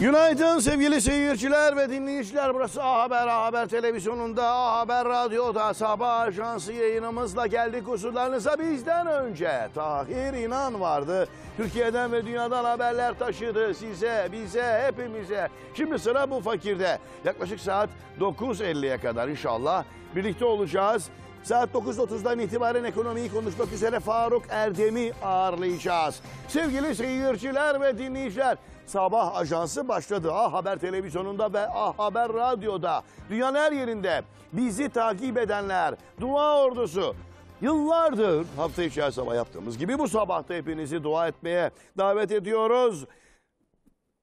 Günaydın sevgili seyirciler ve dinleyiciler. Burası A Haber, A Haber Televizyonu'nda, A Haber Radyo'da sabah ajansı yayınımızla geldik huzurlarınıza. Bizden önce Tahir İnan vardı. Türkiye'den ve dünyadan haberler taşıdı size, bize, hepimize. Şimdi sıra bu fakirde. Yaklaşık saat 9.50'ye kadar inşallah birlikte olacağız. Saat 9.30'dan itibaren ekonomiyi konuşmak üzere Faruk Erdem'i ağırlayacağız. Sevgili seyirciler ve dinleyiciler, Sabah Ajansı başladı. Ah Haber Televizyonu'nda ve Ah Haber Radyo'da. Dünyanın her yerinde bizi takip edenler, dua ordusu, Yıllardır hafta içi her sabah yaptığımız gibi bu sabahta hepinizi dua etmeye davet ediyoruz.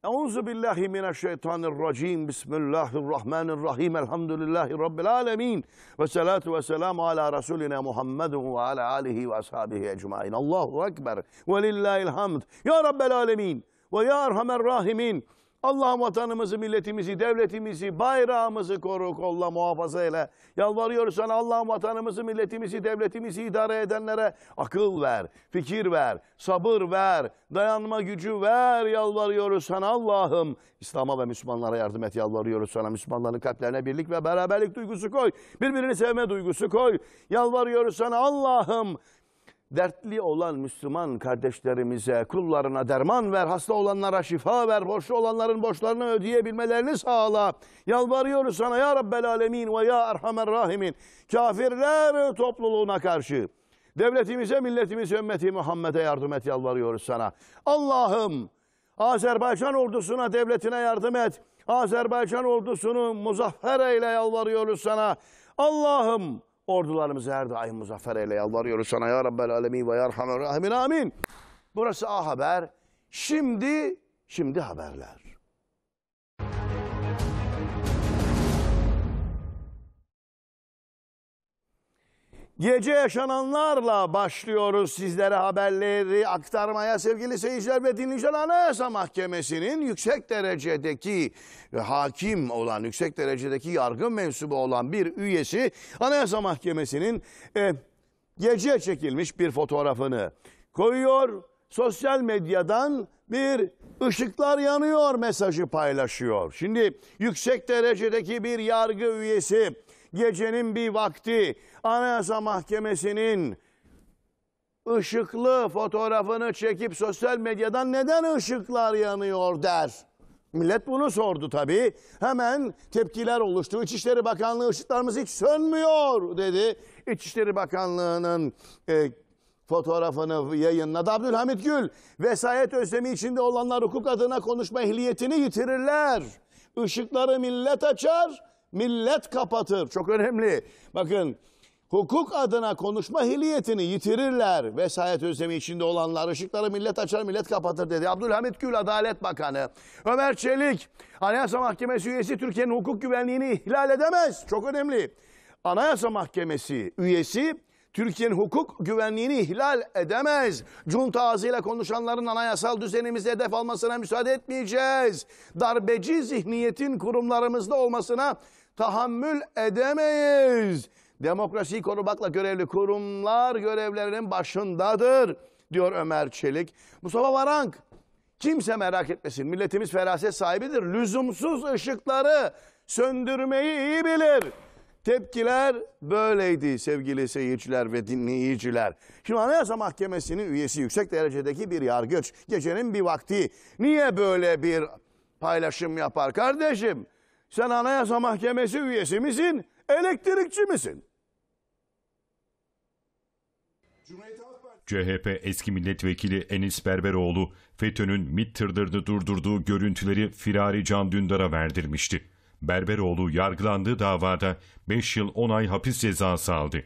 Euzu billahi mineşşeytanirracim. Bismillahirrahmanirrahim. Elhamdülillahi rabbil alamin. Ve salatu ve selam ala rasulina Muhammedun ve ala alihi ve ashabihi ecmaîn. Allahu ekber ve lillahil hamd. Ya rabbel alamin. Ve ya erhamer rahimin. Allah vatanımızı, milletimizi, devletimizi, bayrağımızı koru, kolla, muhafaza eyle. Yalvarıyoruz sana Allah vatanımızı, milletimizi, devletimizi idare edenlere akıl ver, fikir ver, sabır ver, dayanma gücü ver. Yalvarıyoruz sana Allah'ım. İslam'a ve Müslümanlara yardım et yalvarıyoruz sana. Müslümanların kalplerine birlik ve beraberlik duygusu koy. Birbirini sevme duygusu koy. Yalvarıyoruz sana Allah'ım dertli olan Müslüman kardeşlerimize, kullarına derman ver, hasta olanlara şifa ver, borçlu olanların borçlarını ödeyebilmelerini sağla. Yalvarıyoruz sana ya Rabbel Alemin ve ya Erhamer Rahimin. Kafirler topluluğuna karşı devletimize, milletimize, ümmeti Muhammed'e yardım et yalvarıyoruz sana. Allah'ım Azerbaycan ordusuna, devletine yardım et. Azerbaycan ordusunu muzaffer eyle yalvarıyoruz sana. Allah'ım Ordularımızı her daim muzaffer eyle. Yalvarıyoruz sana ya Rabbel Alemin ve Yerhamer Rahimin amin. Burası A Haber. Şimdi, şimdi haberler. Gece yaşananlarla başlıyoruz sizlere haberleri aktarmaya sevgili seyirciler ve dinleyiciler. Anayasa Mahkemesi'nin yüksek derecedeki hakim olan, yüksek derecedeki yargı mensubu olan bir üyesi Anayasa Mahkemesi'nin e, gece çekilmiş bir fotoğrafını koyuyor. Sosyal medyadan bir ışıklar yanıyor mesajı paylaşıyor. Şimdi yüksek derecedeki bir yargı üyesi gecenin bir vakti Anayasa Mahkemesi'nin ışıklı fotoğrafını çekip sosyal medyadan neden ışıklar yanıyor der. Millet bunu sordu tabii. Hemen tepkiler oluştu. İçişleri Bakanlığı ışıklarımız hiç sönmüyor dedi. İçişleri Bakanlığı'nın e, fotoğrafını yayınladı. Abdülhamit Gül, vesayet özlemi içinde olanlar hukuk adına konuşma ehliyetini yitirirler. Işıkları millet açar, millet kapatır. Çok önemli. Bakın hukuk adına konuşma hiliyetini yitirirler. Vesayet özlemi içinde olanlar ışıkları millet açar millet kapatır dedi. Abdülhamit Gül Adalet Bakanı. Ömer Çelik Anayasa Mahkemesi üyesi Türkiye'nin hukuk güvenliğini ihlal edemez. Çok önemli. Anayasa Mahkemesi üyesi Türkiye'nin hukuk güvenliğini ihlal edemez. Cunta ağzıyla konuşanların anayasal düzenimizi hedef almasına müsaade etmeyeceğiz. Darbeci zihniyetin kurumlarımızda olmasına tahammül edemeyiz. Demokrasiyi korumakla görevli kurumlar görevlerinin başındadır diyor Ömer Çelik. Mustafa Varank kimse merak etmesin milletimiz feraset sahibidir. Lüzumsuz ışıkları söndürmeyi iyi bilir. Tepkiler böyleydi sevgili seyirciler ve dinleyiciler. Şimdi Anayasa Mahkemesi'nin üyesi yüksek derecedeki bir yargıç gecenin bir vakti niye böyle bir paylaşım yapar kardeşim? Sen Anayasa Mahkemesi üyesi misin? Elektrikçi misin? CHP eski milletvekili Enis Berberoğlu, FETÖ'nün MİT tırdırını durdurduğu görüntüleri Firari Can Dündar'a verdirmişti. Berberoğlu yargılandığı davada 5 yıl 10 ay hapis cezası aldı.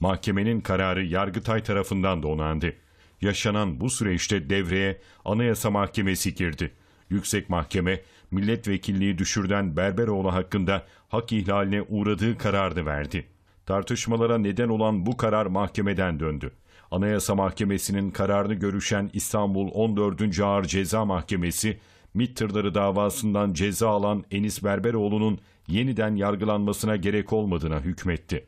Mahkemenin kararı Yargıtay tarafından da onandı. Yaşanan bu süreçte devreye Anayasa Mahkemesi girdi. Yüksek Mahkeme, milletvekilliği düşürden Berberoğlu hakkında hak ihlaline uğradığı kararını verdi. Tartışmalara neden olan bu karar mahkemeden döndü. Anayasa Mahkemesi'nin kararını görüşen İstanbul 14. Ağır Ceza Mahkemesi, MİT tırları davasından ceza alan Enis Berberoğlu'nun yeniden yargılanmasına gerek olmadığına hükmetti.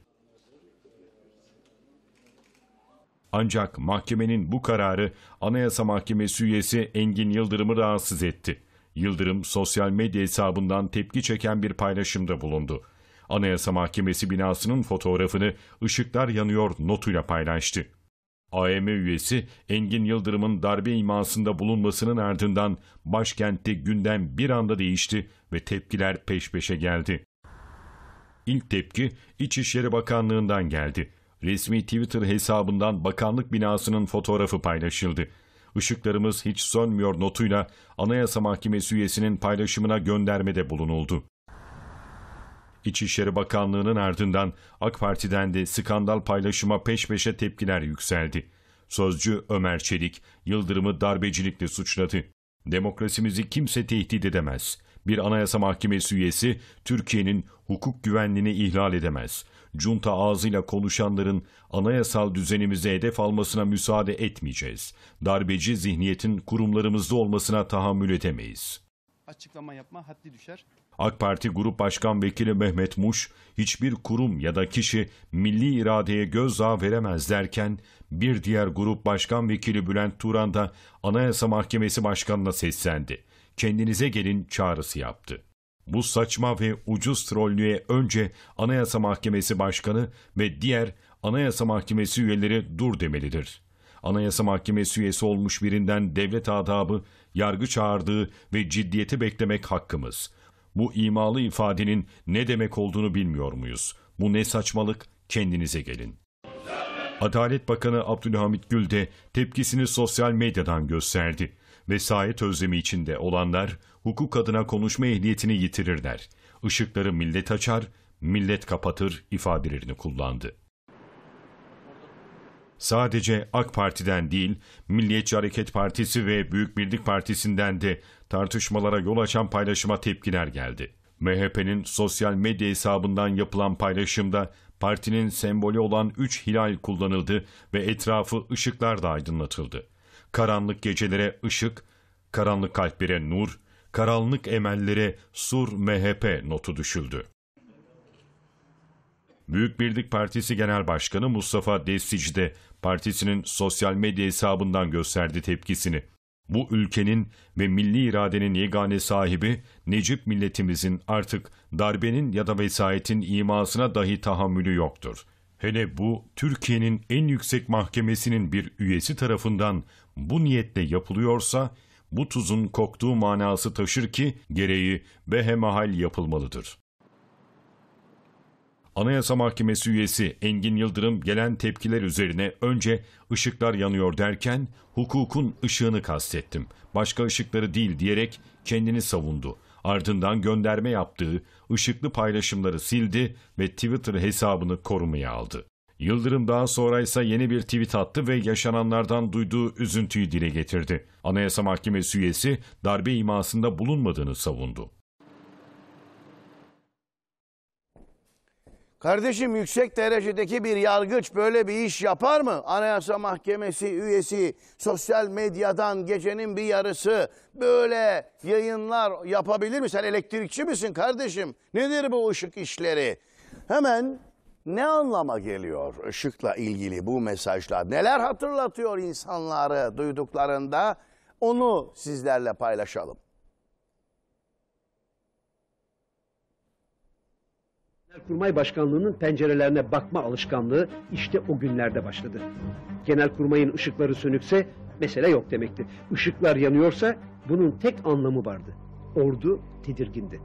Ancak mahkemenin bu kararı Anayasa Mahkemesi üyesi Engin Yıldırım'ı rahatsız etti. Yıldırım sosyal medya hesabından tepki çeken bir paylaşımda bulundu. Anayasa Mahkemesi binasının fotoğrafını ışıklar yanıyor notuyla paylaştı. AYM üyesi Engin Yıldırım'ın darbe imasında bulunmasının ardından başkentte gündem bir anda değişti ve tepkiler peş peşe geldi. İlk tepki İçişleri Bakanlığı'ndan geldi. Resmi Twitter hesabından bakanlık binasının fotoğrafı paylaşıldı. Işıklarımız hiç sönmüyor notuyla Anayasa Mahkemesi üyesinin paylaşımına göndermede bulunuldu. İçişleri Bakanlığı'nın ardından AK Parti'den de skandal paylaşıma peş peşe tepkiler yükseldi. Sözcü Ömer Çelik, Yıldırım'ı darbecilikle suçladı. Demokrasimizi kimse tehdit edemez. Bir anayasa mahkemesi üyesi Türkiye'nin hukuk güvenliğini ihlal edemez. Junta ağzıyla konuşanların anayasal düzenimize hedef almasına müsaade etmeyeceğiz. Darbeci zihniyetin kurumlarımızda olmasına tahammül edemeyiz. Açıklama yapma haddi düşer. AK Parti Grup Başkan Vekili Mehmet Muş, hiçbir kurum ya da kişi milli iradeye gözdağı veremez derken, bir diğer Grup Başkan Vekili Bülent Turan da Anayasa Mahkemesi Başkanı'na seslendi. Kendinize gelin çağrısı yaptı. Bu saçma ve ucuz trollüğe önce Anayasa Mahkemesi Başkanı ve diğer Anayasa Mahkemesi üyeleri dur demelidir. Anayasa Mahkemesi üyesi olmuş birinden devlet adabı, yargı çağırdığı ve ciddiyeti beklemek hakkımız. Bu imalı ifadenin ne demek olduğunu bilmiyor muyuz? Bu ne saçmalık? Kendinize gelin. Adalet Bakanı Abdülhamit Gül de tepkisini sosyal medyadan gösterdi vesayet özlemi içinde olanlar hukuk adına konuşma ehliyetini yitirirler. Işıkları millet açar, millet kapatır ifadelerini kullandı. Sadece AK Parti'den değil, Milliyetçi Hareket Partisi ve Büyük Birlik Partisi'nden de tartışmalara yol açan paylaşıma tepkiler geldi. MHP'nin sosyal medya hesabından yapılan paylaşımda partinin sembolü olan 3 hilal kullanıldı ve etrafı ışıklarla aydınlatıldı. Karanlık gecelere ışık, karanlık kalplere nur, karanlık emellere sur MHP notu düşüldü. Büyük Birlik Partisi Genel Başkanı Mustafa Destici de partisinin sosyal medya hesabından gösterdi tepkisini. Bu ülkenin ve milli iradenin yegane sahibi Necip milletimizin artık darbenin ya da vesayetin imasına dahi tahammülü yoktur. Hele bu Türkiye'nin en yüksek mahkemesinin bir üyesi tarafından bu niyetle yapılıyorsa bu tuzun koktuğu manası taşır ki gereği behemahal yapılmalıdır. Anayasa Mahkemesi üyesi Engin Yıldırım gelen tepkiler üzerine önce ışıklar yanıyor derken hukukun ışığını kastettim. Başka ışıkları değil diyerek kendini savundu. Ardından gönderme yaptığı ışıklı paylaşımları sildi ve Twitter hesabını korumaya aldı. Yıldırım'dan sonra ise yeni bir tweet attı ve yaşananlardan duyduğu üzüntüyü dile getirdi. Anayasa Mahkemesi üyesi darbe imasında bulunmadığını savundu. Kardeşim yüksek derecedeki bir yargıç böyle bir iş yapar mı? Anayasa Mahkemesi üyesi, sosyal medyadan gecenin bir yarısı böyle yayınlar yapabilir mi? Sen elektrikçi misin kardeşim? Nedir bu ışık işleri? Hemen ne anlama geliyor ışıkla ilgili bu mesajlar? Neler hatırlatıyor insanları duyduklarında? Onu sizlerle paylaşalım. Genelkurmay Başkanlığı'nın pencerelerine bakma alışkanlığı işte o günlerde başladı. Genelkurmay'ın ışıkları sönükse mesele yok demekti. Işıklar yanıyorsa bunun tek anlamı vardı. Ordu tedirgindi.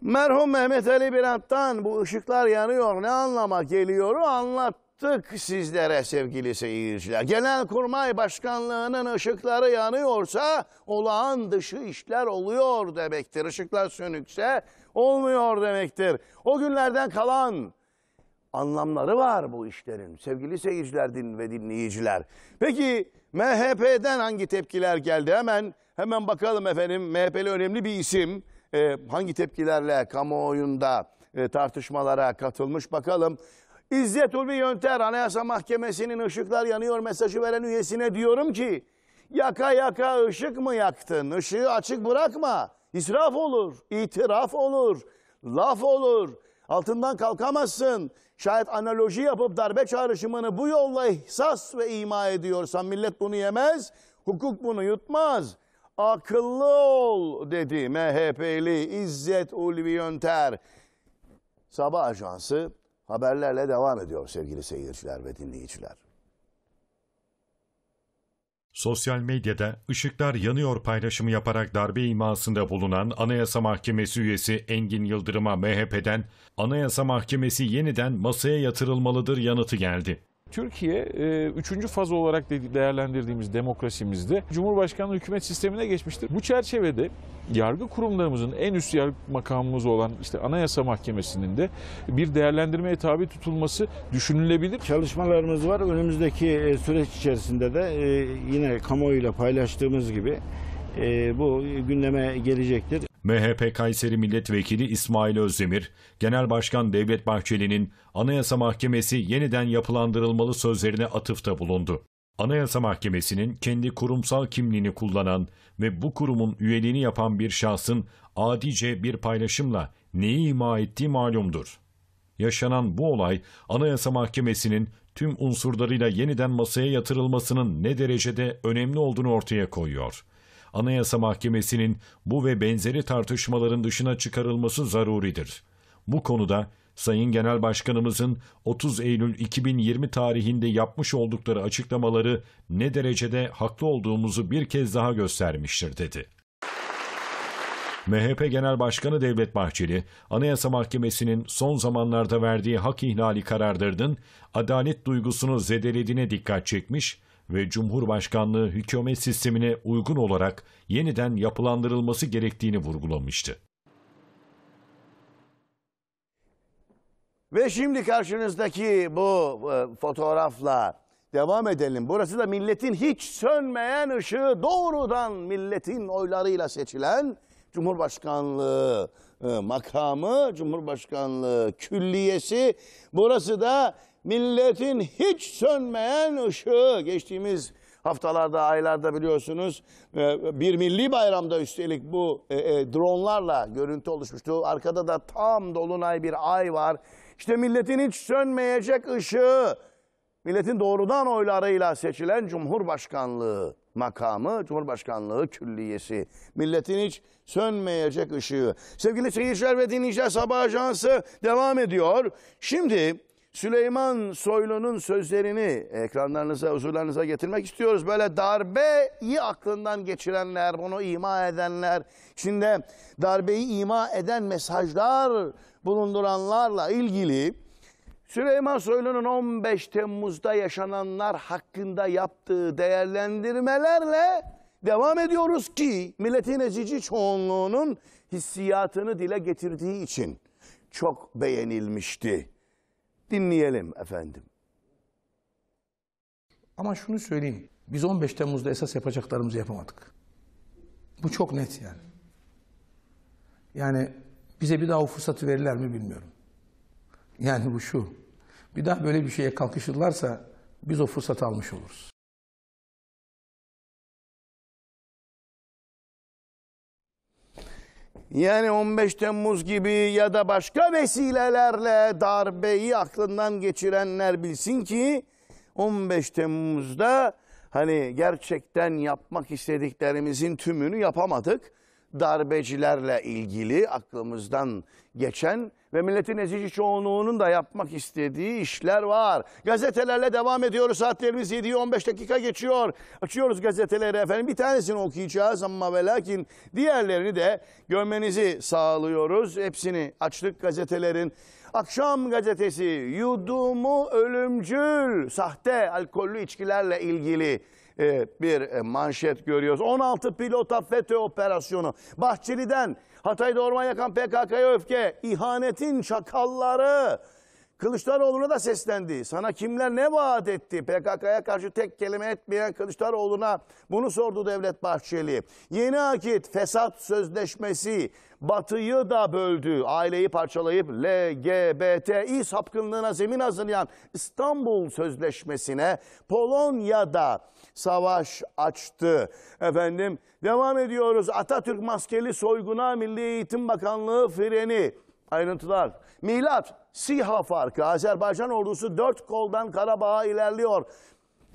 Merhum Mehmet Ali Birant'tan bu ışıklar yanıyor ne anlama geliyor anlattık sizlere sevgili seyirciler. Genelkurmay Başkanlığı'nın ışıkları yanıyorsa olağan dışı işler oluyor demektir. Işıklar sönükse olmuyor demektir. O günlerden kalan anlamları var bu işlerin sevgili seyirciler din ve dinleyiciler. Peki MHP'den hangi tepkiler geldi hemen hemen bakalım efendim MHP'li önemli bir isim e, hangi tepkilerle kamuoyunda e, tartışmalara katılmış bakalım. İzzet Ulvi Yönter Anayasa Mahkemesi'nin ışıklar yanıyor mesajı veren üyesine diyorum ki yaka yaka ışık mı yaktın? Işığı açık bırakma. israf olur, itiraf olur, laf olur. Altından kalkamazsın. Şayet analoji yapıp darbe çağrışımını bu yolla ihsas ve ima ediyorsan millet bunu yemez, hukuk bunu yutmaz. Akıllı ol dedi MHP'li İzzet Ulvi Yönter. Sabah Ajansı haberlerle devam ediyor sevgili seyirciler ve dinleyiciler. Sosyal medyada ışıklar yanıyor paylaşımı yaparak darbe imasında bulunan Anayasa Mahkemesi üyesi Engin Yıldırım'a MHP'den Anayasa Mahkemesi yeniden masaya yatırılmalıdır yanıtı geldi. Türkiye e, üçüncü faz olarak değerlendirdiğimiz demokrasimizde Cumhurbaşkanlığı hükümet sistemine geçmiştir. Bu çerçevede yargı kurumlarımızın en üst yargı makamımız olan işte Anayasa Mahkemesi'nin de bir değerlendirmeye tabi tutulması düşünülebilir. Çalışmalarımız var. Önümüzdeki e, süreç içerisinde de e, yine kamuoyuyla paylaştığımız gibi bu gündeme gelecektir. MHP Kayseri Milletvekili İsmail Özdemir, Genel Başkan Devlet Bahçeli'nin Anayasa Mahkemesi yeniden yapılandırılmalı sözlerine atıfta bulundu. Anayasa Mahkemesi'nin kendi kurumsal kimliğini kullanan ve bu kurumun üyeliğini yapan bir şahsın adice bir paylaşımla neyi ima ettiği malumdur. Yaşanan bu olay Anayasa Mahkemesi'nin tüm unsurlarıyla yeniden masaya yatırılmasının ne derecede önemli olduğunu ortaya koyuyor. Anayasa Mahkemesi'nin bu ve benzeri tartışmaların dışına çıkarılması zaruridir. Bu konuda Sayın Genel Başkanımızın 30 Eylül 2020 tarihinde yapmış oldukları açıklamaları ne derecede haklı olduğumuzu bir kez daha göstermiştir dedi. MHP Genel Başkanı Devlet Bahçeli, Anayasa Mahkemesi'nin son zamanlarda verdiği hak ihlali kararlarının adalet duygusunu zedelediğine dikkat çekmiş ve Cumhurbaşkanlığı hükümet sistemine uygun olarak yeniden yapılandırılması gerektiğini vurgulamıştı. Ve şimdi karşınızdaki bu e, fotoğrafla devam edelim. Burası da milletin hiç sönmeyen ışığı doğrudan milletin oylarıyla seçilen Cumhurbaşkanlığı e, makamı, Cumhurbaşkanlığı külliyesi. Burası da milletin hiç sönmeyen ışığı geçtiğimiz haftalarda, aylarda biliyorsunuz e, bir milli bayramda üstelik bu e, e, dronlarla görüntü oluşmuştu. Arkada da tam dolunay bir ay var. İşte milletin hiç sönmeyecek ışığı, milletin doğrudan oylarıyla seçilen Cumhurbaşkanlığı makamı, Cumhurbaşkanlığı külliyesi. Milletin hiç sönmeyecek ışığı. Sevgili seyirciler ve dinleyiciler Sabah Ajansı devam ediyor. Şimdi Süleyman Soylu'nun sözlerini ekranlarınıza, huzurlarınıza getirmek istiyoruz. Böyle darbeyi aklından geçirenler, bunu ima edenler, şimdi darbeyi ima eden mesajlar bulunduranlarla ilgili Süleyman Soylu'nun 15 Temmuz'da yaşananlar hakkında yaptığı değerlendirmelerle devam ediyoruz ki milletin ezici çoğunluğunun hissiyatını dile getirdiği için çok beğenilmişti dinleyelim efendim. Ama şunu söyleyeyim. Biz 15 Temmuz'da esas yapacaklarımızı yapamadık. Bu çok net yani. Yani bize bir daha o fırsatı verirler mi bilmiyorum. Yani bu şu. Bir daha böyle bir şeye kalkışırlarsa biz o fırsatı almış oluruz. Yani 15 Temmuz gibi ya da başka vesilelerle darbeyi aklından geçirenler bilsin ki 15 Temmuz'da hani gerçekten yapmak istediklerimizin tümünü yapamadık darbecilerle ilgili aklımızdan geçen ve milletin ezici çoğunluğunun da yapmak istediği işler var. Gazetelerle devam ediyoruz. Saatlerimiz 7'yi 15 dakika geçiyor. Açıyoruz gazeteleri efendim. Bir tanesini okuyacağız ama ve lakin diğerlerini de görmenizi sağlıyoruz. Hepsini açtık gazetelerin. Akşam gazetesi yudumu ölümcül sahte alkollü içkilerle ilgili e, bir manşet görüyoruz. 16 pilota FETÖ operasyonu. Bahçeli'den Hatay'da orman yakan PKK'ya öfke. ihanetin çakalları. Kılıçdaroğlu'na da seslendi. Sana kimler ne vaat etti? PKK'ya karşı tek kelime etmeyen Kılıçdaroğlu'na bunu sordu Devlet Bahçeli. Yeni akit fesat sözleşmesi batıyı da böldü. Aileyi parçalayıp LGBTİ sapkınlığına zemin hazırlayan İstanbul Sözleşmesi'ne Polonya'da savaş açtı. Efendim devam ediyoruz. Atatürk maskeli soyguna Milli Eğitim Bakanlığı freni. Ayrıntılar. Milat, Siha farkı. Azerbaycan ordusu dört koldan Karabağ'a ilerliyor.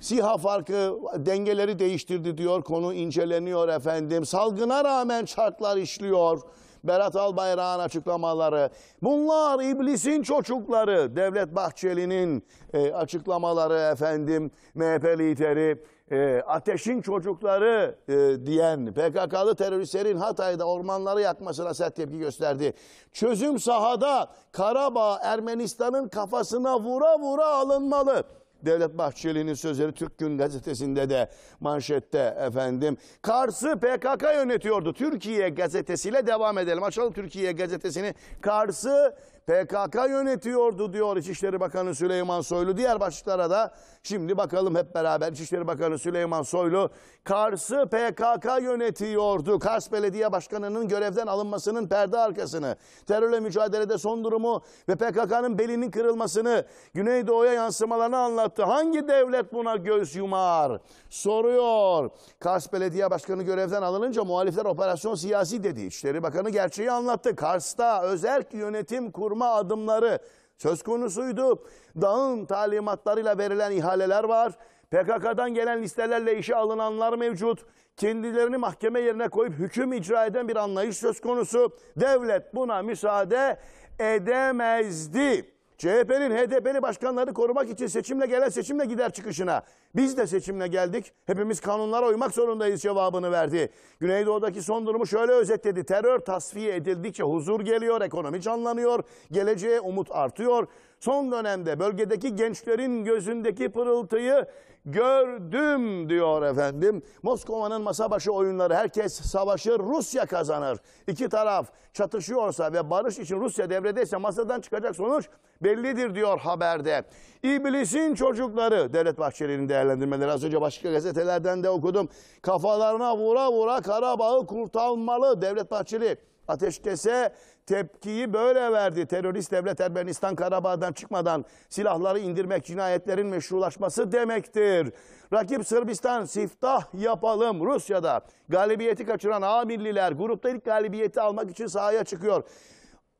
Siha farkı dengeleri değiştirdi diyor. Konu inceleniyor efendim. Salgına rağmen çarklar işliyor. Berat Albayrak'ın açıklamaları. Bunlar iblisin çocukları. Devlet Bahçeli'nin e, açıklamaları efendim. MHP lideri e, ateşin çocukları e, diyen PKK'lı teröristlerin Hatay'da ormanları yakmasına sert tepki gösterdi. Çözüm sahada Karabağ Ermenistan'ın kafasına vura vura alınmalı. Devlet Bahçeli'nin sözleri Türk Gün Gazetesi'nde de manşette efendim. Kars'ı PKK yönetiyordu. Türkiye Gazetesi'yle devam edelim. Açalım Türkiye Gazetesi'ni. Kars'ı PKK yönetiyordu diyor İçişleri Bakanı Süleyman Soylu. Diğer başlıklara da şimdi bakalım hep beraber İçişleri Bakanı Süleyman Soylu Kars'ı PKK yönetiyordu. Kars Belediye Başkanı'nın görevden alınmasının perde arkasını, terörle mücadelede son durumu ve PKK'nın belinin kırılmasını, Güneydoğu'ya yansımalarını anlattı. Hangi devlet buna göz yumar? Soruyor. Kars Belediye Başkanı görevden alınınca muhalifler operasyon siyasi dedi. İçişleri Bakanı gerçeği anlattı. Kars'ta özel yönetim kurma vurma adımları söz konusuydu. Dağın talimatlarıyla verilen ihaleler var. PKK'dan gelen listelerle işe alınanlar mevcut. Kendilerini mahkeme yerine koyup hüküm icra eden bir anlayış söz konusu. Devlet buna müsaade edemezdi. CHP'nin HDP'li başkanları korumak için seçimle gelen seçimle gider çıkışına. Biz de seçimle geldik. Hepimiz kanunlara uymak zorundayız cevabını verdi. Güneydoğu'daki son durumu şöyle özetledi. Terör tasfiye edildikçe huzur geliyor, ekonomi canlanıyor, geleceğe umut artıyor. Son dönemde bölgedeki gençlerin gözündeki pırıltıyı gördüm diyor efendim. Moskova'nın masa başı oyunları herkes savaşı Rusya kazanır. İki taraf çatışıyorsa ve barış için Rusya devredeyse masadan çıkacak sonuç bellidir diyor haberde. İblisin çocukları Devlet Bahçeli'nin değerlendirmeleri az önce başka gazetelerden de okudum. Kafalarına vura vura Karabağ'ı kurtarmalı Devlet Bahçeli. Ateşkese tepkiyi böyle verdi. Terörist devlet Ermenistan Karabağ'dan çıkmadan silahları indirmek cinayetlerin meşrulaşması demektir. Rakip Sırbistan siftah yapalım Rusya'da. Galibiyeti kaçıran A milliler grupta ilk galibiyeti almak için sahaya çıkıyor.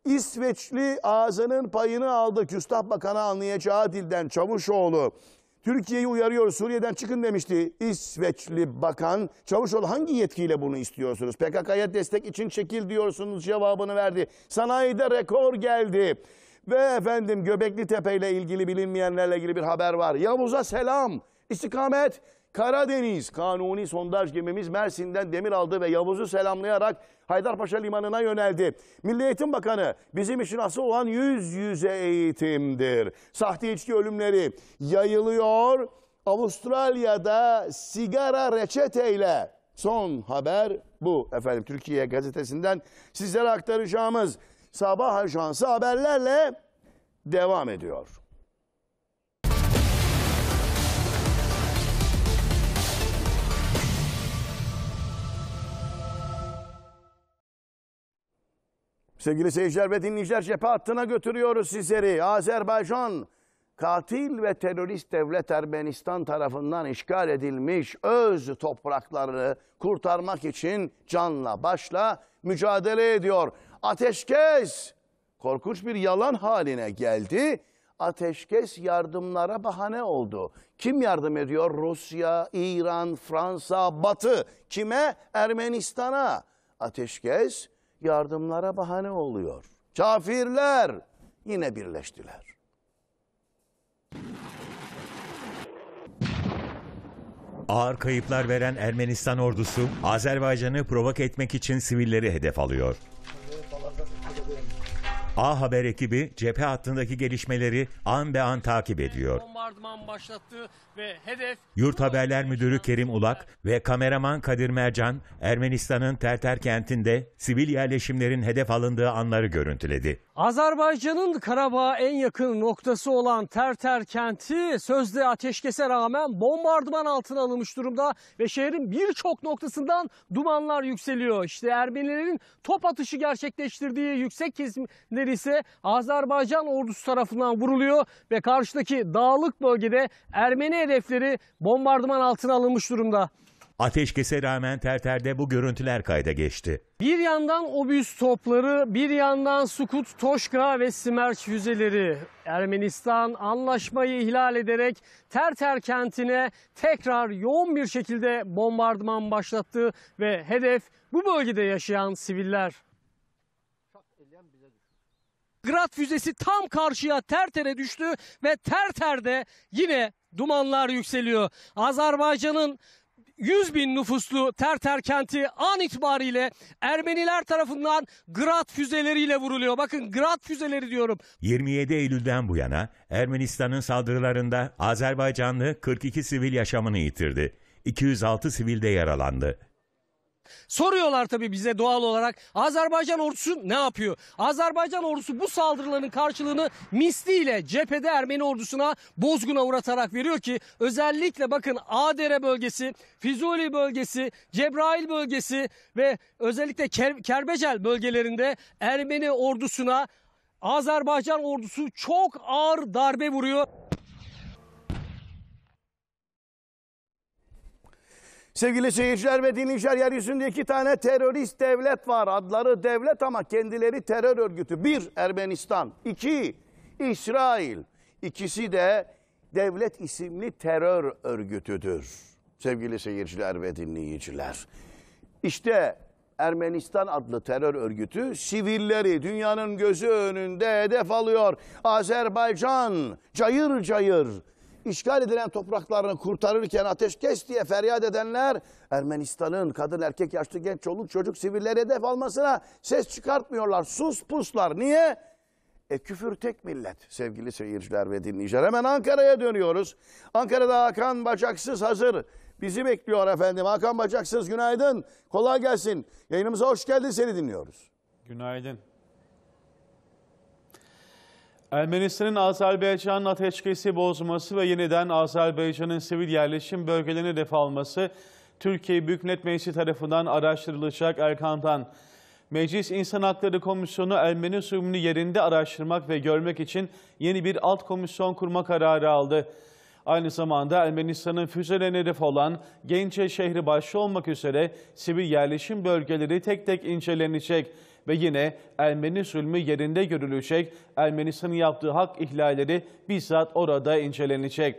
İsveçli ağzının payını aldı. Küstah Bakanı anlayacağı dilden Çavuşoğlu. Türkiye'yi uyarıyor Suriye'den çıkın demişti. İsveçli Bakan Çavuşoğlu hangi yetkiyle bunu istiyorsunuz? PKK'ya destek için çekil diyorsunuz cevabını verdi. Sanayide rekor geldi. Ve efendim Göbekli Tepe ile ilgili bilinmeyenlerle ilgili bir haber var. Yavuz'a selam. İstikamet Karadeniz Kanuni sondaj gemimiz Mersin'den demir aldı ve Yavuz'u selamlayarak Haydarpaşa Limanı'na yöneldi. Milli Eğitim Bakanı bizim için asıl olan yüz yüze eğitimdir. Sahte içki ölümleri yayılıyor. Avustralya'da sigara reçeteyle son haber bu efendim Türkiye gazetesinden sizlere aktaracağımız sabah ajansı haberlerle devam ediyor. Sevgili seyirciler ve dinleyiciler cephe hattına götürüyoruz sizleri. Azerbaycan katil ve terörist devlet Ermenistan tarafından işgal edilmiş öz topraklarını kurtarmak için canla başla mücadele ediyor. Ateşkes korkunç bir yalan haline geldi. Ateşkes yardımlara bahane oldu. Kim yardım ediyor? Rusya, İran, Fransa, Batı. Kime? Ermenistan'a. Ateşkes yardımlara bahane oluyor. Kafirler yine birleştiler. Ağır kayıplar veren Ermenistan ordusu Azerbaycan'ı provok etmek için sivilleri hedef alıyor. A Haber ekibi cephe hattındaki gelişmeleri an be an takip ediyor. Yurt Haberler Müdürü Kerim Ulak ve kameraman Kadir Mercan, Ermenistan'ın Terter kentinde sivil yerleşimlerin hedef alındığı anları görüntüledi. Azerbaycan'ın Karabağ'a en yakın noktası olan Terter kenti sözde ateşkese rağmen bombardıman altına alınmış durumda ve şehrin birçok noktasından dumanlar yükseliyor. İşte Ermenilerin top atışı gerçekleştirdiği yüksek kesimleri diğerleri ise Azerbaycan ordusu tarafından vuruluyor ve karşıdaki dağlık bölgede Ermeni hedefleri bombardıman altına alınmış durumda. Ateşkese rağmen Terter'de bu görüntüler kayda geçti. Bir yandan obüs topları, bir yandan Sukut, Toşka ve Simerç füzeleri. Ermenistan anlaşmayı ihlal ederek Terter kentine tekrar yoğun bir şekilde bombardıman başlattı ve hedef bu bölgede yaşayan siviller. Grad füzesi tam karşıya Terter'e düştü ve Terter'de yine dumanlar yükseliyor. Azerbaycan'ın 100 bin nüfuslu Terter kenti an itibariyle Ermeniler tarafından Grad füzeleriyle vuruluyor. Bakın Grad füzeleri diyorum. 27 Eylül'den bu yana Ermenistan'ın saldırılarında Azerbaycanlı 42 sivil yaşamını yitirdi. 206 sivilde yaralandı. Soruyorlar tabii bize doğal olarak Azerbaycan ordusu ne yapıyor? Azerbaycan ordusu bu saldırıların karşılığını misliyle cephede Ermeni ordusuna bozguna uğratarak veriyor ki özellikle bakın Adere bölgesi, Fizuli bölgesi, Cebrail bölgesi ve özellikle Ker Kerbecel bölgelerinde Ermeni ordusuna Azerbaycan ordusu çok ağır darbe vuruyor. Sevgili seyirciler ve dinleyiciler yeryüzünde iki tane terörist devlet var. Adları devlet ama kendileri terör örgütü. Bir Ermenistan, iki İsrail. İkisi de devlet isimli terör örgütüdür. Sevgili seyirciler ve dinleyiciler. İşte Ermenistan adlı terör örgütü sivilleri dünyanın gözü önünde hedef alıyor. Azerbaycan cayır cayır işgal edilen topraklarını kurtarırken ateşkes diye feryat edenler Ermenistan'ın kadın erkek yaşlı genç çoluk çocuk sivilleri hedef almasına ses çıkartmıyorlar. Sus puslar. Niye? E küfür tek millet sevgili seyirciler ve dinleyiciler. Hemen Ankara'ya dönüyoruz. Ankara'da Hakan Bacaksız hazır. Bizi bekliyor efendim. Hakan Bacaksız günaydın. Kolay gelsin. Yayınımıza hoş geldin. Seni dinliyoruz. Günaydın. Ermenistan'ın Azerbaycan'ın ateşkesi bozması ve yeniden Azerbaycan'ın sivil yerleşim bölgelerini def alması Türkiye Büyük Millet Meclisi tarafından araştırılacak Erkan'dan. Meclis İnsan Hakları Komisyonu Ermeni zulmünü yerinde araştırmak ve görmek için yeni bir alt komisyon kurma kararı aldı. Aynı zamanda Ermenistan'ın füzelerine hedef olan Gençe şehri başlı olmak üzere sivil yerleşim bölgeleri tek tek incelenecek ve yine Ermeni zulmü yerinde görülecek, Ermenistan'ın yaptığı hak ihlalleri bizzat orada incelenecek.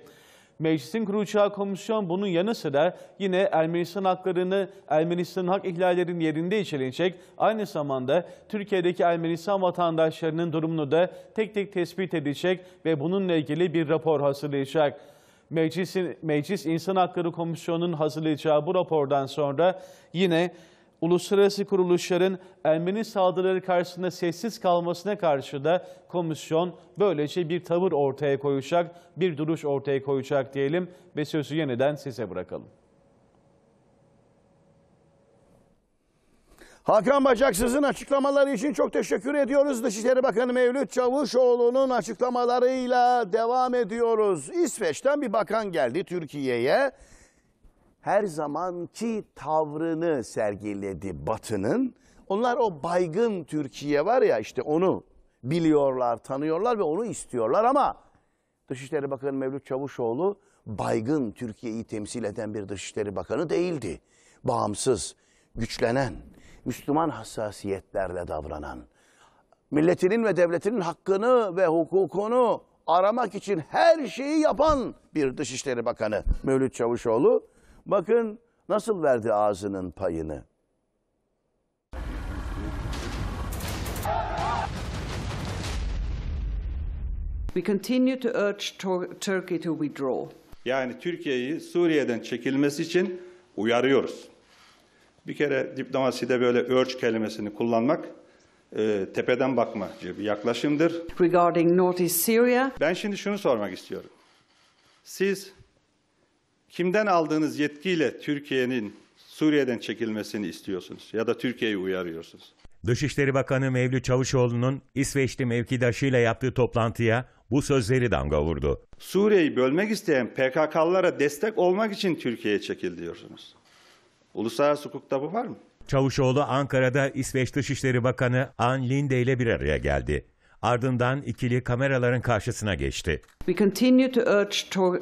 Meclisin kuracağı komisyon bunun yanı sıra yine Ermenistan haklarını, Ermenistan hak ihlallerinin yerinde içerilecek. Aynı zamanda Türkiye'deki Ermenistan vatandaşlarının durumunu da tek tek tespit edecek ve bununla ilgili bir rapor hazırlayacak. Meclisin, Meclis İnsan Hakları Komisyonu'nun hazırlayacağı bu rapordan sonra yine uluslararası kuruluşların Ermeni saldırıları karşısında sessiz kalmasına karşı da komisyon böylece bir tavır ortaya koyacak, bir duruş ortaya koyacak diyelim ve sözü yeniden size bırakalım. Hakan Bacaksız'ın açıklamaları için çok teşekkür ediyoruz. Dışişleri Bakanı Mevlüt Çavuşoğlu'nun açıklamalarıyla devam ediyoruz. İsveç'ten bir bakan geldi Türkiye'ye her zamanki tavrını sergiledi Batı'nın. Onlar o baygın Türkiye var ya işte onu biliyorlar, tanıyorlar ve onu istiyorlar ama Dışişleri Bakanı Mevlüt Çavuşoğlu baygın Türkiye'yi temsil eden bir Dışişleri Bakanı değildi. Bağımsız, güçlenen, Müslüman hassasiyetlerle davranan, milletinin ve devletinin hakkını ve hukukunu aramak için her şeyi yapan bir Dışişleri Bakanı Mevlüt Çavuşoğlu Bakın nasıl verdi ağzının payını. We continue to urge Turkey to withdraw. Yani Türkiye'yi Suriye'den çekilmesi için uyarıyoruz. Bir kere diplomaside böyle urge kelimesini kullanmak e, tepeden bakmacı bir yaklaşımdır. Regarding North East Syria. Ben şimdi şunu sormak istiyorum. Siz Kimden aldığınız yetkiyle Türkiye'nin Suriye'den çekilmesini istiyorsunuz ya da Türkiye'yi uyarıyorsunuz? Dışişleri Bakanı Mevlüt Çavuşoğlu'nun İsveçli mevkidaşıyla yaptığı toplantıya bu sözleri damga vurdu. Suriye'yi bölmek isteyen PKK'lara destek olmak için Türkiye'ye çekil diyorsunuz. Uluslararası hukukta bu var mı? Çavuşoğlu Ankara'da İsveç Dışişleri Bakanı Ann Linde ile bir araya geldi. Ardından ikili kameraların karşısına geçti. We continue to urge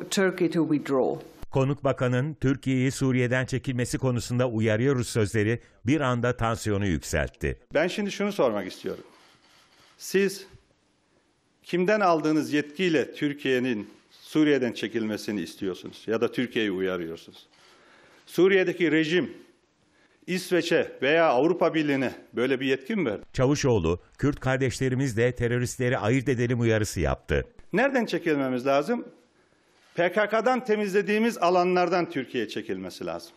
Turkey to withdraw. Konuk bakanın Türkiye'yi Suriye'den çekilmesi konusunda uyarıyoruz sözleri bir anda tansiyonu yükseltti. Ben şimdi şunu sormak istiyorum. Siz kimden aldığınız yetkiyle Türkiye'nin Suriye'den çekilmesini istiyorsunuz ya da Türkiye'yi uyarıyorsunuz? Suriye'deki rejim İsveç'e veya Avrupa Birliği'ne böyle bir yetki mi verdi? Çavuşoğlu, Kürt kardeşlerimizle teröristleri ayırt edelim uyarısı yaptı. Nereden çekilmemiz lazım? PKK'dan temizlediğimiz alanlardan Türkiye çekilmesi lazım.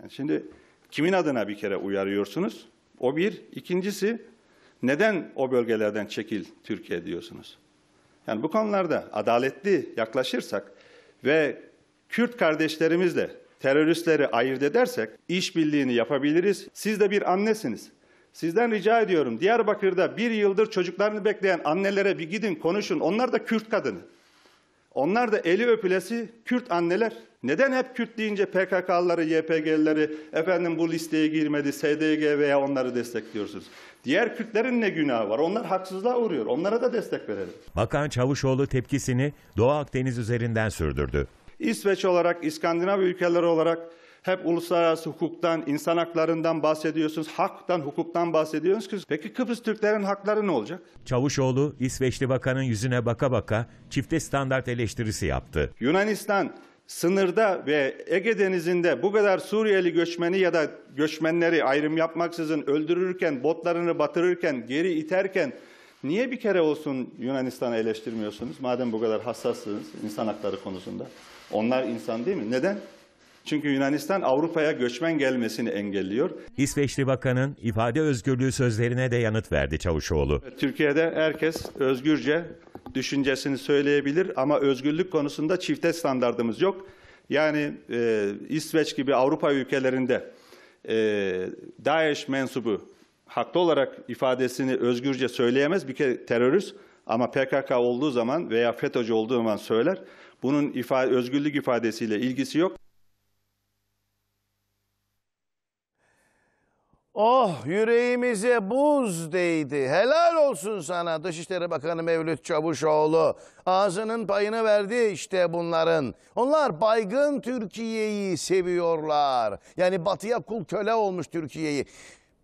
Yani şimdi kimin adına bir kere uyarıyorsunuz? O bir. İkincisi neden o bölgelerden çekil Türkiye diyorsunuz? Yani bu konularda adaletli yaklaşırsak ve Kürt kardeşlerimizle teröristleri ayırt edersek işbirliğini yapabiliriz. Siz de bir annesiniz. Sizden rica ediyorum Diyarbakır'da bir yıldır çocuklarını bekleyen annelere bir gidin konuşun. Onlar da Kürt kadını. Onlar da eli öpülesi Kürt anneler. Neden hep Kürt deyince PKK'ları, YPG'lileri, efendim bu listeye girmedi, SDG veya onları destekliyorsunuz? Diğer Kürtlerin ne günahı var? Onlar haksızlığa uğruyor. Onlara da destek verelim. Bakan Çavuşoğlu tepkisini Doğu Akdeniz üzerinden sürdürdü. İsveç olarak, İskandinav ülkeleri olarak hep uluslararası hukuktan, insan haklarından bahsediyorsunuz, haktan, hukuktan bahsediyorsunuz. Peki Kıbrıs Türklerin hakları ne olacak? Çavuşoğlu, İsveçli bakanın yüzüne baka baka çifte standart eleştirisi yaptı. Yunanistan sınırda ve Ege Denizi'nde bu kadar Suriyeli göçmeni ya da göçmenleri ayrım yapmaksızın öldürürken, botlarını batırırken, geri iterken niye bir kere olsun Yunanistan'ı eleştirmiyorsunuz? Madem bu kadar hassassınız insan hakları konusunda. Onlar insan değil mi? Neden? Çünkü Yunanistan Avrupa'ya göçmen gelmesini engelliyor. İsveçli Bakan'ın ifade özgürlüğü sözlerine de yanıt verdi Çavuşoğlu. Türkiye'de herkes özgürce düşüncesini söyleyebilir ama özgürlük konusunda çifte standartımız yok. Yani e, İsveç gibi Avrupa ülkelerinde e, DAEŞ mensubu haklı olarak ifadesini özgürce söyleyemez. Bir kere terörist ama PKK olduğu zaman veya FETÖ'cü olduğu zaman söyler. Bunun ifade, özgürlük ifadesiyle ilgisi yok. Oh yüreğimize buz değdi. Helal olsun sana Dışişleri Bakanı Mevlüt Çavuşoğlu. Ağzının payını verdi işte bunların. Onlar baygın Türkiye'yi seviyorlar. Yani batıya kul köle olmuş Türkiye'yi.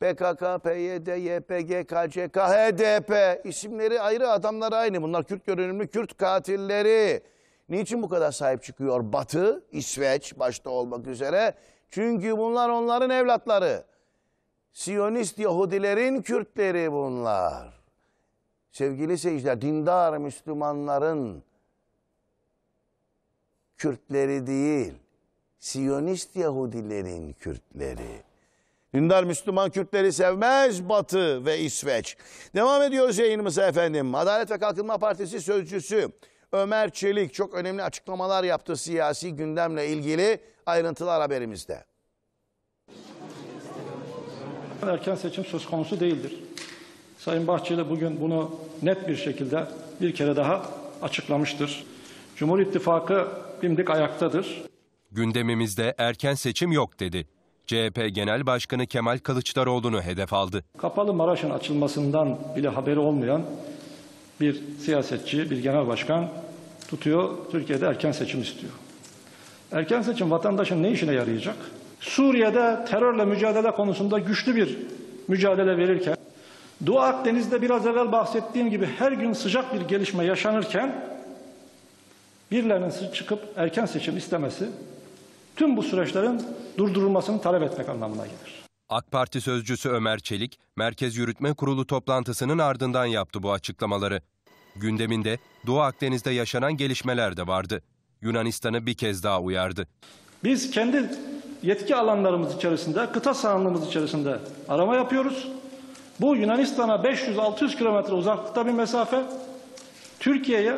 PKK, PYD, YPG, KCK, HDP isimleri ayrı adamlar aynı. Bunlar Kürt görünümlü Kürt katilleri. Niçin bu kadar sahip çıkıyor Batı, İsveç başta olmak üzere? Çünkü bunlar onların evlatları. Siyonist Yahudilerin Kürtleri bunlar. Sevgili seyirciler, dindar Müslümanların Kürtleri değil, Siyonist Yahudilerin Kürtleri. Dindar Müslüman Kürtleri sevmez Batı ve İsveç. Devam ediyoruz yayınımıza efendim. Adalet ve Kalkınma Partisi sözcüsü Ömer Çelik çok önemli açıklamalar yaptı siyasi gündemle ilgili ayrıntılar haberimizde. Erken seçim söz konusu değildir. Sayın Bahçeli bugün bunu net bir şekilde bir kere daha açıklamıştır. Cumhur İttifakı dimdik ayaktadır. Gündemimizde erken seçim yok dedi. CHP Genel Başkanı Kemal Kılıçdaroğlu'nu hedef aldı. Kapalı Maraş'ın açılmasından bile haberi olmayan bir siyasetçi, bir genel başkan tutuyor, Türkiye'de erken seçim istiyor. Erken seçim vatandaşın ne işine yarayacak? Suriye'de terörle mücadele konusunda güçlü bir mücadele verirken, Doğu Akdeniz'de biraz evvel bahsettiğim gibi her gün sıcak bir gelişme yaşanırken, birilerinin çıkıp erken seçim istemesi, tüm bu süreçlerin durdurulmasını talep etmek anlamına gelir. AK Parti sözcüsü Ömer Çelik, Merkez Yürütme Kurulu toplantısının ardından yaptı bu açıklamaları. Gündeminde Doğu Akdeniz'de yaşanan gelişmeler de vardı. Yunanistan'ı bir kez daha uyardı. Biz kendi yetki alanlarımız içerisinde, kıta sahanlığımız içerisinde arama yapıyoruz. Bu Yunanistan'a 500-600 kilometre uzaklıkta bir mesafe. Türkiye'ye,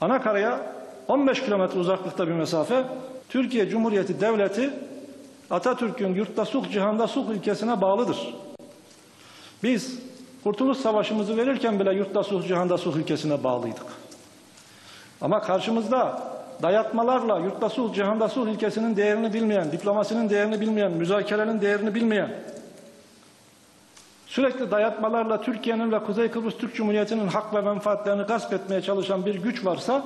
Anakara'ya 15 kilometre uzaklıkta bir mesafe. Türkiye Cumhuriyeti Devleti Atatürk'ün yurtta suk, cihanda suk ilkesine bağlıdır. Biz Kurtuluş Savaşımızı verirken bile yurtta suk, cihanda suk ilkesine bağlıydık. Ama karşımızda dayatmalarla yurtta sulh, cihanda sulh ilkesinin değerini bilmeyen, diplomasinin değerini bilmeyen, müzakerenin değerini bilmeyen, sürekli dayatmalarla Türkiye'nin ve Kuzey Kıbrıs Türk Cumhuriyeti'nin hak ve menfaatlerini gasp etmeye çalışan bir güç varsa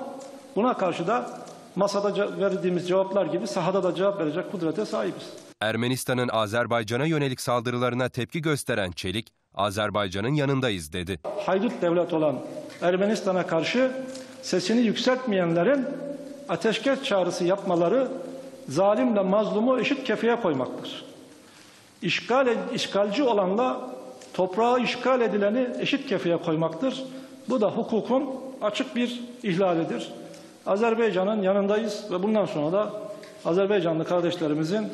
buna karşı da masada verdiğimiz cevaplar gibi sahada da cevap verecek kudrete sahibiz. Ermenistan'ın Azerbaycan'a yönelik saldırılarına tepki gösteren Çelik, Azerbaycan'ın yanındayız dedi. Haydut devlet olan Ermenistan'a karşı sesini yükseltmeyenlerin ateşkes çağrısı yapmaları zalimle mazlumu eşit kefeye koymaktır. İşgal, işgalci olanla toprağı işgal edileni eşit kefeye koymaktır. Bu da hukukun açık bir ihlalidir. Azerbaycan'ın yanındayız ve bundan sonra da Azerbaycanlı kardeşlerimizin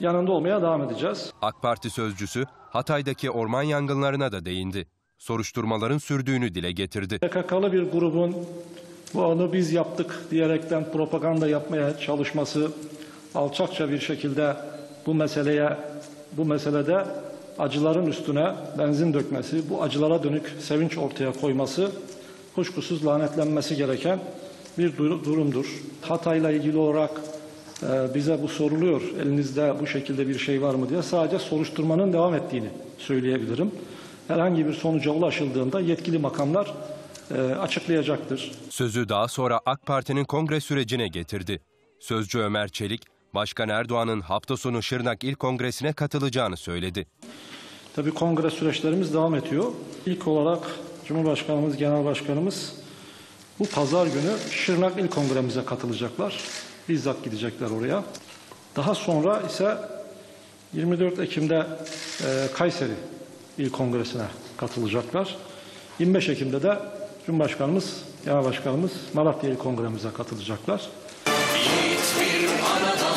yanında olmaya devam edeceğiz. AK Parti sözcüsü Hatay'daki orman yangınlarına da değindi. Soruşturmaların sürdüğünü dile getirdi. PKK'lı bir grubun bu anı biz yaptık diyerekten propaganda yapmaya çalışması alçakça bir şekilde bu meseleye bu meselede acıların üstüne benzin dökmesi, bu acılara dönük sevinç ortaya koyması kuşkusuz lanetlenmesi gereken bir durumdur. Hatay'la ilgili olarak e, bize bu soruluyor. Elinizde bu şekilde bir şey var mı diye sadece soruşturmanın devam ettiğini söyleyebilirim. Herhangi bir sonuca ulaşıldığında yetkili makamlar e, açıklayacaktır. Sözü daha sonra AK Parti'nin kongre sürecine getirdi. Sözcü Ömer Çelik, Başkan Erdoğan'ın hafta sonu Şırnak İl Kongresi'ne katılacağını söyledi. Tabii kongre süreçlerimiz devam ediyor. İlk olarak Cumhurbaşkanımız, Genel Başkanımız bu pazar günü Şırnak İl Kongremize katılacaklar. Bizzat gidecekler oraya. Daha sonra ise 24 Ekim'de e, Kayseri İl Kongresi'ne katılacaklar. 25 Ekim'de de Cumhurbaşkanımız, Genel Başkanımız Malatya Kongremize katılacaklar. Yiğit bir anadan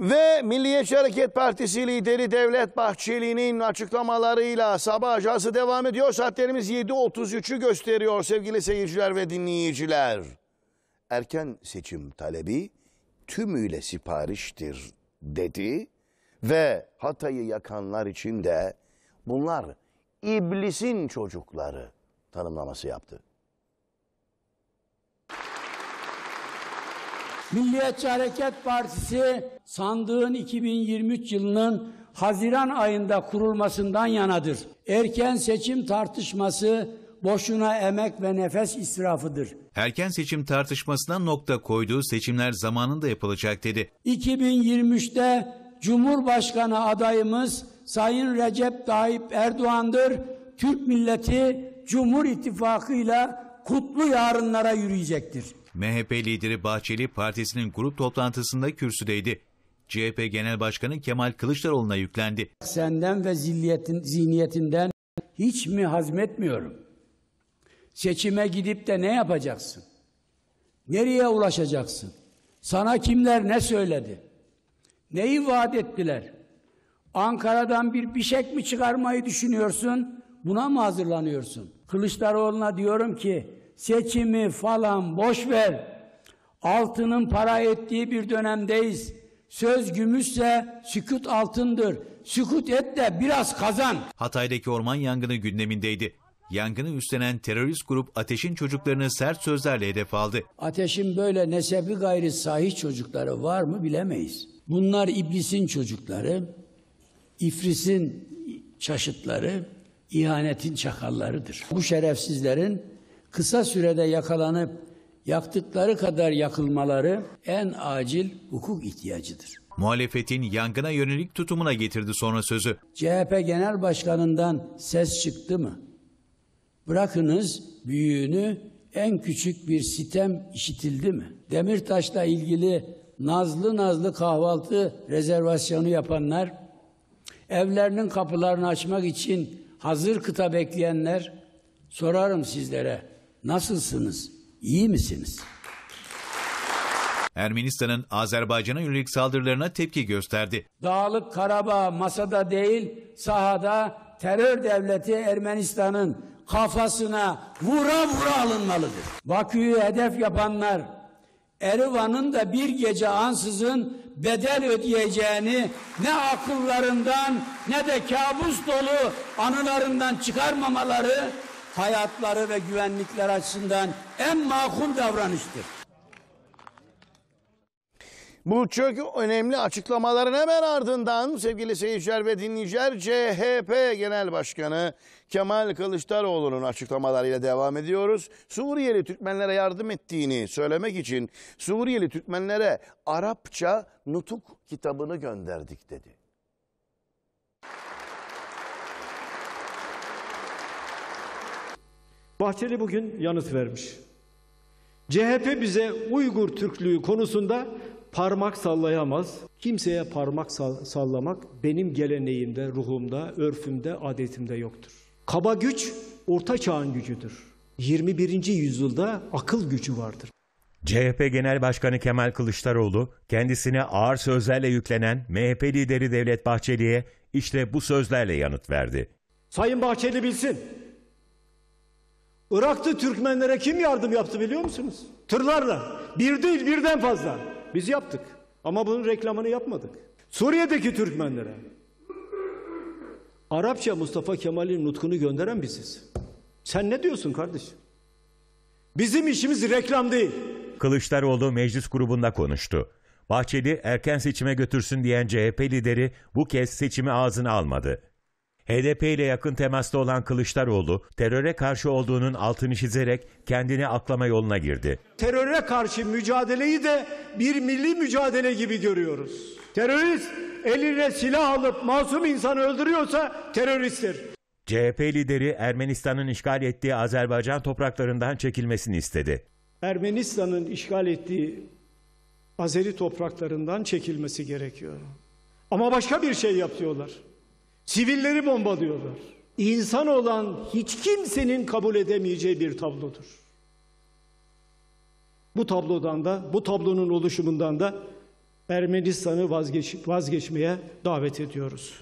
Ve Milliyetçi Hareket Partisi lideri Devlet Bahçeli'nin açıklamalarıyla sabah ajansı devam ediyor. Saatlerimiz 7.33'ü gösteriyor sevgili seyirciler ve dinleyiciler. Erken seçim talebi tümüyle sipariştir dedi ve Hatay'ı yakanlar için de bunlar iblisin çocukları tanımlaması yaptı. Milliyetçi Hareket Partisi sandığın 2023 yılının Haziran ayında kurulmasından yanadır. Erken seçim tartışması boşuna emek ve nefes israfıdır. Erken seçim tartışmasına nokta koyduğu seçimler zamanında yapılacak dedi. 2023'te Cumhurbaşkanı adayımız Sayın Recep Tayyip Erdoğan'dır. Türk milleti Cumhur İttifakı'yla kutlu yarınlara yürüyecektir. MHP lideri Bahçeli partisinin grup toplantısında kürsüdeydi. CHP Genel Başkanı Kemal Kılıçdaroğlu'na yüklendi. Senden ve zilliyetin, zihniyetinden hiç mi hazmetmiyorum? Seçime gidip de ne yapacaksın? Nereye ulaşacaksın? Sana kimler ne söyledi? Neyi vaat ettiler? Ankara'dan bir bişek mi çıkarmayı düşünüyorsun? Buna mı hazırlanıyorsun? Kılıçdaroğlu'na diyorum ki seçimi falan boş ver. Altının para ettiği bir dönemdeyiz. Söz gümüşse sükut altındır. Sükut et de biraz kazan. Hatay'daki orman yangını gündemindeydi yangını üstlenen terörist grup Ateş'in çocuklarını sert sözlerle hedef aldı. Ateş'in böyle nesebi gayri sahih çocukları var mı bilemeyiz. Bunlar iblisin çocukları, ifrisin çaşıtları, ihanetin çakallarıdır. Bu şerefsizlerin kısa sürede yakalanıp yaktıkları kadar yakılmaları en acil hukuk ihtiyacıdır. Muhalefetin yangına yönelik tutumuna getirdi sonra sözü. CHP Genel Başkanı'ndan ses çıktı mı? Bırakınız büyüğünü en küçük bir sitem işitildi mi? Demirtaş'la ilgili nazlı nazlı kahvaltı rezervasyonu yapanlar, evlerinin kapılarını açmak için hazır kıta bekleyenler, sorarım sizlere, nasılsınız, iyi misiniz? Ermenistan'ın Azerbaycan'a yönelik saldırılarına tepki gösterdi. Dağlık Karabağ masada değil, sahada terör devleti Ermenistan'ın kafasına vura vura alınmalıdır. Vaküyü hedef yapanlar Erivan'ın da bir gece ansızın bedel ödeyeceğini ne akıllarından ne de kabus dolu anılarından çıkarmamaları hayatları ve güvenlikler açısından en makul davranıştır. Bu çok önemli açıklamaların hemen ardından sevgili seyirciler ve dinleyiciler CHP Genel Başkanı Kemal Kılıçdaroğlu'nun açıklamalarıyla devam ediyoruz. Suriyeli Türkmenlere yardım ettiğini söylemek için Suriyeli Türkmenlere Arapça nutuk kitabını gönderdik dedi. Bahçeli bugün yanıt vermiş. CHP bize Uygur Türklüğü konusunda parmak sallayamaz. Kimseye parmak sallamak benim geleneğimde, ruhumda, örfümde, adetimde yoktur. Kaba güç orta çağın gücüdür. 21. yüzyılda akıl gücü vardır. CHP Genel Başkanı Kemal Kılıçdaroğlu kendisine ağır sözlerle yüklenen MHP lideri Devlet Bahçeli'ye işte bu sözlerle yanıt verdi. Sayın Bahçeli bilsin. Irak'ta Türkmenlere kim yardım yaptı biliyor musunuz? Tırlarla. Bir değil birden fazla. Biz yaptık. Ama bunun reklamını yapmadık. Suriye'deki Türkmenlere. Arapça Mustafa Kemal'in nutkunu gönderen biziz. Sen ne diyorsun kardeşim? Bizim işimiz reklam değil. Kılıçdaroğlu meclis grubunda konuştu. Bahçeli erken seçime götürsün diyen CHP lideri bu kez seçimi ağzına almadı. HDP ile yakın temasta olan Kılıçdaroğlu, teröre karşı olduğunun altını çizerek kendini aklama yoluna girdi. Teröre karşı mücadeleyi de bir milli mücadele gibi görüyoruz. Terörist eline silah alıp masum insanı öldürüyorsa teröristtir. CHP lideri Ermenistan'ın işgal ettiği Azerbaycan topraklarından çekilmesini istedi. Ermenistan'ın işgal ettiği Azeri topraklarından çekilmesi gerekiyor. Ama başka bir şey yapıyorlar. Sivilleri bombalıyorlar. İnsan olan hiç kimsenin kabul edemeyeceği bir tablodur. Bu tablodan da, bu tablonun oluşumundan da Ermenistan'ı vazgeç, vazgeçmeye davet ediyoruz.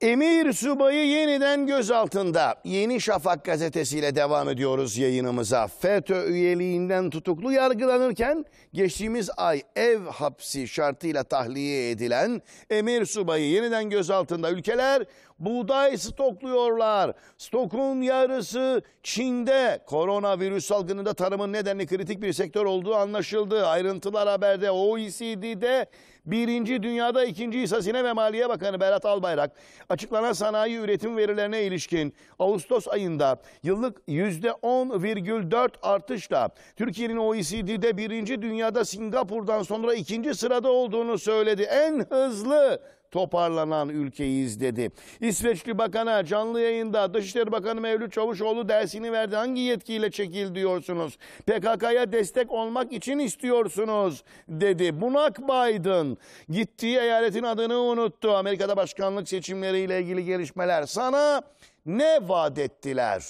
Emir subayı yeniden gözaltında. Yeni Şafak gazetesiyle devam ediyoruz yayınımıza. FETÖ üyeliğinden tutuklu yargılanırken geçtiğimiz ay ev hapsi şartıyla tahliye edilen Emir subayı yeniden gözaltında ülkeler buğday stokluyorlar. Stokun yarısı Çin'de. Koronavirüs salgınında tarımın nedenli kritik bir sektör olduğu anlaşıldı. Ayrıntılar haberde OECD'de birinci dünyada ikinci Hasine ve Maliye Bakanı Berat Albayrak açıklanan sanayi üretim verilerine ilişkin Ağustos ayında yıllık %10,4 artışla Türkiye'nin OECD'de birinci dünyada Singapur'dan sonra ikinci sırada olduğunu söyledi. En hızlı toparlanan ülkeyiz dedi. İsveçli bakana canlı yayında Dışişleri Bakanı Mevlüt Çavuşoğlu dersini verdi. Hangi yetkiyle çekil diyorsunuz? PKK'ya destek olmak için istiyorsunuz dedi. Bunak Biden gittiği eyaletin adını unuttu. Amerika'da başkanlık seçimleriyle ilgili gelişmeler. Sana ne vaat ettiler?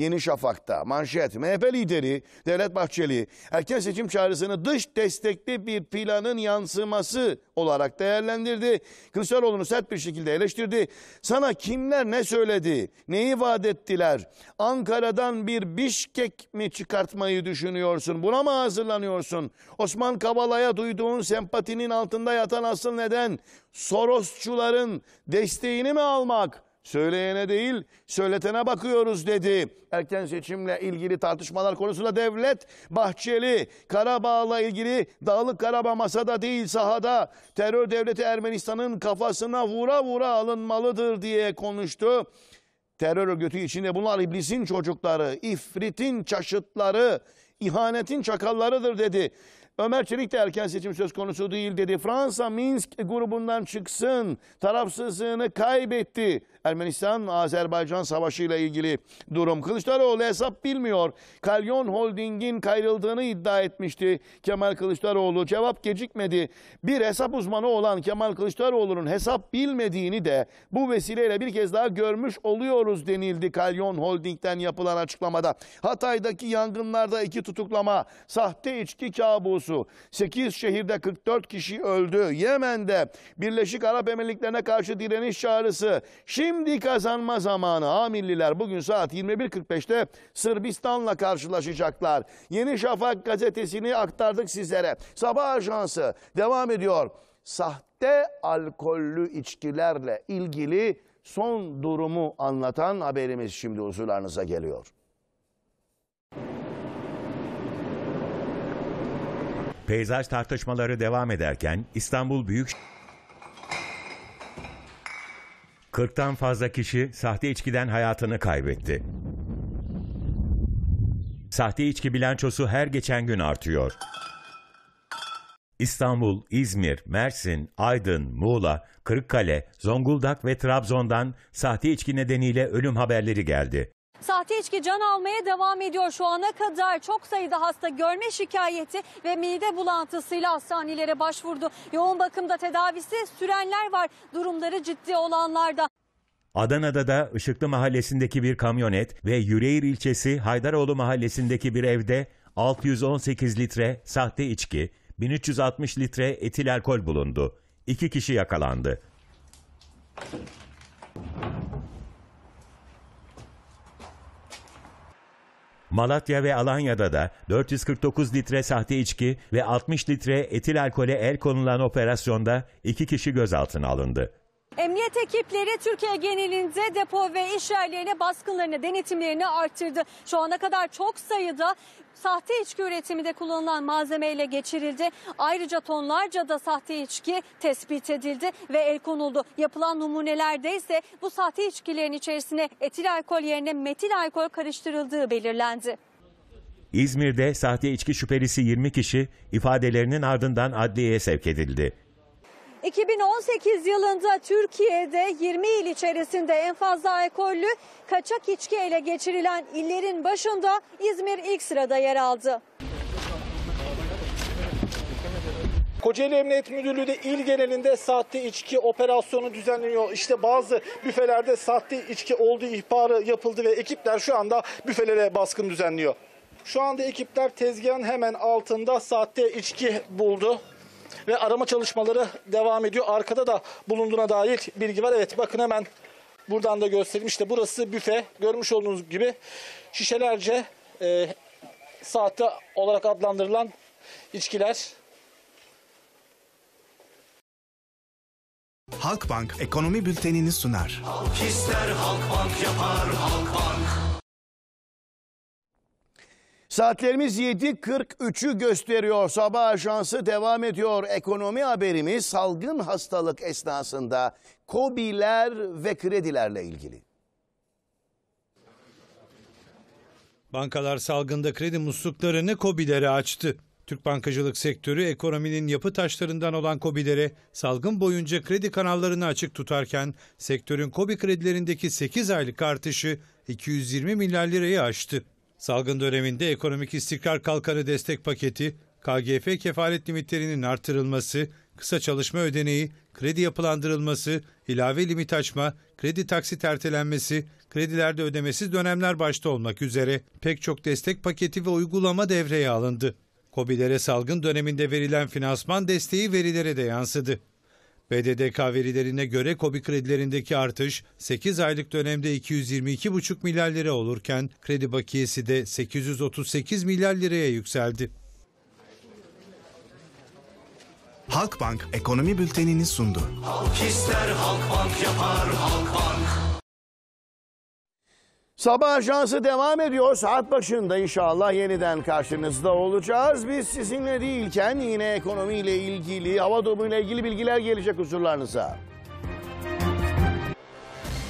Yeni Şafak'ta manşet MHP lideri Devlet Bahçeli erken seçim çağrısını dış destekli bir planın yansıması olarak değerlendirdi. Kılıçdaroğlu'nu sert bir şekilde eleştirdi. Sana kimler ne söyledi? Neyi vaat ettiler? Ankara'dan bir Bişkek mi çıkartmayı düşünüyorsun? Buna mı hazırlanıyorsun? Osman Kavala'ya duyduğun sempatinin altında yatan asıl neden Sorosçuların desteğini mi almak? söyleyene değil söyletene bakıyoruz dedi. Erken seçimle ilgili tartışmalar konusunda devlet Bahçeli Karabağ'la ilgili Dağlık Karabağ masada değil sahada terör devleti Ermenistan'ın kafasına vura vura alınmalıdır diye konuştu. Terör örgütü içinde bunlar iblisin çocukları, ifritin çaşıtları, ihanetin çakallarıdır dedi. Ömer Çelik de erken seçim söz konusu değil dedi. Fransa Minsk grubundan çıksın. Tarafsızlığını kaybetti. Ermenistan-Azerbaycan savaşı ile ilgili durum. Kılıçdaroğlu hesap bilmiyor. Kalyon Holding'in kayrıldığını iddia etmişti Kemal Kılıçdaroğlu. Cevap gecikmedi. Bir hesap uzmanı olan Kemal Kılıçdaroğlu'nun hesap bilmediğini de bu vesileyle bir kez daha görmüş oluyoruz denildi Kalyon Holding'den yapılan açıklamada. Hatay'daki yangınlarda iki tutuklama, sahte içki kabusu ordusu 8 şehirde 44 kişi öldü. Yemen'de Birleşik Arap Emirlikleri'ne karşı direniş çağrısı. Şimdi kazanma zamanı. Amilliler bugün saat 21.45'te Sırbistan'la karşılaşacaklar. Yeni Şafak gazetesini aktardık sizlere. Sabah Ajansı devam ediyor. Sahte alkollü içkilerle ilgili son durumu anlatan haberimiz şimdi huzurlarınıza geliyor. Peyzaj tartışmaları devam ederken İstanbul Büyük 40'tan fazla kişi sahte içkiden hayatını kaybetti. Sahte içki bilançosu her geçen gün artıyor. İstanbul, İzmir, Mersin, Aydın, Muğla, Kırıkkale, Zonguldak ve Trabzon'dan sahte içki nedeniyle ölüm haberleri geldi. Sahte içki can almaya devam ediyor. Şu ana kadar çok sayıda hasta görme şikayeti ve mide bulantısıyla hastanelere başvurdu. Yoğun bakımda tedavisi sürenler var. Durumları ciddi olanlarda. Adana'da da Işıklı Mahallesi'ndeki bir kamyonet ve Yüreğir ilçesi Haydaroğlu Mahallesi'ndeki bir evde 618 litre sahte içki, 1360 litre etil alkol bulundu. İki kişi yakalandı. Malatya ve Alanya'da da 449 litre sahte içki ve 60 litre etil alkole el konulan operasyonda iki kişi gözaltına alındı. Emniyet ekipleri Türkiye genelinde depo ve iş yerlerine baskınlarını, denetimlerini arttırdı. Şu ana kadar çok sayıda sahte içki üretiminde kullanılan malzemeyle geçirildi. Ayrıca tonlarca da sahte içki tespit edildi ve el konuldu. Yapılan numunelerde ise bu sahte içkilerin içerisine etil alkol yerine metil alkol karıştırıldığı belirlendi. İzmir'de sahte içki şüphelisi 20 kişi ifadelerinin ardından adliyeye sevk edildi. 2018 yılında Türkiye'de 20 il içerisinde en fazla alkollü kaçak içki ele geçirilen illerin başında İzmir ilk sırada yer aldı. Kocaeli Emniyet Müdürlüğü de il genelinde sahte içki operasyonu düzenliyor. İşte bazı büfelerde sahte içki olduğu ihbarı yapıldı ve ekipler şu anda büfelere baskın düzenliyor. Şu anda ekipler tezgahın hemen altında sahte içki buldu ve arama çalışmaları devam ediyor. Arkada da bulunduğuna dair bilgi var. Evet bakın hemen buradan da göstereyim. İşte burası büfe. Görmüş olduğunuz gibi şişelerce e, saatte olarak adlandırılan içkiler Halkbank ekonomi bültenini sunar. Halk ister Halkbank yapar Halkbank. Saatlerimiz 7.43'ü gösteriyor. Sabah ajansı devam ediyor. Ekonomi haberimiz salgın hastalık esnasında kobiler ve kredilerle ilgili. Bankalar salgında kredi musluklarını kobilere açtı. Türk bankacılık sektörü ekonominin yapı taşlarından olan KOBİ'lere salgın boyunca kredi kanallarını açık tutarken sektörün kobi kredilerindeki 8 aylık artışı 220 milyar lirayı aştı. Salgın döneminde ekonomik istikrar kalkanı destek paketi, KGF kefalet limitlerinin artırılması, kısa çalışma ödeneği, kredi yapılandırılması, ilave limit açma, kredi taksit ertelenmesi, kredilerde ödemesiz dönemler başta olmak üzere pek çok destek paketi ve uygulama devreye alındı. Kobilere salgın döneminde verilen finansman desteği verilere de yansıdı. BDDK verilerine göre kobi kredilerindeki artış 8 aylık dönemde 222,5 milyar lira olurken kredi bakiyesi de 838 milyar liraya yükseldi. Halkbank ekonomi bültenini sundu. Halk ister Halkbank yapar Halkbank. Sabah Ajansı devam ediyor. Saat başında inşallah yeniden karşınızda olacağız. Biz sizinle değilken yine ekonomiyle ilgili, hava durumuyla ilgili bilgiler gelecek huzurlarınıza.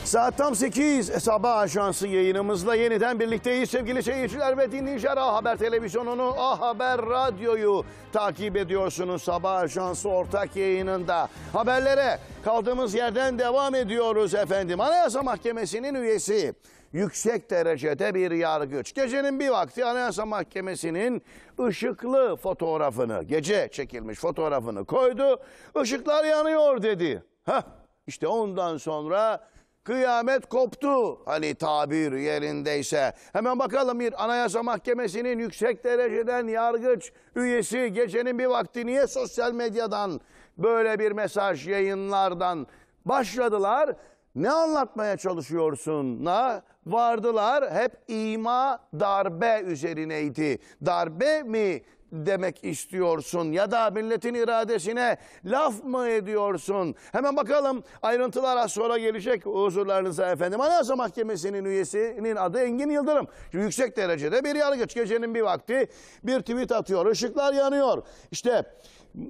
Saat tam 8 e, sabah ajansı yayınımızla yeniden birlikteyiz sevgili seyirciler ve dinleyiciler. A Haber Televizyonu'nu, A Haber Radyo'yu takip ediyorsunuz sabah ajansı ortak yayınında. Haberlere kaldığımız yerden devam ediyoruz efendim. Anayasa Mahkemesi'nin üyesi yüksek derecede bir yargıç. Gecenin bir vakti Anayasa Mahkemesi'nin ışıklı fotoğrafını, gece çekilmiş fotoğrafını koydu. Işıklar yanıyor dedi. Heh, işte ondan sonra kıyamet koptu. Hani tabir yerindeyse. Hemen bakalım bir Anayasa Mahkemesi'nin yüksek dereceden yargıç üyesi gecenin bir vakti niye sosyal medyadan böyle bir mesaj yayınlardan başladılar. Ne anlatmaya çalışıyorsun? Na vardılar. Hep ima darbe üzerineydi. Darbe mi demek istiyorsun ya da milletin iradesine laf mı ediyorsun? Hemen bakalım ayrıntılar az sonra gelecek huzurlarınıza efendim. Anayasa Mahkemesi'nin üyesinin adı Engin Yıldırım. Şimdi yüksek derecede bir yargıç gecenin bir vakti bir tweet atıyor. Işıklar yanıyor. İşte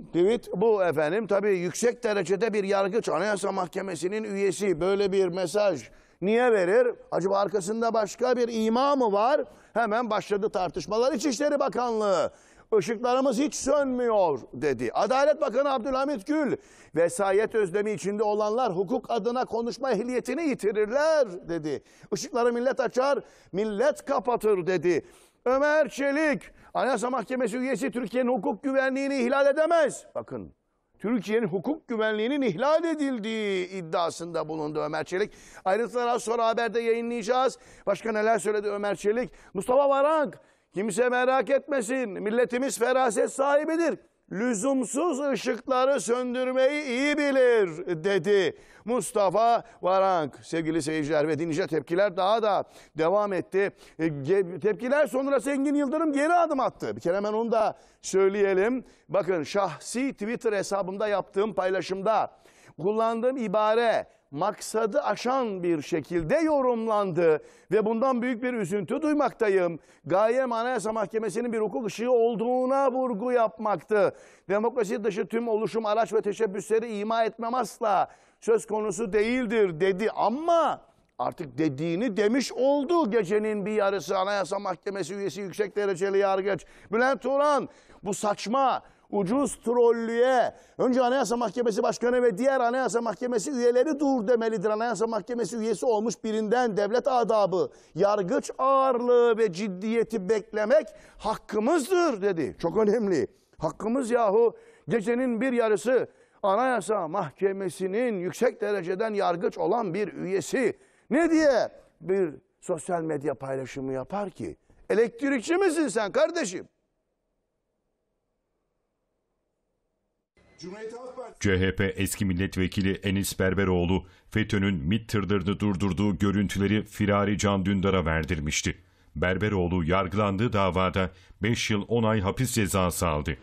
tweet bu efendim. Tabii yüksek derecede bir yargıç Anayasa Mahkemesi'nin üyesi böyle bir mesaj Niye verir? Acaba arkasında başka bir ima mı var? Hemen başladı tartışmalar. İçişleri Bakanlığı ışıklarımız hiç sönmüyor dedi. Adalet Bakanı Abdülhamit Gül, vesayet özlemi içinde olanlar hukuk adına konuşma ehliyetini yitirirler dedi. Işıkları millet açar, millet kapatır dedi. Ömer Çelik, Anayasa Mahkemesi üyesi Türkiye'nin hukuk güvenliğini ihlal edemez. Bakın Türkiye'nin hukuk güvenliğinin ihlal edildiği iddiasında bulundu Ömer Çelik. Ayrıntıları az sonra haberde yayınlayacağız. Başka neler söyledi Ömer Çelik? Mustafa Varank, kimse merak etmesin, milletimiz feraset sahibidir lüzumsuz ışıkları söndürmeyi iyi bilir dedi Mustafa Varank. Sevgili seyirciler ve dinleyici tepkiler daha da devam etti. E, tepkiler sonra Engin Yıldırım geri adım attı. Bir kere hemen onu da söyleyelim. Bakın şahsi Twitter hesabımda yaptığım paylaşımda kullandığım ibare maksadı aşan bir şekilde yorumlandı ve bundan büyük bir üzüntü duymaktayım. Gayem Anayasa Mahkemesi'nin bir hukuk ışığı olduğuna vurgu yapmaktı. Demokrasi dışı tüm oluşum, araç ve teşebbüsleri ima etmem asla söz konusu değildir dedi ama artık dediğini demiş oldu gecenin bir yarısı Anayasa Mahkemesi üyesi yüksek dereceli yargıç Bülent Turan bu saçma ucuz trollüye önce Anayasa Mahkemesi Başkanı ve diğer Anayasa Mahkemesi üyeleri dur demelidir. Anayasa Mahkemesi üyesi olmuş birinden devlet adabı, yargıç ağırlığı ve ciddiyeti beklemek hakkımızdır dedi. Çok önemli. Hakkımız yahu gecenin bir yarısı Anayasa Mahkemesi'nin yüksek dereceden yargıç olan bir üyesi ne diye bir sosyal medya paylaşımı yapar ki? Elektrikçi misin sen kardeşim? CHP eski milletvekili Enis Berberoğlu, FETÖ'nün MİT tırdırını durdurduğu görüntüleri Firari Can Dündar'a verdirmişti. Berberoğlu yargılandığı davada 5 yıl 10 ay hapis cezası aldı.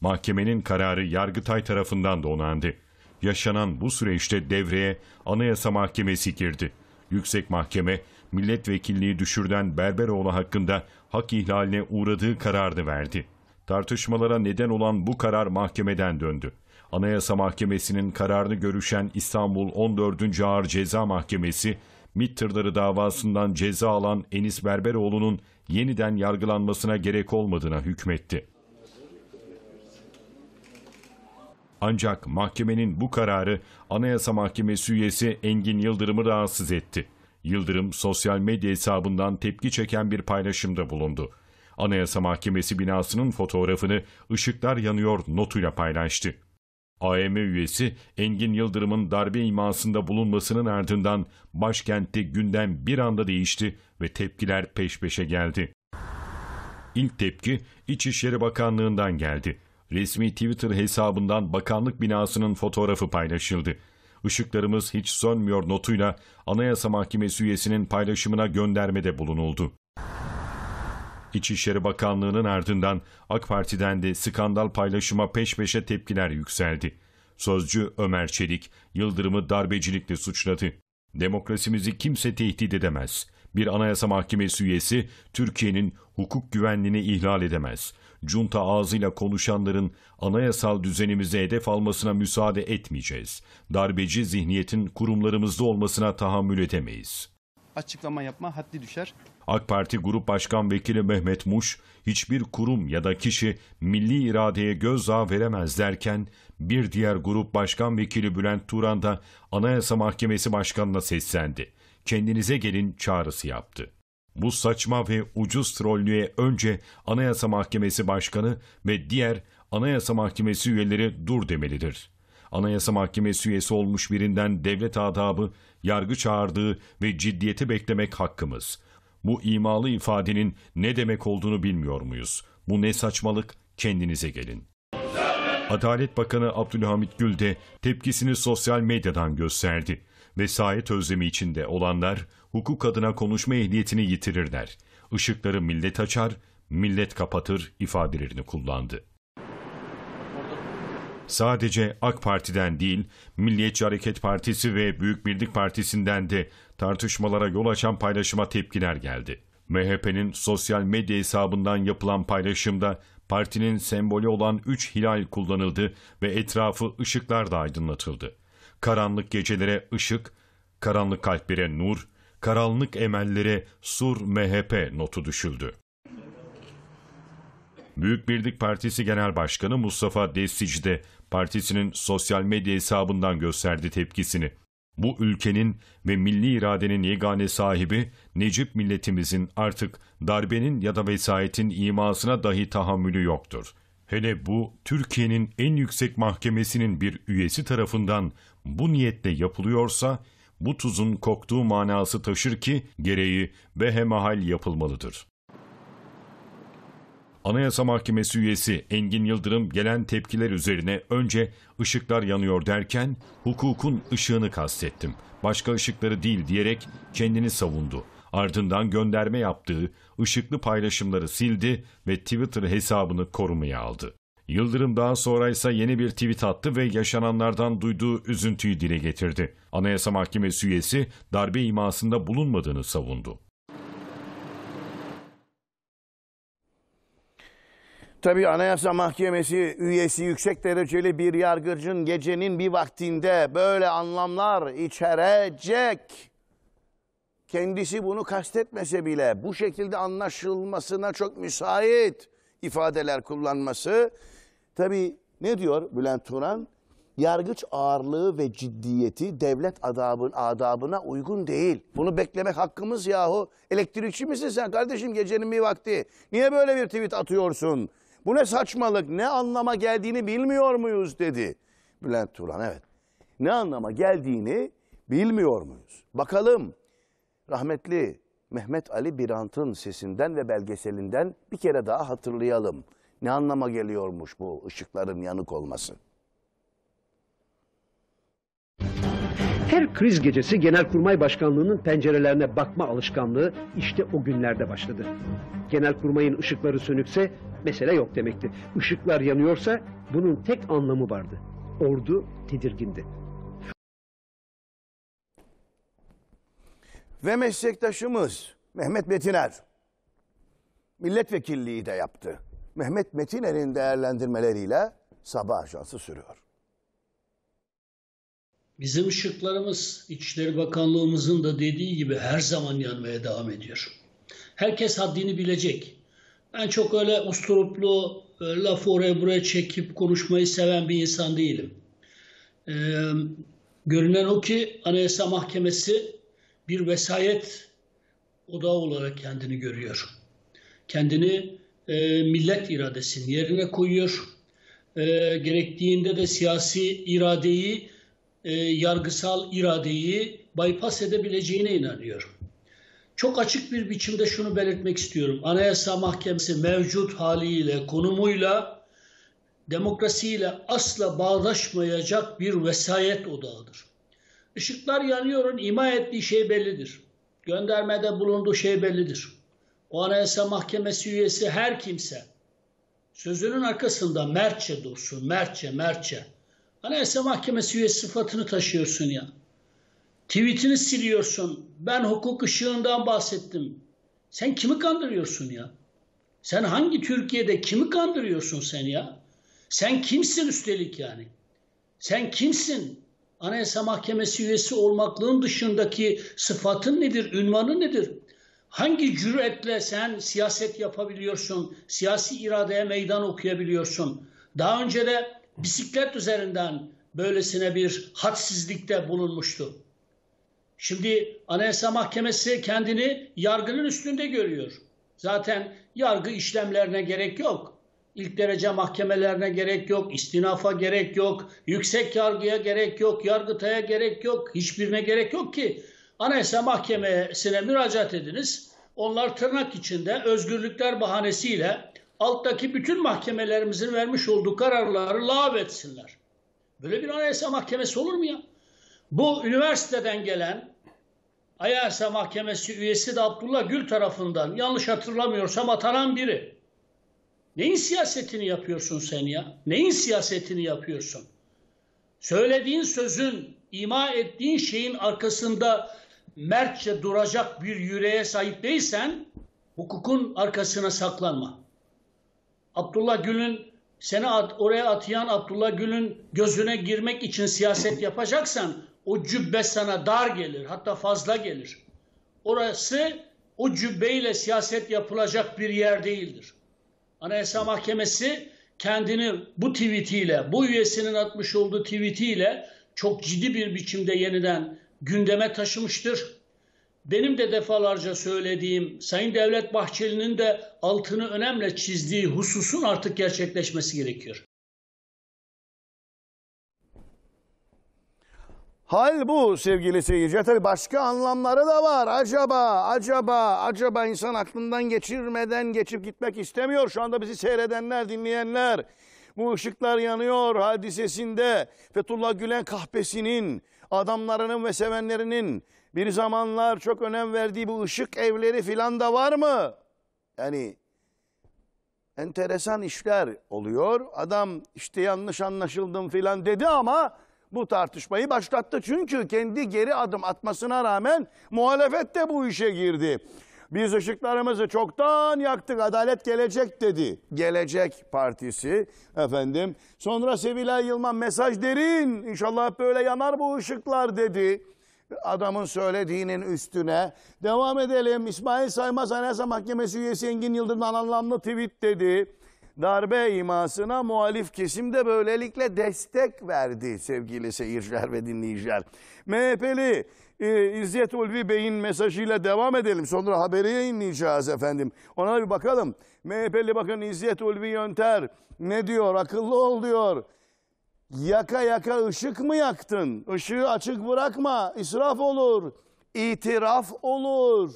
Mahkemenin kararı Yargıtay tarafından da onandı. Yaşanan bu süreçte devreye Anayasa Mahkemesi girdi. Yüksek Mahkeme, milletvekilliği düşürden Berberoğlu hakkında hak ihlaline uğradığı kararını verdi. Tartışmalara neden olan bu karar mahkemeden döndü. Anayasa Mahkemesi'nin kararını görüşen İstanbul 14. Ağır Ceza Mahkemesi, MİT tırları davasından ceza alan Enis Berberoğlu'nun yeniden yargılanmasına gerek olmadığına hükmetti. Ancak mahkemenin bu kararı Anayasa Mahkemesi üyesi Engin Yıldırım'ı rahatsız etti. Yıldırım sosyal medya hesabından tepki çeken bir paylaşımda bulundu. Anayasa Mahkemesi binasının fotoğrafını "Işıklar yanıyor notuyla paylaştı. AYM üyesi Engin Yıldırım'ın darbe imasında bulunmasının ardından başkentte gündem bir anda değişti ve tepkiler peş peşe geldi. İlk tepki İçişleri Bakanlığı'ndan geldi. Resmi Twitter hesabından bakanlık binasının fotoğrafı paylaşıldı. Işıklarımız hiç sönmüyor notuyla Anayasa Mahkemesi üyesinin paylaşımına göndermede bulunuldu. İçişleri Bakanlığı'nın ardından AK Parti'den de skandal paylaşıma peş peşe tepkiler yükseldi. Sözcü Ömer Çelik, Yıldırım'ı darbecilikle suçladı. Demokrasimizi kimse tehdit edemez. Bir anayasa mahkemesi üyesi Türkiye'nin hukuk güvenliğini ihlal edemez. Junta ağzıyla konuşanların anayasal düzenimize hedef almasına müsaade etmeyeceğiz. Darbeci zihniyetin kurumlarımızda olmasına tahammül edemeyiz. Açıklama yapma haddi düşer. AK Parti Grup Başkan Vekili Mehmet Muş, hiçbir kurum ya da kişi milli iradeye gözdağı veremez derken, bir diğer Grup Başkan Vekili Bülent Turan da Anayasa Mahkemesi Başkanı'na seslendi. Kendinize gelin çağrısı yaptı. Bu saçma ve ucuz trollüğe önce Anayasa Mahkemesi Başkanı ve diğer Anayasa Mahkemesi üyeleri dur demelidir. Anayasa Mahkemesi üyesi olmuş birinden devlet adabı, yargı çağırdığı ve ciddiyeti beklemek hakkımız.'' Bu imalı ifadenin ne demek olduğunu bilmiyor muyuz? Bu ne saçmalık? Kendinize gelin. Adalet Bakanı Abdülhamit Gül de tepkisini sosyal medyadan gösterdi. Vesayet özlemi içinde olanlar hukuk adına konuşma ehliyetini yitirirler. Işıkları millet açar, millet kapatır ifadelerini kullandı sadece AK Parti'den değil, Milliyetçi Hareket Partisi ve Büyük Birlik Partisi'nden de tartışmalara yol açan paylaşıma tepkiler geldi. MHP'nin sosyal medya hesabından yapılan paylaşımda partinin sembolü olan 3 hilal kullanıldı ve etrafı ışıklar da aydınlatıldı. Karanlık gecelere ışık, karanlık kalplere nur, karanlık emellere sur MHP notu düşüldü. Büyük Birlik Partisi Genel Başkanı Mustafa Destici de partisinin sosyal medya hesabından gösterdi tepkisini. Bu ülkenin ve milli iradenin yegane sahibi Necip milletimizin artık darbenin ya da vesayetin imasına dahi tahammülü yoktur. Hele bu Türkiye'nin en yüksek mahkemesinin bir üyesi tarafından bu niyetle yapılıyorsa bu tuzun koktuğu manası taşır ki gereği behemahal yapılmalıdır. Anayasa Mahkemesi üyesi Engin Yıldırım gelen tepkiler üzerine önce ışıklar yanıyor derken hukukun ışığını kastettim. Başka ışıkları değil diyerek kendini savundu. Ardından gönderme yaptığı ışıklı paylaşımları sildi ve Twitter hesabını korumaya aldı. Yıldırım daha sonra ise yeni bir tweet attı ve yaşananlardan duyduğu üzüntüyü dile getirdi. Anayasa Mahkemesi üyesi darbe imasında bulunmadığını savundu. Tabii Anayasa Mahkemesi üyesi yüksek dereceli bir yargıcın gecenin bir vaktinde böyle anlamlar içerecek. Kendisi bunu kastetmese bile bu şekilde anlaşılmasına çok müsait ifadeler kullanması. Tabii ne diyor Bülent Turan? Yargıç ağırlığı ve ciddiyeti devlet adabın, adabına uygun değil. Bunu beklemek hakkımız yahu. Elektrikçi misin sen kardeşim gecenin bir vakti? Niye böyle bir tweet atıyorsun?'' Bu ne saçmalık ne anlama geldiğini bilmiyor muyuz dedi Bülent Turan. Evet ne anlama geldiğini bilmiyor muyuz? Bakalım rahmetli Mehmet Ali Birant'ın sesinden ve belgeselinden bir kere daha hatırlayalım. Ne anlama geliyormuş bu ışıkların yanık olması? Her kriz gecesi Genelkurmay Başkanlığı'nın pencerelerine bakma alışkanlığı işte o günlerde başladı. Genelkurmay'ın ışıkları sönükse mesele yok demekti. Işıklar yanıyorsa bunun tek anlamı vardı. Ordu tedirgindi. Ve meslektaşımız Mehmet Metiner milletvekilliği de yaptı. Mehmet Metiner'in değerlendirmeleriyle sabah ajansı sürüyor. Bizim ışıklarımız İçişleri Bakanlığımızın da dediği gibi her zaman yanmaya devam ediyor. Herkes haddini bilecek. Ben çok öyle usturuplu e, lafı oraya buraya çekip konuşmayı seven bir insan değilim. Ee, görünen o ki Anayasa Mahkemesi bir vesayet odağı olarak kendini görüyor. Kendini e, millet iradesinin yerine koyuyor. E, gerektiğinde de siyasi iradeyi e, yargısal iradeyi bypass edebileceğine inanıyor. Çok açık bir biçimde şunu belirtmek istiyorum. Anayasa Mahkemesi mevcut haliyle, konumuyla, demokrasiyle asla bağdaşmayacak bir vesayet odağıdır. Işıklar yanıyorun ima ettiği şey bellidir. Göndermede bulunduğu şey bellidir. O Anayasa Mahkemesi üyesi her kimse sözünün arkasında mertçe dursun, mertçe, mertçe. Anayasa Mahkemesi üyesi sıfatını taşıyorsun ya. Tweetini siliyorsun. Ben hukuk ışığından bahsettim. Sen kimi kandırıyorsun ya? Sen hangi Türkiye'de kimi kandırıyorsun sen ya? Sen kimsin üstelik yani? Sen kimsin? Anayasa Mahkemesi üyesi olmaklığın dışındaki sıfatın nedir, Ünvanı nedir? Hangi cüretle sen siyaset yapabiliyorsun, siyasi iradeye meydan okuyabiliyorsun? Daha önce de bisiklet üzerinden böylesine bir hadsizlikte bulunmuştu. Şimdi Anayasa Mahkemesi kendini yargının üstünde görüyor. Zaten yargı işlemlerine gerek yok. İlk derece mahkemelerine gerek yok, istinafa gerek yok, yüksek yargıya gerek yok, yargıtaya gerek yok, hiçbirine gerek yok ki. Anayasa Mahkemesi'ne müracaat ediniz. Onlar tırnak içinde özgürlükler bahanesiyle alttaki bütün mahkemelerimizin vermiş olduğu kararları lav etsinler. Böyle bir anayasa mahkemesi olur mu ya? Bu üniversiteden gelen Anayasa Mahkemesi üyesi de Abdullah Gül tarafından yanlış hatırlamıyorsam atanan biri. Neyin siyasetini yapıyorsun sen ya? Neyin siyasetini yapıyorsun? Söylediğin sözün, ima ettiğin şeyin arkasında mertçe duracak bir yüreğe sahip değilsen hukukun arkasına saklanma. Abdullah Gül'ün seni at, oraya atayan Abdullah Gül'ün gözüne girmek için siyaset yapacaksan o cübbe sana dar gelir. Hatta fazla gelir. Orası o cübbeyle siyaset yapılacak bir yer değildir. Anayasa Mahkemesi kendini bu tweetiyle, bu üyesinin atmış olduğu tweetiyle çok ciddi bir biçimde yeniden gündeme taşımıştır. Benim de defalarca söylediğim, Sayın Devlet Bahçeli'nin de altını önemle çizdiği hususun artık gerçekleşmesi gerekiyor. Hal bu sevgili seyirciler. Tabii başka anlamları da var. Acaba, acaba, acaba insan aklından geçirmeden geçip gitmek istemiyor. Şu anda bizi seyredenler, dinleyenler. Bu ışıklar yanıyor hadisesinde Fethullah Gülen kahpesinin, adamlarının ve sevenlerinin bir zamanlar çok önem verdiği bu ışık evleri filan da var mı? Yani enteresan işler oluyor. Adam işte yanlış anlaşıldım filan dedi ama bu tartışmayı başlattı. Çünkü kendi geri adım atmasına rağmen muhalefet de bu işe girdi. Biz ışıklarımızı çoktan yaktık. Adalet gelecek dedi. Gelecek Partisi efendim. Sonra Sevilay Yılmaz mesaj derin. İnşallah böyle yanar bu ışıklar dedi adamın söylediğinin üstüne. Devam edelim. İsmail Saymaz Anayasa Mahkemesi üyesi Engin Yıldırım'dan anlamlı tweet dedi. Darbe imasına muhalif kesim de böylelikle destek verdi sevgili seyirciler ve dinleyiciler. MHP'li e, İzzet Ulvi Bey'in mesajıyla devam edelim. Sonra haberi yayınlayacağız efendim. Ona bir bakalım. MHP'li bakın İzzet Ulvi Yönter ne diyor? Akıllı ol diyor. Yaka yaka ışık mı yaktın? Işığı açık bırakma. israf olur. itiraf olur.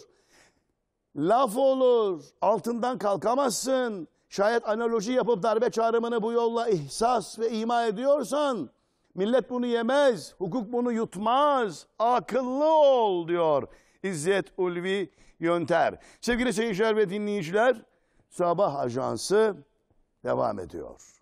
Laf olur. Altından kalkamazsın. Şayet analoji yapıp darbe çağrımını bu yolla ihsas ve ima ediyorsan millet bunu yemez. Hukuk bunu yutmaz. Akıllı ol diyor. İzzet Ulvi Yönter. Sevgili seyirciler ve dinleyiciler, Sabah Ajansı devam ediyor.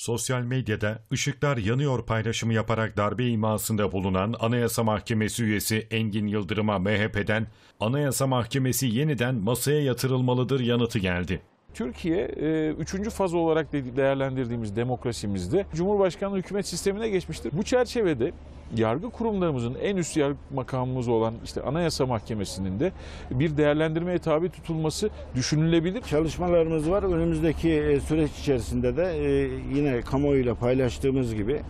Sosyal medyada ışıklar Yanıyor paylaşımı yaparak darbe imasında bulunan Anayasa Mahkemesi üyesi Engin Yıldırım'a MHP'den Anayasa Mahkemesi yeniden masaya yatırılmalıdır yanıtı geldi. Türkiye e, üçüncü faz olarak değerlendirdiğimiz demokrasimizde Cumhurbaşkanlığı hükümet sistemine geçmiştir. Bu çerçevede yargı kurumlarımızın en üst yargı makamımız olan işte Anayasa Mahkemesi'nin de bir değerlendirmeye tabi tutulması düşünülebilir. Çalışmalarımız var. Önümüzdeki e, süreç içerisinde de e, yine kamuoyuyla paylaştığımız gibi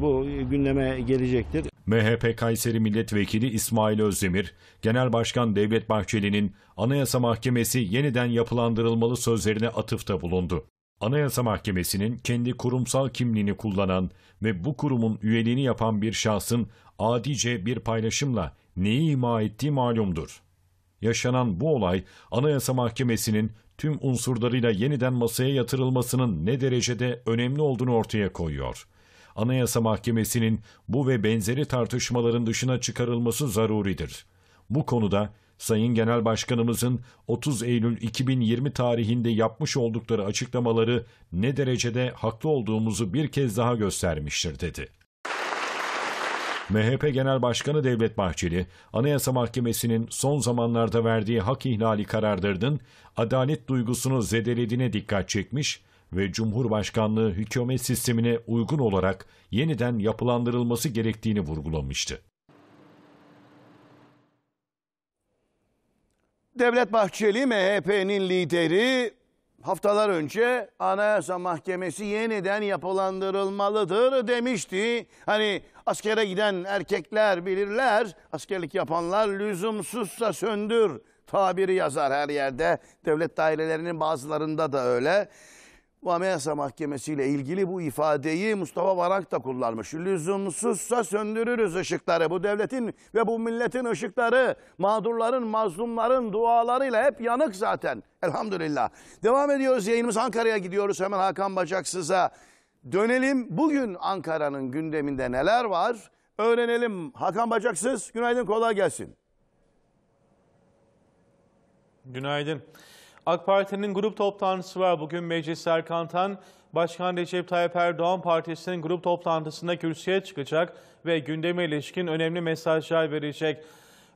bu gündeme gelecektir. MHP Kayseri Milletvekili İsmail Özdemir, Genel Başkan Devlet Bahçeli'nin Anayasa Mahkemesi yeniden yapılandırılmalı sözlerine atıfta bulundu. Anayasa Mahkemesi'nin kendi kurumsal kimliğini kullanan ve bu kurumun üyeliğini yapan bir şahsın adice bir paylaşımla neyi ima ettiği malumdur. Yaşanan bu olay Anayasa Mahkemesi'nin tüm unsurlarıyla yeniden masaya yatırılmasının ne derecede önemli olduğunu ortaya koyuyor. Anayasa Mahkemesi'nin bu ve benzeri tartışmaların dışına çıkarılması zaruridir. Bu konuda Sayın Genel Başkanımızın 30 Eylül 2020 tarihinde yapmış oldukları açıklamaları ne derecede haklı olduğumuzu bir kez daha göstermiştir dedi. MHP Genel Başkanı Devlet Bahçeli, Anayasa Mahkemesi'nin son zamanlarda verdiği hak ihlali kararlarının adalet duygusunu zedelediğine dikkat çekmiş ve Cumhurbaşkanlığı hükümet sistemine uygun olarak yeniden yapılandırılması gerektiğini vurgulamıştı. Devlet Bahçeli MHP'nin lideri haftalar önce Anayasa Mahkemesi yeniden yapılandırılmalıdır demişti. Hani askere giden erkekler bilirler, askerlik yapanlar lüzumsuzsa söndür tabiri yazar her yerde. Devlet dairelerinin bazılarında da öyle. Bu Anayasa Mahkemesi ile ilgili bu ifadeyi Mustafa Varank da kullanmış. Lüzumsuzsa söndürürüz ışıkları. Bu devletin ve bu milletin ışıkları mağdurların, mazlumların dualarıyla hep yanık zaten. Elhamdülillah. Devam ediyoruz yayınımız Ankara'ya gidiyoruz hemen Hakan Bacaksız'a. Dönelim bugün Ankara'nın gündeminde neler var öğrenelim. Hakan Bacaksız günaydın kolay gelsin. Günaydın. AK Parti'nin grup toplantısı var. Bugün Meclis Erkan Başkan Recep Tayyip Erdoğan Partisi'nin grup toplantısında kürsüye çıkacak ve gündeme ilişkin önemli mesajlar verecek.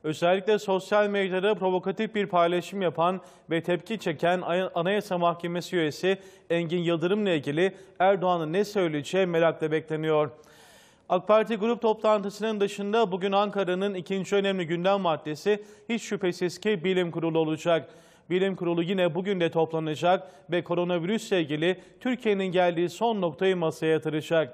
Özellikle sosyal medyada provokatif bir paylaşım yapan ve tepki çeken Anayasa Mahkemesi üyesi Engin Yıldırım'la ilgili Erdoğan'ın ne söyleyeceği merakla bekleniyor. AK Parti grup toplantısının dışında bugün Ankara'nın ikinci önemli gündem maddesi hiç şüphesiz ki bilim kurulu olacak. Bilim Kurulu yine bugün de toplanacak ve koronavirüsle ilgili Türkiye'nin geldiği son noktayı masaya yatıracak.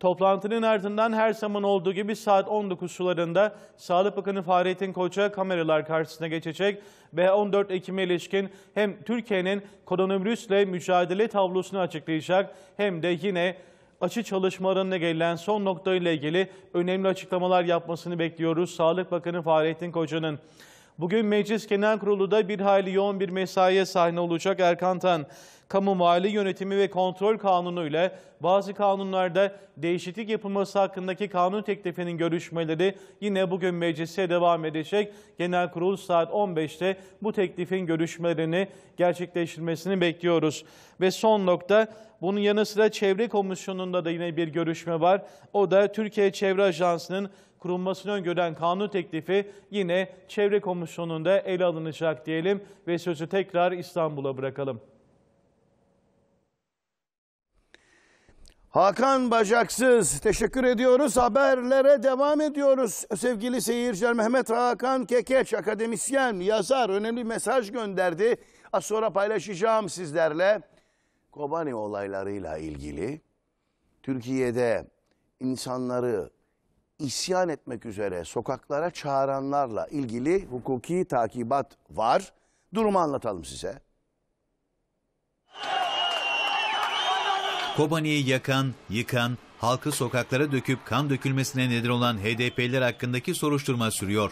Toplantının ardından her zaman olduğu gibi saat 19 sularında Sağlık Bakanı Fahrettin Koç'a kameralar karşısına geçecek ve 14 Ekim'e ilişkin hem Türkiye'nin koronavirüsle mücadele tablosunu açıklayacak hem de yine açı çalışmalarına gelen son noktayla ilgili önemli açıklamalar yapmasını bekliyoruz Sağlık Bakanı Fahrettin Koca'nın. Bugün Meclis Genel Kurulu'da bir hayli yoğun bir mesaiye sahne olacak Erkan Tan. Kamu Mali Yönetimi ve Kontrol Kanunu ile bazı kanunlarda değişiklik yapılması hakkındaki kanun teklifinin görüşmeleri yine bugün meclise devam edecek. Genel Kurul saat 15'te bu teklifin görüşmelerini gerçekleştirmesini bekliyoruz. Ve son nokta bunun yanı sıra Çevre Komisyonu'nda da yine bir görüşme var. O da Türkiye Çevre Ajansı'nın kurulmasını öngören kanun teklifi yine Çevre Komisyonu'nda ele alınacak diyelim ve sözü tekrar İstanbul'a bırakalım. Hakan Bacaksız teşekkür ediyoruz. Haberlere devam ediyoruz. Sevgili seyirciler Mehmet Hakan Kekeç akademisyen, yazar önemli mesaj gönderdi. Az sonra paylaşacağım sizlerle. Kobani olaylarıyla ilgili Türkiye'de insanları isyan etmek üzere sokaklara çağıranlarla ilgili hukuki takibat var. Durumu anlatalım size. Kobani'yi yakan, yıkan, halkı sokaklara döküp kan dökülmesine neden olan HDP'ler hakkındaki soruşturma sürüyor.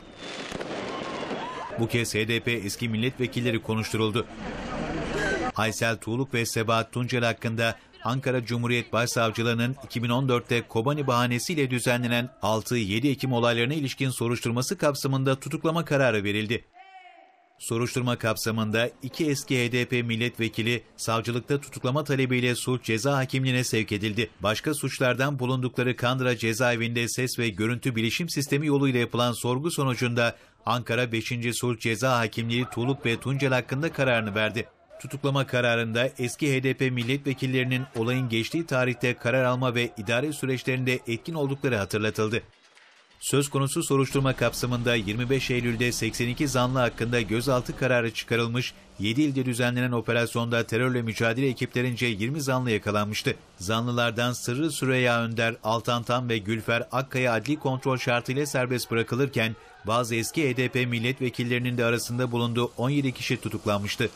Bu kez HDP eski milletvekilleri konuşturuldu. Aysel Tuğluk ve Sebahat Tuncel hakkında Ankara Cumhuriyet Başsavcılığının 2014'te Kobani bahanesiyle düzenlenen 6-7 Ekim olaylarına ilişkin soruşturması kapsamında tutuklama kararı verildi. Soruşturma kapsamında iki eski HDP milletvekili savcılıkta tutuklama talebiyle suç ceza hakimliğine sevk edildi. Başka suçlardan bulundukları Kandıra cezaevinde ses ve görüntü bilişim sistemi yoluyla yapılan sorgu sonucunda Ankara 5. Sulh Ceza Hakimliği Tuğluk ve Tuncel hakkında kararını verdi. Tutuklama kararında eski HDP milletvekillerinin olayın geçtiği tarihte karar alma ve idare süreçlerinde etkin oldukları hatırlatıldı. Söz konusu soruşturma kapsamında 25 Eylül'de 82 zanlı hakkında gözaltı kararı çıkarılmış, 7 ilde düzenlenen operasyonda terörle mücadele ekiplerince 20 zanlı yakalanmıştı. Zanlılardan Sırrı Süreya Önder, Altan Tan ve Gülfer Akkaya adli kontrol şartıyla serbest bırakılırken bazı eski HDP milletvekillerinin de arasında bulunduğu 17 kişi tutuklanmıştı.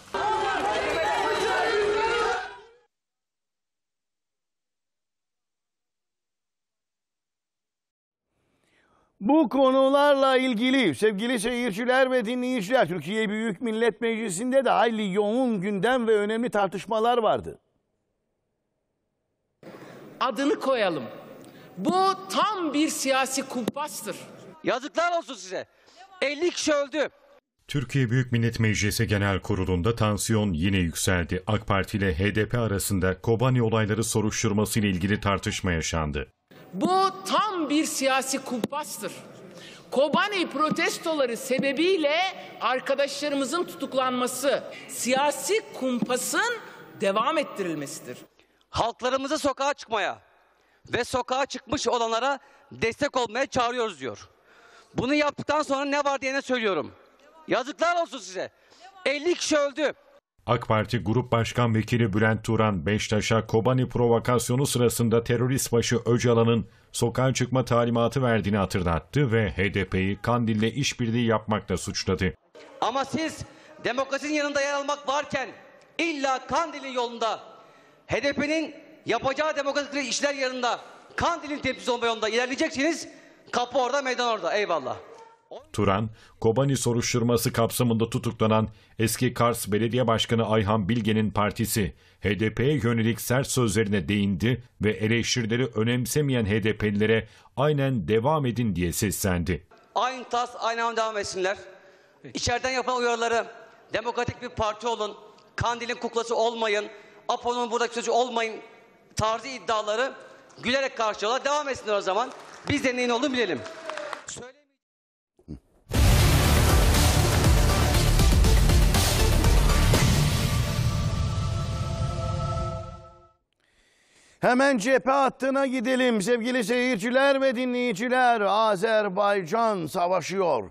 Bu konularla ilgili sevgili seyirciler ve dinleyiciler Türkiye Büyük Millet Meclisi'nde de hayli yoğun gündem ve önemli tartışmalar vardı. Adını koyalım. Bu tam bir siyasi kumpastır. Yazıklar olsun size. 50 kişi öldü. Türkiye Büyük Millet Meclisi Genel Kurulu'nda tansiyon yine yükseldi. AK Parti ile HDP arasında Kobani olayları soruşturması ile ilgili tartışma yaşandı. Bu tam bir siyasi kumpastır. Kobani protestoları sebebiyle arkadaşlarımızın tutuklanması, siyasi kumpasın devam ettirilmesidir. Halklarımızı sokağa çıkmaya ve sokağa çıkmış olanlara destek olmaya çağırıyoruz diyor. Bunu yaptıktan sonra ne var diye ne söylüyorum. Yazıklar olsun size. 50 kişi öldü. AK Parti Grup Başkan Vekili Bülent Turan, Beştaş'a Kobani provokasyonu sırasında terörist başı Öcalan'ın sokağa çıkma talimatı verdiğini hatırlattı ve HDP'yi Kandil'le işbirliği yapmakla suçladı. Ama siz demokrasinin yanında yer almak varken illa Kandil'in yolunda, HDP'nin yapacağı demokratik işler yanında, Kandil'in temsilcisi olma yolunda ilerleyeceksiniz. Kapı orada, meydan orada. Eyvallah. Turan, Kobani soruşturması kapsamında tutuklanan eski Kars Belediye Başkanı Ayhan Bilge'nin partisi HDP'ye yönelik sert sözlerine değindi ve eleştirileri önemsemeyen HDP'lilere aynen devam edin diye seslendi. Aynı tas aynı devam etsinler. İçeriden yapılan uyarıları demokratik bir parti olun, Kandil'in kuklası olmayın, Apo'nun buradaki sözü olmayın tarzı iddiaları gülerek karşılıyorlar. Devam etsinler o zaman. Biz de neyin olduğunu bilelim. Söyle Hemen cephe hattına gidelim sevgili seyirciler ve dinleyiciler. Azerbaycan savaşıyor.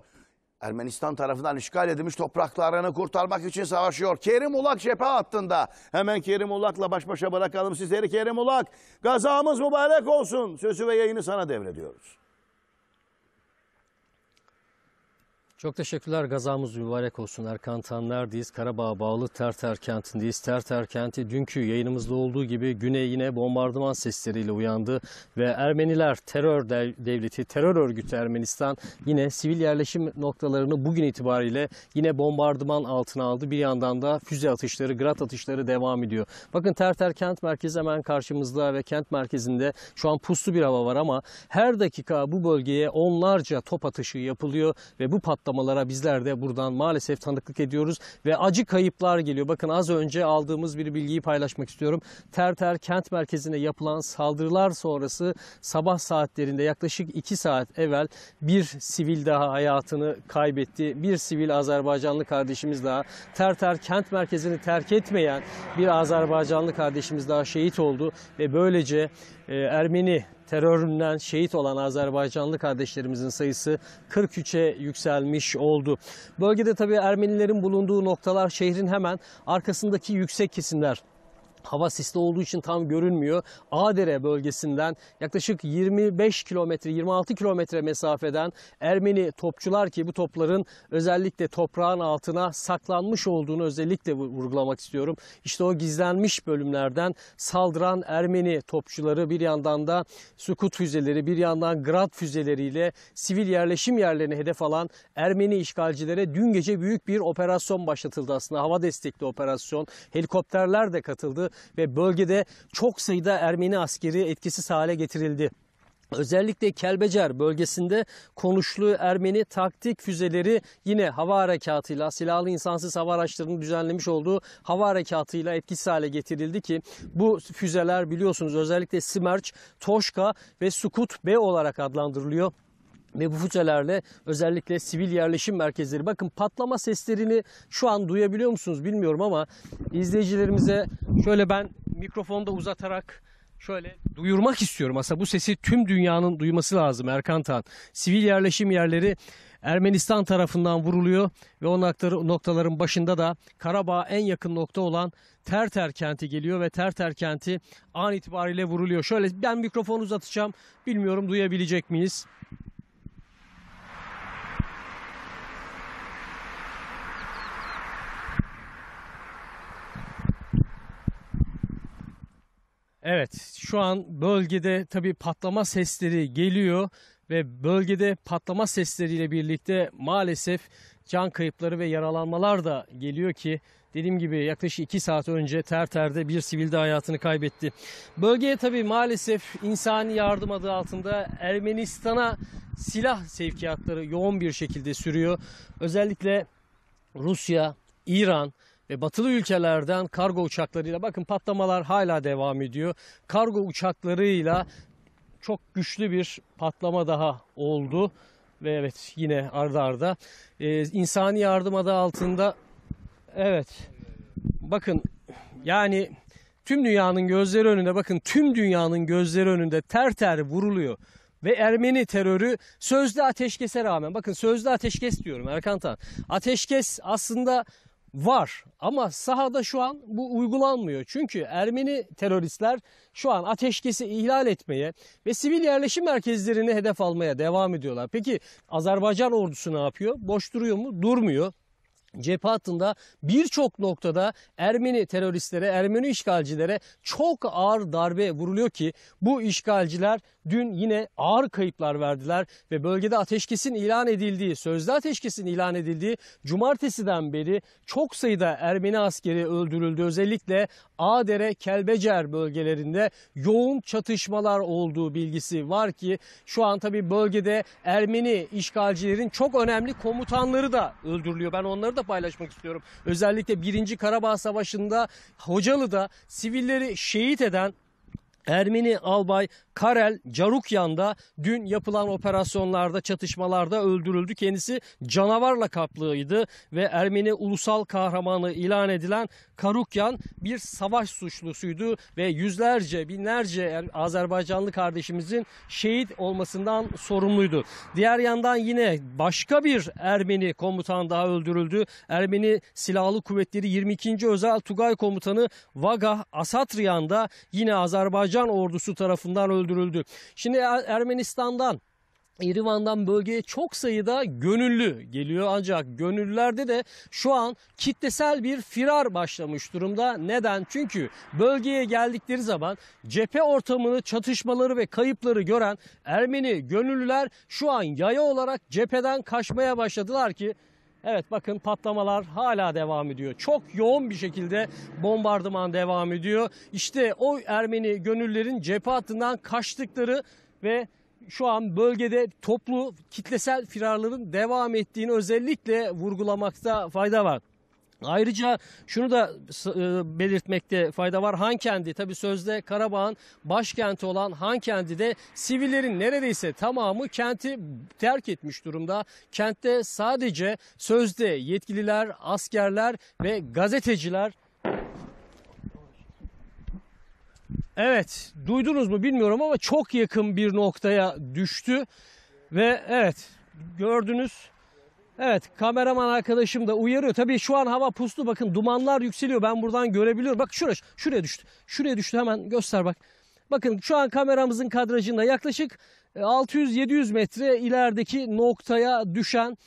Ermenistan tarafından işgal edilmiş topraklarını kurtarmak için savaşıyor. Kerim Ulak cephe hattında. Hemen Kerim Ulak'la baş başa bırakalım sizleri Kerim Ulak. Gazamız mübarek olsun. Sözü ve yayını sana devrediyoruz. Çok teşekkürler. Gazamız mübarek olsun. Erkan Tanler'deyiz. Karabağ bağlı Terter kentindeyiz. Terter kenti dünkü yayınımızda olduğu gibi güney yine bombardıman sesleriyle uyandı. Ve Ermeniler terör devleti, terör örgütü Ermenistan yine sivil yerleşim noktalarını bugün itibariyle yine bombardıman altına aldı. Bir yandan da füze atışları, grat atışları devam ediyor. Bakın Terter kent merkezi hemen karşımızda ve kent merkezinde şu an puslu bir hava var ama her dakika bu bölgeye onlarca top atışı yapılıyor ve bu patlama patlamalara bizler de buradan maalesef tanıklık ediyoruz ve acı kayıplar geliyor. Bakın az önce aldığımız bir bilgiyi paylaşmak istiyorum. Terter kent merkezine yapılan saldırılar sonrası sabah saatlerinde yaklaşık 2 saat evvel bir sivil daha hayatını kaybetti. Bir sivil Azerbaycanlı kardeşimiz daha Terter kent merkezini terk etmeyen bir Azerbaycanlı kardeşimiz daha şehit oldu ve böylece e, Ermeni teröründen şehit olan Azerbaycanlı kardeşlerimizin sayısı 43'e yükselmiş oldu. Bölgede tabii Ermenilerin bulunduğu noktalar şehrin hemen arkasındaki yüksek kesimler Hava sisli olduğu için tam görünmüyor. Adere bölgesinden yaklaşık 25 kilometre, 26 kilometre mesafeden Ermeni topçular ki bu topların özellikle toprağın altına saklanmış olduğunu özellikle vurgulamak istiyorum. İşte o gizlenmiş bölümlerden saldıran Ermeni topçuları bir yandan da sukut füzeleri, bir yandan grad füzeleriyle sivil yerleşim yerlerini hedef alan Ermeni işgalcilere dün gece büyük bir operasyon başlatıldı aslında. Hava destekli operasyon. Helikopterler de katıldı ve bölgede çok sayıda Ermeni askeri etkisiz hale getirildi. Özellikle Kelbecer bölgesinde konuşlu Ermeni taktik füzeleri yine hava harekatıyla silahlı insansız hava araçlarının düzenlemiş olduğu hava harekatıyla etkisiz hale getirildi ki bu füzeler biliyorsunuz özellikle Simerç, Toşka ve Sukut B olarak adlandırılıyor ve bu füzelerle özellikle sivil yerleşim merkezleri. Bakın patlama seslerini şu an duyabiliyor musunuz bilmiyorum ama izleyicilerimize şöyle ben mikrofonda uzatarak şöyle duyurmak istiyorum. Aslında bu sesi tüm dünyanın duyması lazım Erkan Tan. Sivil yerleşim yerleri Ermenistan tarafından vuruluyor ve o noktaların başında da Karabağ en yakın nokta olan Terter kenti geliyor ve Terter kenti an itibariyle vuruluyor. Şöyle ben mikrofonu uzatacağım. Bilmiyorum duyabilecek miyiz? Evet şu an bölgede tabi patlama sesleri geliyor ve bölgede patlama sesleriyle birlikte maalesef can kayıpları ve yaralanmalar da geliyor ki dediğim gibi yaklaşık 2 saat önce Terter'de bir sivil de hayatını kaybetti. Bölgeye tabi maalesef insani yardım adı altında Ermenistan'a silah sevkiyatları yoğun bir şekilde sürüyor. Özellikle Rusya, İran, ve batılı ülkelerden kargo uçaklarıyla bakın patlamalar hala devam ediyor. Kargo uçaklarıyla çok güçlü bir patlama daha oldu ve evet yine ardı arda e, insani yardım adı altında evet bakın yani tüm dünyanın gözleri önünde bakın tüm dünyanın gözleri önünde ter ter vuruluyor ve Ermeni terörü sözlü ateşkese rağmen bakın sözlü ateşkes diyorum Erkan Tan. Ateşkes aslında var ama sahada şu an bu uygulanmıyor. Çünkü Ermeni teröristler şu an ateşkesi ihlal etmeye ve sivil yerleşim merkezlerini hedef almaya devam ediyorlar. Peki Azerbaycan ordusu ne yapıyor? Boş duruyor mu? Durmuyor cephe hattında birçok noktada Ermeni teröristlere, Ermeni işgalcilere çok ağır darbe vuruluyor ki bu işgalciler dün yine ağır kayıplar verdiler ve bölgede ateşkesin ilan edildiği, sözde ateşkesin ilan edildiği cumartesiden beri çok sayıda Ermeni askeri öldürüldü. Özellikle Adere Kelbecer bölgelerinde yoğun çatışmalar olduğu bilgisi var ki şu an tabi bölgede Ermeni işgalcilerin çok önemli komutanları da öldürülüyor. Ben onları da paylaşmak istiyorum. Özellikle 1. Karabağ Savaşı'nda Hocalı'da sivilleri şehit eden Ermeni albay Karel Carukyan da dün yapılan operasyonlarda çatışmalarda öldürüldü. Kendisi canavarla kaplıydı ve Ermeni ulusal kahramanı ilan edilen Karukyan bir savaş suçlusuydu ve yüzlerce binlerce er-, Azerbaycanlı kardeşimizin şehit olmasından sorumluydu. Diğer yandan yine başka bir Ermeni komutan daha öldürüldü. Ermeni Silahlı Kuvvetleri 22. Özel Tugay Komutanı Vaga Asatryan da yine Azerbaycan Azerbaycan ordusu tarafından öldürüldü. Şimdi er-, Ermenistan'dan İrivan'dan bölgeye çok sayıda gönüllü geliyor ancak gönüllülerde de şu an kitlesel bir firar başlamış durumda. Neden? Çünkü bölgeye geldikleri zaman cephe ortamını, çatışmaları ve kayıpları gören Ermeni gönüllüler şu an yaya olarak cepheden kaçmaya başladılar ki Evet bakın patlamalar hala devam ediyor. Çok yoğun bir şekilde bombardıman devam ediyor. İşte o Ermeni gönüllerin cephe hattından kaçtıkları ve şu an bölgede toplu kitlesel firarların devam ettiğini özellikle vurgulamakta fayda var. Ayrıca şunu da e, belirtmekte fayda var. Hankendi tabii sözde Karabağ'ın başkenti olan Hankendi'de sivillerin neredeyse tamamı kenti terk etmiş durumda. Kentte sadece sözde yetkililer, askerler ve gazeteciler Evet duydunuz mu bilmiyorum ama çok yakın bir noktaya düştü ve evet gördünüz Evet kameraman arkadaşım da uyarıyor. Tabii şu an hava puslu bakın dumanlar yükseliyor. Ben buradan görebiliyorum. Bak şuraya, şuraya düştü. Şuraya düştü hemen göster bak. Bakın şu an kameramızın kadrajında yaklaşık 600-700 e, metre ilerideki noktaya düşen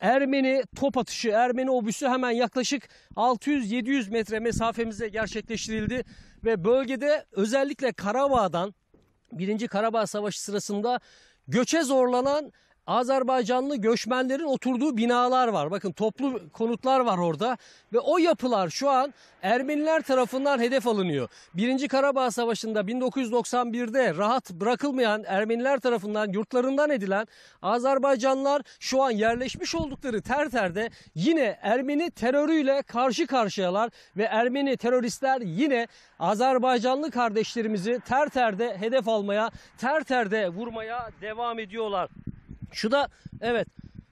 Ermeni top atışı, Ermeni obüsü hemen yaklaşık 600-700 metre mesafemize gerçekleştirildi. Ve bölgede özellikle Karabağ'dan 1. Karabağ Savaşı sırasında göçe zorlanan Azerbaycanlı göçmenlerin oturduğu binalar var. Bakın toplu konutlar var orada ve o yapılar şu an Ermeniler tarafından hedef alınıyor. Birinci Karabağ Savaşı'nda 1991'de rahat bırakılmayan Ermeniler tarafından yurtlarından edilen Azerbaycanlılar şu an yerleşmiş oldukları Terter'de yine Ermeni terörüyle karşı karşıyalar ve Ermeni teröristler yine Azerbaycanlı kardeşlerimizi Terter'de hedef almaya, Terter'de vurmaya devam ediyorlar. Şu da evet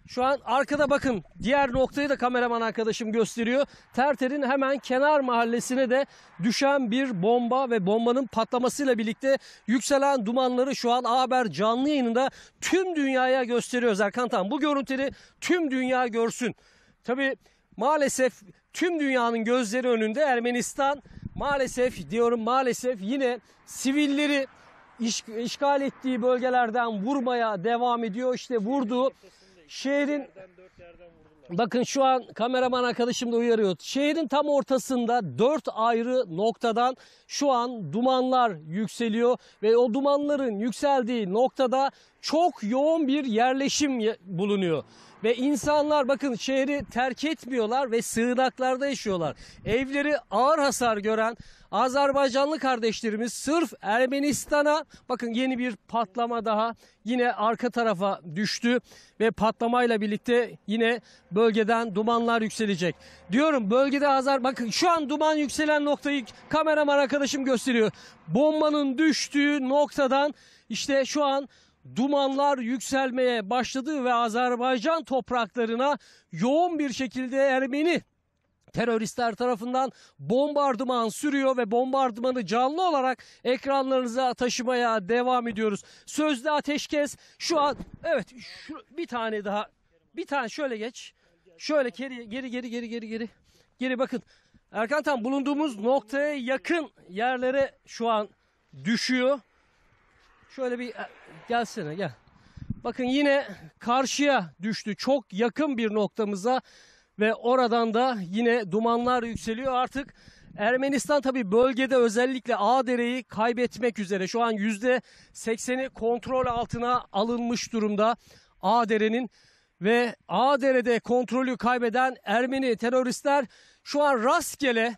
şu an arkada bakın diğer noktayı da kameraman arkadaşım gösteriyor. Terter'in hemen kenar mahallesine de düşen bir bomba ve bombanın patlamasıyla birlikte yükselen dumanları şu an haber canlı yayınında tüm dünyaya gösteriyoruz Erkan Tan. Bu görüntüleri tüm dünya görsün. Tabi maalesef tüm dünyanın gözleri önünde Ermenistan maalesef diyorum maalesef yine sivilleri iş, işgal ettiği bölgelerden vurmaya devam ediyor. İşte vurdu. Şehrin bakın şu an kameraman arkadaşım da uyarıyor. Şehrin tam ortasında dört ayrı noktadan şu an dumanlar yükseliyor ve o dumanların yükseldiği noktada çok yoğun bir yerleşim bulunuyor. Ve insanlar bakın şehri terk etmiyorlar ve sığınaklarda yaşıyorlar. Evleri ağır hasar gören Azerbaycanlı kardeşlerimiz sırf Ermenistan'a bakın yeni bir patlama daha yine arka tarafa düştü ve patlamayla birlikte yine bölgeden dumanlar yükselecek. Diyorum bölgede Azer bakın şu an duman yükselen noktayı kameraman arkadaşım gösteriyor. Bombanın düştüğü noktadan işte şu an dumanlar yükselmeye başladı ve Azerbaycan topraklarına yoğun bir şekilde Ermeni teröristler tarafından bombardıman sürüyor ve bombardımanı canlı olarak ekranlarınıza taşımaya devam ediyoruz. Sözde ateşkes şu an evet şu, bir tane daha bir tane şöyle geç. Şöyle geri geri geri geri geri geri. Geri bakın. Erkan tam bulunduğumuz noktaya yakın yerlere şu an düşüyor. Şöyle bir Gelsene gel. Bakın yine karşıya düştü. Çok yakın bir noktamıza ve oradan da yine dumanlar yükseliyor artık. Ermenistan tabi bölgede özellikle Ağdere'yi kaybetmek üzere. Şu an %80'i kontrol altına alınmış durumda Ağdere'nin. Ve Ağdere'de kontrolü kaybeden Ermeni teröristler şu an rastgele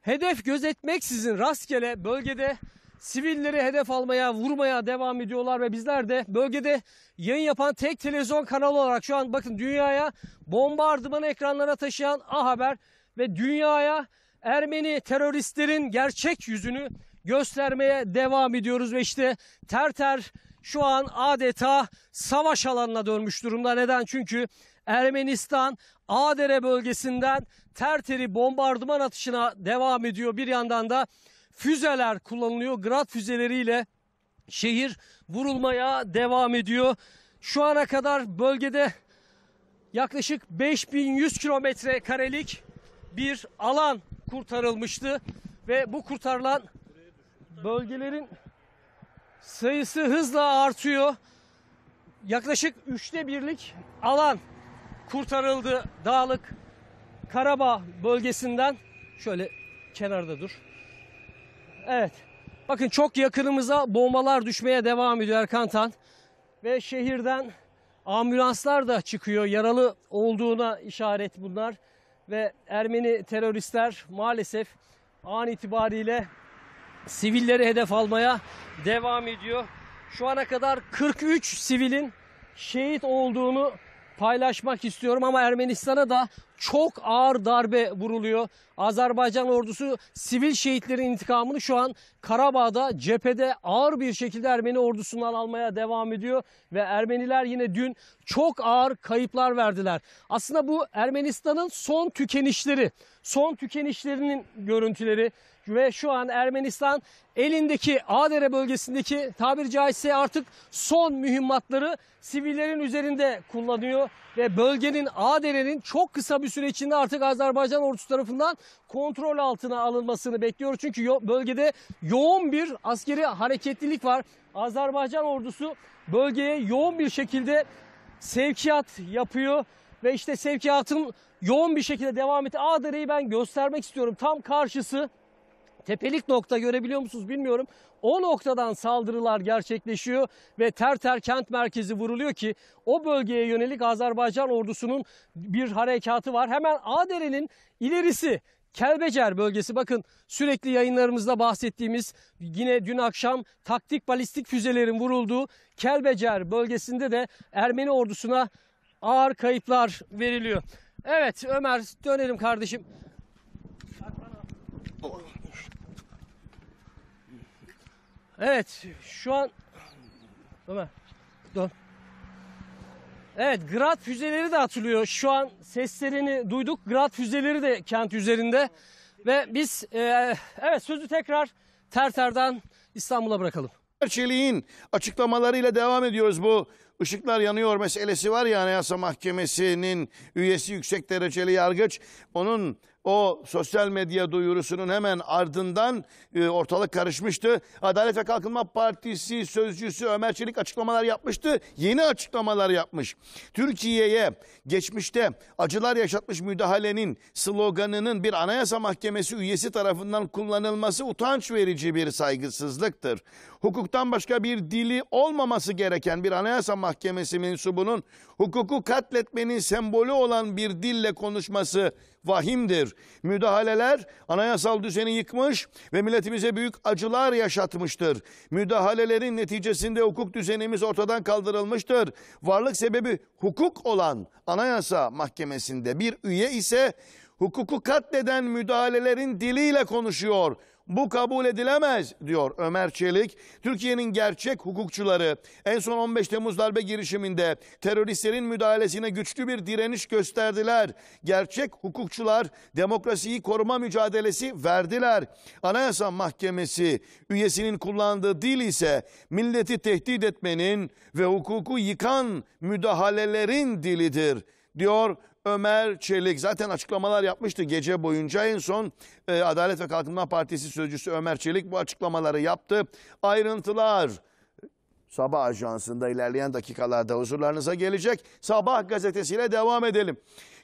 hedef gözetmeksizin rastgele bölgede sivilleri hedef almaya, vurmaya devam ediyorlar ve bizler de bölgede yayın yapan tek televizyon kanalı olarak şu an bakın dünyaya bombardıman ekranlara taşıyan A Haber ve dünyaya Ermeni teröristlerin gerçek yüzünü göstermeye devam ediyoruz ve işte ter ter şu an adeta savaş alanına dönmüş durumda. Neden? Çünkü Ermenistan Adere bölgesinden terteri bombardıman atışına devam ediyor. Bir yandan da füzeler kullanılıyor. Grad füzeleriyle şehir vurulmaya devam ediyor. Şu ana kadar bölgede yaklaşık 5100 kilometre karelik bir alan kurtarılmıştı ve bu kurtarılan bölgelerin sayısı hızla artıyor. Yaklaşık üçte birlik alan kurtarıldı Dağlık Karabağ bölgesinden. Şöyle kenarda dur. Evet. Bakın çok yakınımıza bombalar düşmeye devam ediyor Erkantan. Ve şehirden ambulanslar da çıkıyor. Yaralı olduğuna işaret bunlar. Ve Ermeni teröristler maalesef an itibariyle sivilleri hedef almaya devam ediyor. Şu ana kadar 43 sivilin şehit olduğunu paylaşmak istiyorum ama Ermenistan'a da çok ağır darbe vuruluyor. Azerbaycan ordusu sivil şehitlerin intikamını şu an Karabağ'da cephede ağır bir şekilde Ermeni ordusundan almaya devam ediyor. Ve Ermeniler yine dün çok ağır kayıplar verdiler. Aslında bu Ermenistan'ın son tükenişleri, son tükenişlerinin görüntüleri ve şu an Ermenistan elindeki Adere bölgesindeki tabiri caizse artık son mühimmatları sivillerin üzerinde kullanıyor ve bölgenin Adere'nin çok kısa bir süre içinde artık Azerbaycan ordusu tarafından kontrol altına alınmasını bekliyor. Çünkü bölgede yoğun bir askeri hareketlilik var. Azerbaycan ordusu bölgeye yoğun bir şekilde sevkiyat yapıyor ve işte sevkiyatın yoğun bir şekilde devam etti. Adere'yi ben göstermek istiyorum. Tam karşısı tepelik nokta görebiliyor musunuz bilmiyorum. O noktadan saldırılar gerçekleşiyor ve Terter kent merkezi vuruluyor ki o bölgeye yönelik Azerbaycan ordusunun bir harekatı var. Hemen Adere'nin ilerisi Kelbecer bölgesi bakın sürekli yayınlarımızda bahsettiğimiz yine dün akşam taktik balistik füzelerin vurulduğu Kelbecer bölgesinde de Ermeni ordusuna ağır kayıplar veriliyor. Evet Ömer dönelim kardeşim. Evet şu an Ömer dön. Evet Grad füzeleri de atılıyor. Şu an seslerini duyduk. Grad füzeleri de kent üzerinde. Ve biz e, evet sözü tekrar Terter'den İstanbul'a bırakalım. Çelik'in açıklamalarıyla devam ediyoruz bu Işıklar yanıyor meselesi var ya Anayasa Mahkemesi'nin üyesi yüksek dereceli yargıç onun o sosyal medya duyurusunun hemen ardından e, ortalık karışmıştı. Adalet ve Kalkınma Partisi sözcüsü Ömer Çelik açıklamalar yapmıştı. Yeni açıklamalar yapmış. Türkiye'ye geçmişte acılar yaşatmış müdahalenin sloganının bir anayasa mahkemesi üyesi tarafından kullanılması utanç verici bir saygısızlıktır. Hukuktan başka bir dili olmaması gereken bir anayasa mahkemesi mensubunun hukuku katletmenin sembolü olan bir dille konuşması vahimdir. Müdahaleler anayasal düzeni yıkmış ve milletimize büyük acılar yaşatmıştır. Müdahalelerin neticesinde hukuk düzenimiz ortadan kaldırılmıştır. Varlık sebebi hukuk olan anayasa mahkemesinde bir üye ise hukuku katleden müdahalelerin diliyle konuşuyor bu kabul edilemez diyor Ömer Çelik. Türkiye'nin gerçek hukukçuları en son 15 Temmuz darbe girişiminde teröristlerin müdahalesine güçlü bir direniş gösterdiler. Gerçek hukukçular demokrasiyi koruma mücadelesi verdiler. Anayasa Mahkemesi üyesinin kullandığı dil ise milleti tehdit etmenin ve hukuku yıkan müdahalelerin dilidir diyor Ömer Çelik zaten açıklamalar yapmıştı gece boyunca. En son e, Adalet ve Kalkınma Partisi sözcüsü Ömer Çelik bu açıklamaları yaptı. Ayrıntılar sabah ajansında ilerleyen dakikalarda huzurlarınıza gelecek. Sabah gazetesiyle devam edelim.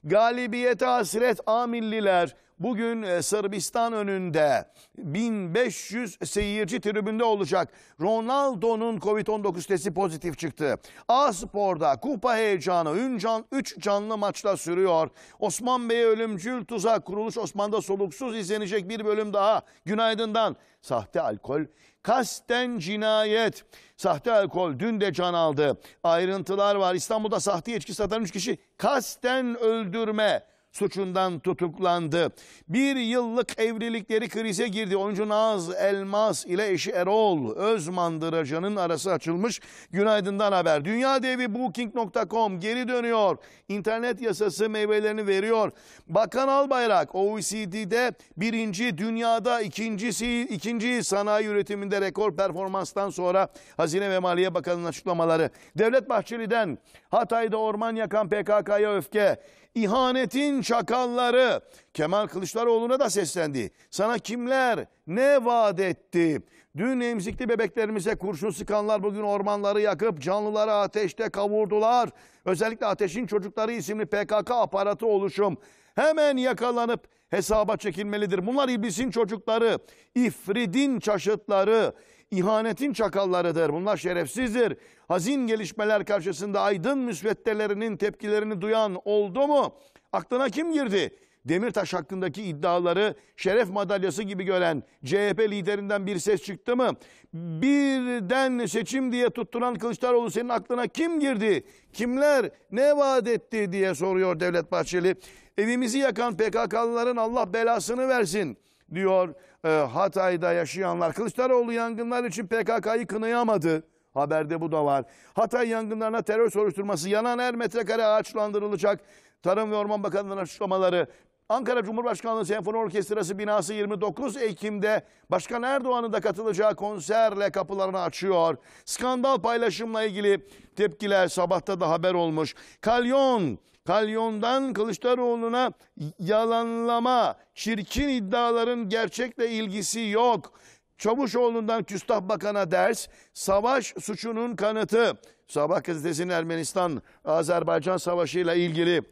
Galibiyete hasret amilliler Bugün e, Sırbistan önünde 1500 seyirci tribünde olacak. Ronaldo'nun Covid-19 testi pozitif çıktı. A-Spor'da kupa heyecanı 3 can, üç canlı maçla sürüyor. Osman Bey'e ölümcül tuzak kuruluş Osman'da soluksuz izlenecek bir bölüm daha. Günaydın'dan sahte alkol kasten cinayet. Sahte alkol dün de can aldı. Ayrıntılar var. İstanbul'da sahte içki satan 3 kişi kasten öldürme suçundan tutuklandı. Bir yıllık evlilikleri krize girdi. Oyuncu Naz Elmas ile eşi Erol Özmandıracan'ın arası açılmış. Günaydın'dan haber. Dünya devi Booking.com geri dönüyor. İnternet yasası meyvelerini veriyor. Bakan Albayrak OECD'de birinci, dünyada ikincisi, ikinci sanayi üretiminde rekor performanstan sonra Hazine ve Maliye Bakanı'nın açıklamaları. Devlet Bahçeli'den Hatay'da orman yakan PKK'ya öfke ihanetin çakalları Kemal Kılıçdaroğlu'na da seslendi. Sana kimler ne vaat etti? Dün emzikli bebeklerimize kurşun sıkanlar bugün ormanları yakıp canlıları ateşte kavurdular. Özellikle Ateşin Çocukları isimli PKK aparatı oluşum hemen yakalanıp hesaba çekilmelidir. Bunlar iblisin çocukları, ifridin çaşıtları, ihanetin çakallarıdır. Bunlar şerefsizdir. Hazin gelişmeler karşısında aydın müsveddelerinin tepkilerini duyan oldu mu? Aklına kim girdi? Demirtaş hakkındaki iddiaları şeref madalyası gibi gören CHP liderinden bir ses çıktı mı? Birden seçim diye tutturan Kılıçdaroğlu senin aklına kim girdi? Kimler ne vaat etti diye soruyor Devlet Bahçeli. Evimizi yakan PKK'lıların Allah belasını versin diyor e, Hatay'da yaşayanlar. Kılıçdaroğlu yangınlar için PKK'yı kınayamadı. Haberde bu da var. Hatay yangınlarına terör soruşturması yanan her metrekare ağaçlandırılacak. Tarım ve Orman Bakanlığı'nın açıklamaları. Ankara Cumhurbaşkanlığı Senfoni Orkestrası binası 29 Ekim'de Başkan Erdoğan'ın da katılacağı konserle kapılarını açıyor. Skandal paylaşımla ilgili tepkiler sabahta da haber olmuş. Kalyon Kalyon'dan Kılıçdaroğlu'na yalanlama, çirkin iddiaların gerçekle ilgisi yok. Çavuşoğlu'ndan Küstah Bakan'a ders, savaş suçunun kanıtı. Sabah gazetesinin Ermenistan-Azerbaycan savaşıyla ilgili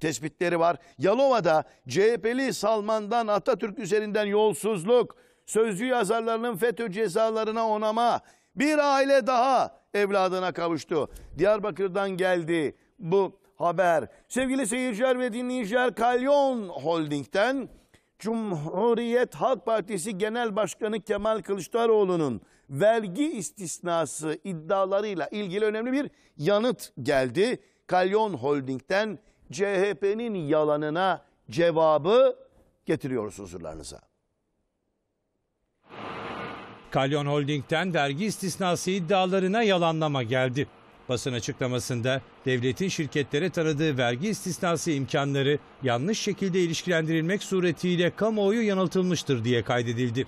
tespitleri var. Yalova'da CHP'li Salman'dan Atatürk üzerinden yolsuzluk, sözlü yazarlarının FETÖ cezalarına onama, bir aile daha evladına kavuştu. Diyarbakır'dan geldi bu haber. Sevgili seyirciler ve dinleyiciler Kalyon Holding'den Cumhuriyet Halk Partisi Genel Başkanı Kemal Kılıçdaroğlu'nun vergi istisnası iddialarıyla ilgili önemli bir yanıt geldi. Kalyon Holding'den CHP'nin yalanına cevabı getiriyoruz huzurlarınıza. Kalyon Holding'den vergi istisnası iddialarına yalanlama geldi. Basın açıklamasında devletin şirketlere tanıdığı vergi istisnası imkanları yanlış şekilde ilişkilendirilmek suretiyle kamuoyu yanıltılmıştır diye kaydedildi.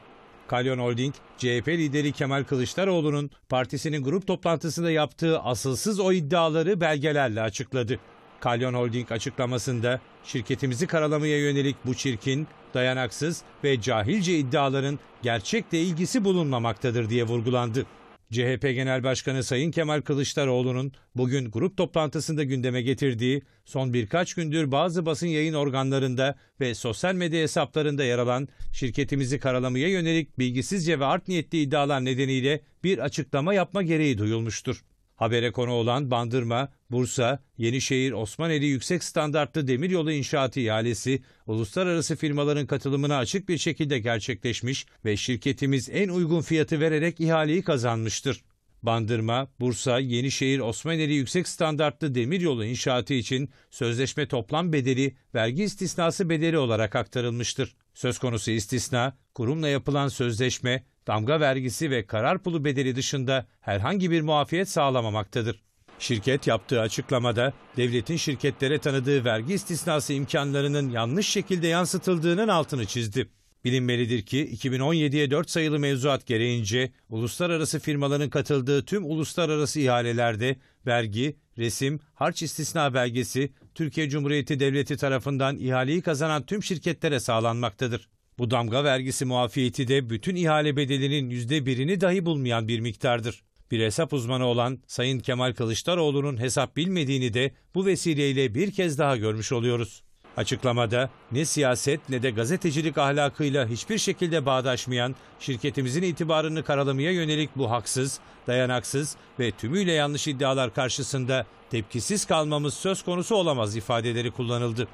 Kalyon Holding, CHP lideri Kemal Kılıçdaroğlu'nun partisinin grup toplantısında yaptığı asılsız o iddiaları belgelerle açıkladı. Kalyon Holding açıklamasında şirketimizi karalamaya yönelik bu çirkin, dayanaksız ve cahilce iddiaların gerçekle ilgisi bulunmamaktadır diye vurgulandı. CHP Genel Başkanı Sayın Kemal Kılıçdaroğlu'nun bugün grup toplantısında gündeme getirdiği son birkaç gündür bazı basın yayın organlarında ve sosyal medya hesaplarında yer alan şirketimizi karalamaya yönelik bilgisizce ve art niyetli iddialar nedeniyle bir açıklama yapma gereği duyulmuştur. Habere konu olan Bandırma, Bursa, Yenişehir, Osmaneli Yüksek Standartlı Demiryolu İnşaatı ihalesi uluslararası firmaların katılımına açık bir şekilde gerçekleşmiş ve şirketimiz en uygun fiyatı vererek ihaleyi kazanmıştır. Bandırma, Bursa, Yenişehir, Osmaneli Yüksek Standartlı Demiryolu inşaatı için sözleşme toplam bedeli vergi istisnası bedeli olarak aktarılmıştır. Söz konusu istisna, kurumla yapılan sözleşme damga vergisi ve karar pulu bedeli dışında herhangi bir muafiyet sağlamamaktadır. Şirket yaptığı açıklamada devletin şirketlere tanıdığı vergi istisnası imkanlarının yanlış şekilde yansıtıldığının altını çizdi. Bilinmelidir ki 2017'ye 4 sayılı mevzuat gereğince uluslararası firmaların katıldığı tüm uluslararası ihalelerde vergi, resim, harç istisna belgesi Türkiye Cumhuriyeti Devleti tarafından ihaleyi kazanan tüm şirketlere sağlanmaktadır. Bu damga vergisi muafiyeti de bütün ihale bedelinin yüzde birini dahi bulmayan bir miktardır. Bir hesap uzmanı olan Sayın Kemal Kılıçdaroğlu'nun hesap bilmediğini de bu vesileyle bir kez daha görmüş oluyoruz. Açıklamada ne siyaset ne de gazetecilik ahlakıyla hiçbir şekilde bağdaşmayan, şirketimizin itibarını karalamaya yönelik bu haksız, dayanaksız ve tümüyle yanlış iddialar karşısında tepkisiz kalmamız söz konusu olamaz ifadeleri kullanıldı.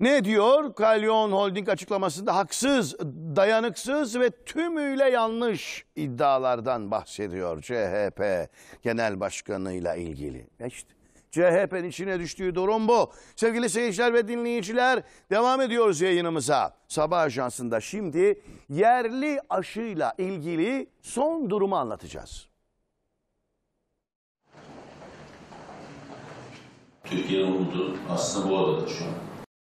Ne diyor? Kalyon Holding açıklamasında haksız, dayanıksız ve tümüyle yanlış iddialardan bahsediyor CHP Genel Başkanı'yla ilgili. İşte CHP'nin içine düştüğü durum bu. Sevgili seyirciler ve dinleyiciler devam ediyoruz yayınımıza. Sabah Ajansı'nda şimdi yerli aşıyla ilgili son durumu anlatacağız. Türkiye'nin umudu aslında bu adada şu an.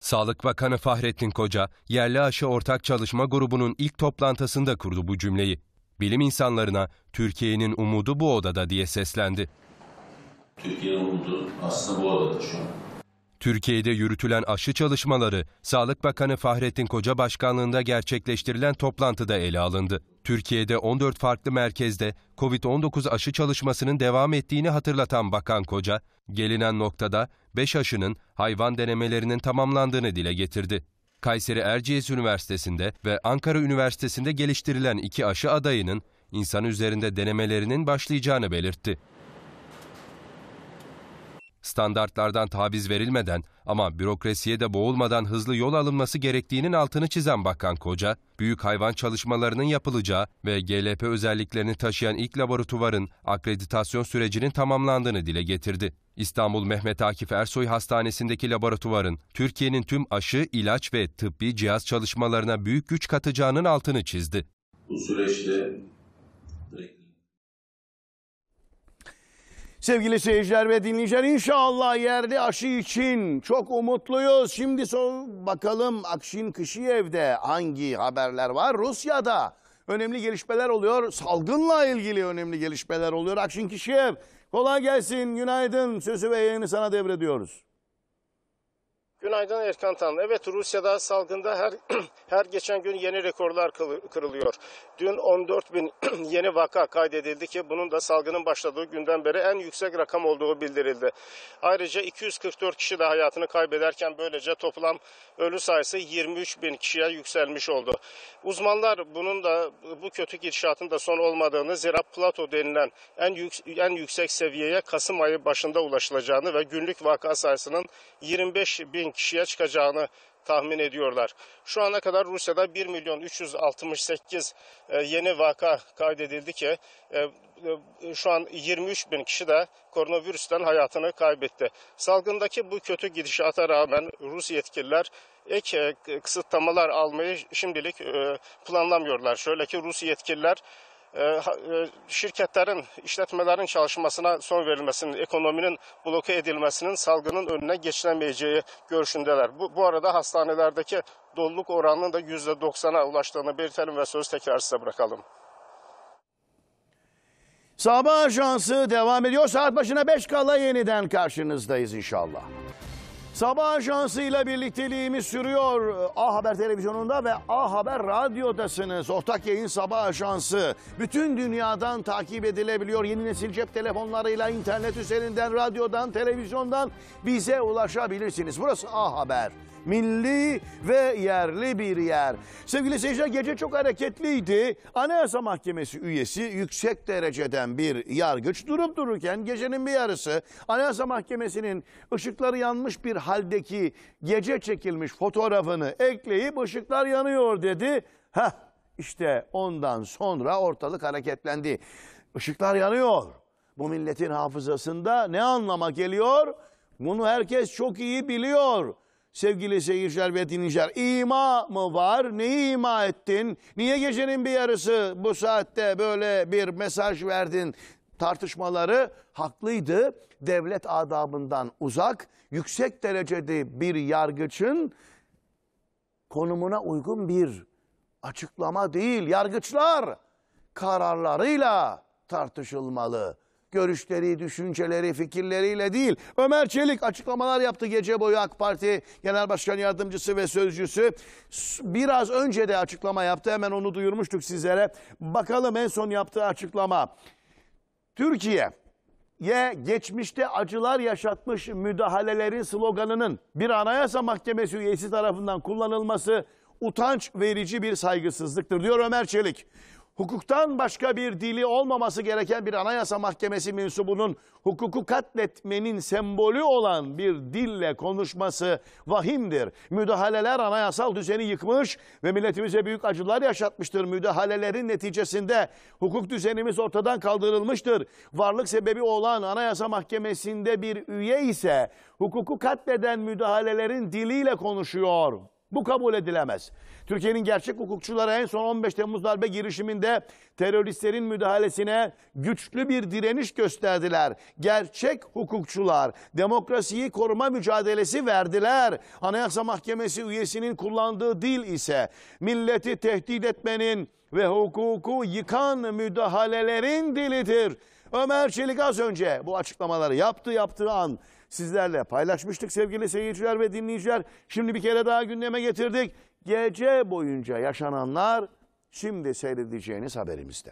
Sağlık Bakanı Fahrettin Koca, yerli aşı ortak çalışma grubunun ilk toplantısında kurdu bu cümleyi. Bilim insanlarına Türkiye'nin umudu bu odada diye seslendi. Türkiye'nin umudu aslında bu odada şu an. Türkiye'de yürütülen aşı çalışmaları Sağlık Bakanı Fahrettin Koca başkanlığında gerçekleştirilen toplantıda ele alındı. Türkiye'de 14 farklı merkezde COVID-19 aşı çalışmasının devam ettiğini hatırlatan Bakan Koca, gelinen noktada 5 aşının hayvan denemelerinin tamamlandığını dile getirdi. Kayseri Erciyes Üniversitesi'nde ve Ankara Üniversitesi'nde geliştirilen iki aşı adayının insan üzerinde denemelerinin başlayacağını belirtti. Standartlardan taviz verilmeden ama bürokrasiye de boğulmadan hızlı yol alınması gerektiğinin altını çizen Bakan Koca, büyük hayvan çalışmalarının yapılacağı ve GLP özelliklerini taşıyan ilk laboratuvarın akreditasyon sürecinin tamamlandığını dile getirdi. İstanbul Mehmet Akif Ersoy Hastanesi'ndeki laboratuvarın Türkiye'nin tüm aşı, ilaç ve tıbbi cihaz çalışmalarına büyük güç katacağının altını çizdi. Bu süreçte Sevgili seyirciler ve dinleyiciler inşallah yerli aşı için çok umutluyuz. Şimdi sor bakalım Akşin evde hangi haberler var? Rusya'da önemli gelişmeler oluyor. Salgınla ilgili önemli gelişmeler oluyor. Akşin ev. kolay gelsin, günaydın. Sözü ve yayını sana devrediyoruz. Günaydın Erkan Tan. Evet Rusya'da salgında her her geçen gün yeni rekorlar kırılıyor. Dün 14 bin yeni vaka kaydedildi ki bunun da salgının başladığı günden beri en yüksek rakam olduğu bildirildi. Ayrıca 244 kişi de hayatını kaybederken böylece toplam ölü sayısı 23 bin kişiye yükselmiş oldu. Uzmanlar bunun da bu kötü gidişatın da son olmadığını zira plato denilen en, yük, en yüksek seviyeye Kasım ayı başında ulaşılacağını ve günlük vaka sayısının 25 bin bin kişiye çıkacağını tahmin ediyorlar. Şu ana kadar Rusya'da 1 milyon 368 e, yeni vaka kaydedildi ki e, e, şu an 23 bin kişi de koronavirüsten hayatını kaybetti. Salgındaki bu kötü gidişata rağmen Rus yetkililer ek kısıtlamalar almayı şimdilik planlamıyorlar. Şöyle ki Rus yetkililer e, e, şirketlerin, işletmelerin çalışmasına son verilmesinin, ekonominin bloke edilmesinin salgının önüne geçilemeyeceği görüşündeler. Bu, bu arada hastanelerdeki doluluk oranının da %90'a ulaştığını belirtelim ve söz tekrar size bırakalım. Sabah Ajansı devam ediyor. Saat başına 5 kala yeniden karşınızdayız inşallah. Sabah Ajansı ile birlikteliğimiz sürüyor. A Haber Televizyonu'nda ve A Haber Radyo'dasınız. Ortak yayın Sabah Ajansı. Bütün dünyadan takip edilebiliyor. Yeni nesil cep telefonlarıyla, internet üzerinden, radyodan, televizyondan bize ulaşabilirsiniz. Burası A Haber milli ve yerli bir yer. Sevgili seyirciler gece çok hareketliydi. Anayasa Mahkemesi üyesi yüksek dereceden bir yargıç durup dururken gecenin bir yarısı Anayasa Mahkemesi'nin ışıkları yanmış bir haldeki gece çekilmiş fotoğrafını ekleyip ışıklar yanıyor dedi. Heh işte ondan sonra ortalık hareketlendi. Işıklar yanıyor. Bu milletin hafızasında ne anlama geliyor? Bunu herkes çok iyi biliyor. Sevgili seyirciler, şerbeti nişar. İma mı var? Neyi ima ettin? Niye gecenin bir yarısı bu saatte böyle bir mesaj verdin? Tartışmaları haklıydı. Devlet adabından uzak, yüksek derecede bir yargıçın konumuna uygun bir açıklama değil. Yargıçlar kararlarıyla tartışılmalı görüşleri, düşünceleri, fikirleriyle değil. Ömer Çelik açıklamalar yaptı gece boyu AK Parti Genel Başkan Yardımcısı ve Sözcüsü. Biraz önce de açıklama yaptı. Hemen onu duyurmuştuk sizlere. Bakalım en son yaptığı açıklama. Türkiye ye geçmişte acılar yaşatmış müdahalelerin sloganının bir anayasa mahkemesi üyesi tarafından kullanılması utanç verici bir saygısızlıktır diyor Ömer Çelik hukuktan başka bir dili olmaması gereken bir anayasa mahkemesi mensubunun hukuku katletmenin sembolü olan bir dille konuşması vahimdir. Müdahaleler anayasal düzeni yıkmış ve milletimize büyük acılar yaşatmıştır. Müdahalelerin neticesinde hukuk düzenimiz ortadan kaldırılmıştır. Varlık sebebi olan anayasa mahkemesinde bir üye ise hukuku katleden müdahalelerin diliyle konuşuyor. Bu kabul edilemez. Türkiye'nin gerçek hukukçuları en son 15 Temmuz darbe girişiminde teröristlerin müdahalesine güçlü bir direniş gösterdiler. Gerçek hukukçular demokrasiyi koruma mücadelesi verdiler. Anayasa Mahkemesi üyesinin kullandığı dil ise milleti tehdit etmenin ve hukuku yıkan müdahalelerin dilidir. Ömer Çelik az önce bu açıklamaları yaptı yaptığı an sizlerle paylaşmıştık sevgili seyirciler ve dinleyiciler. Şimdi bir kere daha gündeme getirdik. Gece boyunca yaşananlar şimdi seyredeceğiniz haberimizde.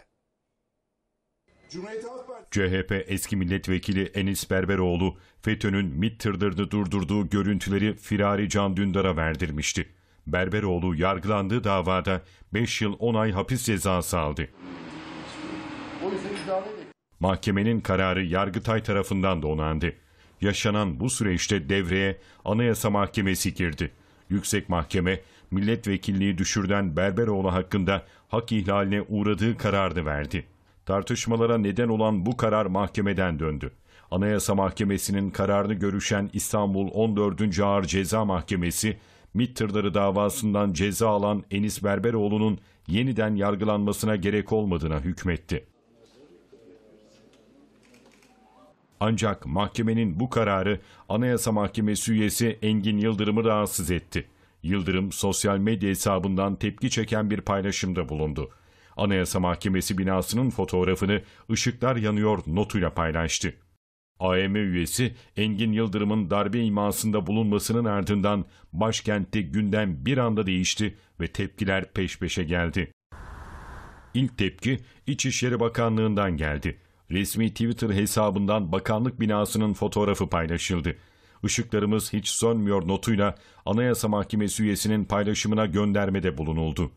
CHP eski milletvekili Enis Berberoğlu, FETÖ'nün MİT tırdırını durdurduğu görüntüleri Firari Can Dündar'a verdirmişti. Berberoğlu yargılandığı davada 5 yıl 10 ay hapis cezası aldı. Mahkemenin kararı Yargıtay tarafından donandı. Yaşanan bu süreçte devreye Anayasa Mahkemesi girdi. Yüksek Mahkeme, milletvekilliği düşürden Berberoğlu hakkında hak ihlaline uğradığı kararını verdi. Tartışmalara neden olan bu karar mahkemeden döndü. Anayasa Mahkemesi'nin kararını görüşen İstanbul 14. Ağır Ceza Mahkemesi, MİT davasından ceza alan Enis Berberoğlu'nun yeniden yargılanmasına gerek olmadığına hükmetti. Ancak mahkemenin bu kararı Anayasa Mahkemesi üyesi Engin Yıldırım'ı rahatsız etti. Yıldırım sosyal medya hesabından tepki çeken bir paylaşımda bulundu. Anayasa Mahkemesi binasının fotoğrafını ışıklar yanıyor notuyla paylaştı. AYM üyesi Engin Yıldırım'ın darbe imasında bulunmasının ardından başkentte gündem bir anda değişti ve tepkiler peş peşe geldi. İlk tepki İçişleri Bakanlığı'ndan geldi. Resmi Twitter hesabından bakanlık binasının fotoğrafı paylaşıldı. Işıklarımız hiç sönmüyor notuyla Anayasa Mahkemesi üyesinin paylaşımına göndermede bulunuldu.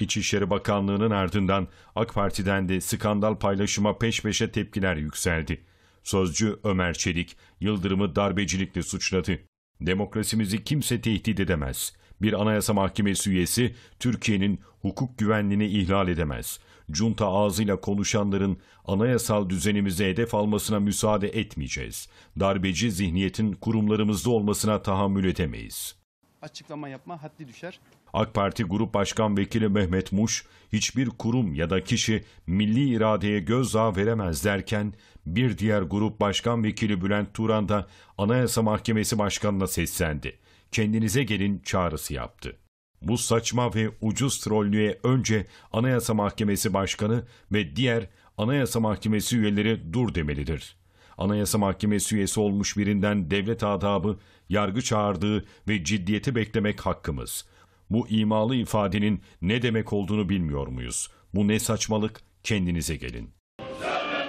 İçişleri Bakanlığı'nın ardından AK Parti'den de skandal paylaşıma peş peşe tepkiler yükseldi. Sözcü Ömer Çelik, Yıldırım'ı darbecilikle suçladı. Demokrasimizi kimse tehdit edemez. Bir anayasa mahkemesi üyesi Türkiye'nin hukuk güvenliğini ihlal edemez. Junta ağzıyla konuşanların anayasal düzenimize hedef almasına müsaade etmeyeceğiz. Darbeci zihniyetin kurumlarımızda olmasına tahammül edemeyiz. Açıklama yapma haddi düşer. AK Parti Grup Başkan Vekili Mehmet Muş, hiçbir kurum ya da kişi milli iradeye göz gözdağı veremez derken, bir diğer Grup Başkan Vekili Bülent Turan da Anayasa Mahkemesi Başkanı'na seslendi. Kendinize gelin çağrısı yaptı. Bu saçma ve ucuz trollüğe önce Anayasa Mahkemesi Başkanı ve diğer Anayasa Mahkemesi üyeleri dur demelidir. Anayasa Mahkemesi üyesi olmuş birinden devlet adabı, yargı çağırdığı ve ciddiyeti beklemek hakkımız. Bu imalı ifadenin ne demek olduğunu bilmiyor muyuz? Bu ne saçmalık? Kendinize gelin.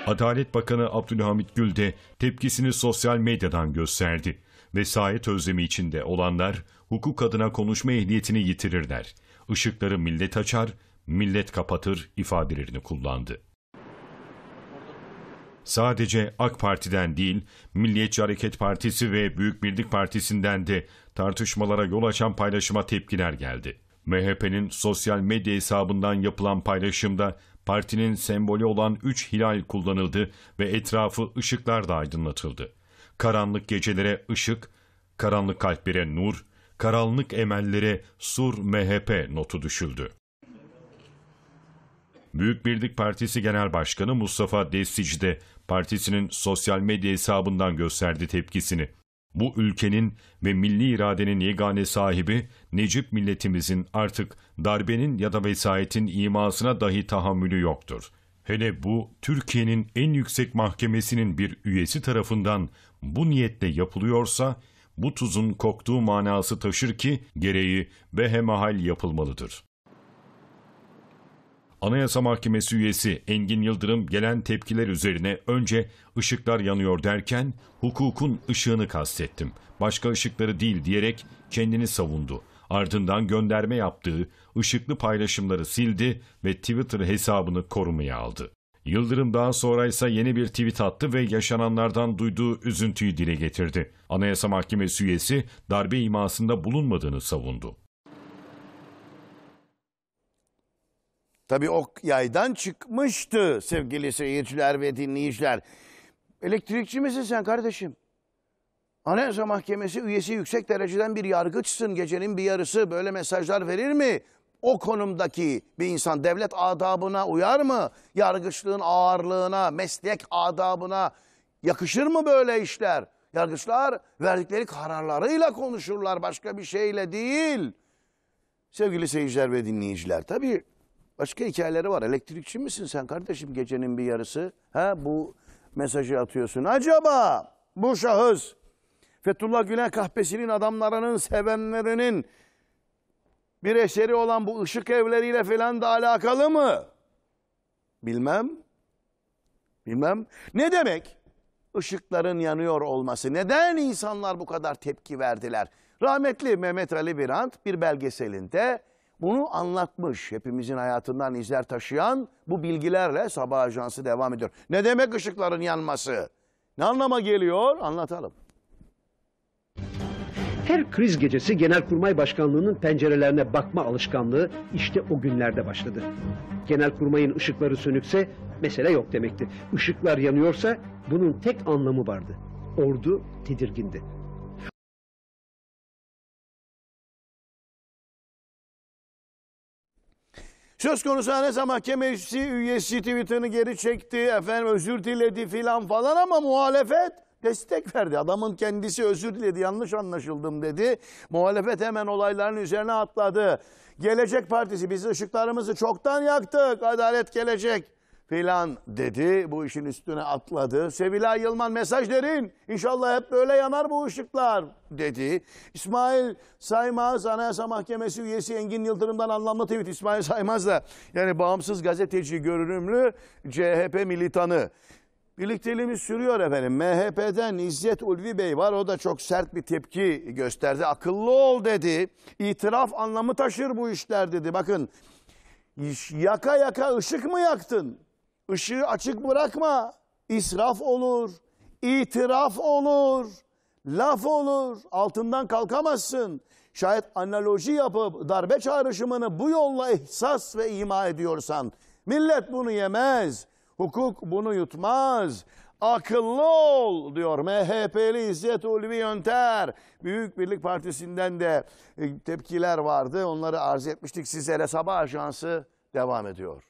Adalet Bakanı Abdülhamit Gül de tepkisini sosyal medyadan gösterdi vesayet özlemi içinde olanlar hukuk adına konuşma ehliyetini yitirirler. Işıkları millet açar, millet kapatır ifadelerini kullandı. Sadece AK Parti'den değil, Milliyetçi Hareket Partisi ve Büyük Birlik Partisi'nden de tartışmalara yol açan paylaşıma tepkiler geldi. MHP'nin sosyal medya hesabından yapılan paylaşımda partinin sembolü olan 3 hilal kullanıldı ve etrafı ışıklar da aydınlatıldı. Karanlık gecelere ışık, karanlık kalplere nur, karanlık emellere sur MHP notu düşüldü. Büyük Birlik Partisi Genel Başkanı Mustafa Destici de partisinin sosyal medya hesabından gösterdi tepkisini. Bu ülkenin ve milli iradenin yegane sahibi Necip milletimizin artık darbenin ya da vesayetin imasına dahi tahammülü yoktur. Hele bu Türkiye'nin en yüksek mahkemesinin bir üyesi tarafından bu niyetle yapılıyorsa bu tuzun koktuğu manası taşır ki gereği behemahal yapılmalıdır. Anayasa Mahkemesi üyesi Engin Yıldırım gelen tepkiler üzerine önce ışıklar yanıyor derken hukukun ışığını kastettim. Başka ışıkları değil diyerek kendini savundu. Ardından gönderme yaptığı ışıklı paylaşımları sildi ve Twitter hesabını korumaya aldı. Yıldırım daha sonra ise yeni bir tweet attı ve yaşananlardan duyduğu üzüntüyü dile getirdi. Anayasa Mahkemesi üyesi darbe imasında bulunmadığını savundu. Tabii ok yaydan çıkmıştı sevgili seyirciler ve dinleyiciler. Elektrikçi misin sen kardeşim? Anayasa Mahkemesi üyesi yüksek dereceden bir yargıçsın gecenin bir yarısı böyle mesajlar verir mi? o konumdaki bir insan devlet adabına uyar mı? Yargıçlığın ağırlığına, meslek adabına yakışır mı böyle işler? Yargıçlar verdikleri kararlarıyla konuşurlar başka bir şeyle değil. Sevgili seyirciler ve dinleyiciler tabii başka hikayeleri var. Elektrikçi misin sen kardeşim gecenin bir yarısı? Ha bu mesajı atıyorsun. Acaba bu şahıs Fethullah Gülen kahpesinin adamlarının, sevenlerinin bir eşeri olan bu ışık evleriyle falan da alakalı mı? Bilmem. Bilmem. Ne demek? Işıkların yanıyor olması. Neden insanlar bu kadar tepki verdiler? Rahmetli Mehmet Ali Birant bir belgeselinde bunu anlatmış. Hepimizin hayatından izler taşıyan bu bilgilerle Sabah Ajansı devam ediyor. Ne demek ışıkların yanması? Ne anlama geliyor? Anlatalım. Her kriz gecesi Genelkurmay Başkanlığı'nın pencerelerine bakma alışkanlığı işte o günlerde başladı. Genelkurmay'ın ışıkları sönükse mesele yok demekti. Işıklar yanıyorsa bunun tek anlamı vardı. Ordu tedirgindi. Söz konusu Anayasa Mahkemesi üyesi Twitter'ını geri çekti, efendim özür diledi filan falan ama muhalefet destek verdi. Adamın kendisi özür diledi, yanlış anlaşıldım dedi. Muhalefet hemen olayların üzerine atladı. Gelecek Partisi biz ışıklarımızı çoktan yaktık, adalet gelecek filan dedi. Bu işin üstüne atladı. Sevilay Yılman mesaj derin. İnşallah hep böyle yanar bu ışıklar dedi. İsmail Saymaz Anayasa Mahkemesi üyesi Engin Yıldırım'dan anlamlı tweet. İsmail Saymaz da yani bağımsız gazeteci görünümlü CHP militanı. Birlikteliğimiz sürüyor efendim. MHP'den İzzet Ulvi Bey var. O da çok sert bir tepki gösterdi. Akıllı ol dedi. İtiraf anlamı taşır bu işler dedi. Bakın yaka yaka ışık mı yaktın? Işığı açık bırakma. İsraf olur. İtiraf olur. Laf olur. Altından kalkamazsın. Şayet analoji yapıp darbe çağrışımını bu yolla ihsas ve ima ediyorsan millet bunu yemez.'' Hukuk bunu yutmaz. Akıllı ol diyor MHP'li İzzet Ulvi Yönter. Büyük Birlik Partisi'nden de e, tepkiler vardı. Onları arz etmiştik sizlere. Sabah Ajansı devam ediyor.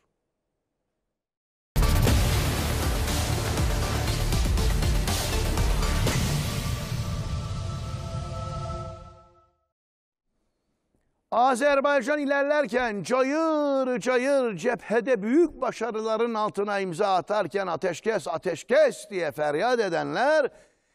Azerbaycan ilerlerken cayır cayır cephede büyük başarıların altına imza atarken ateşkes ateşkes diye feryat edenler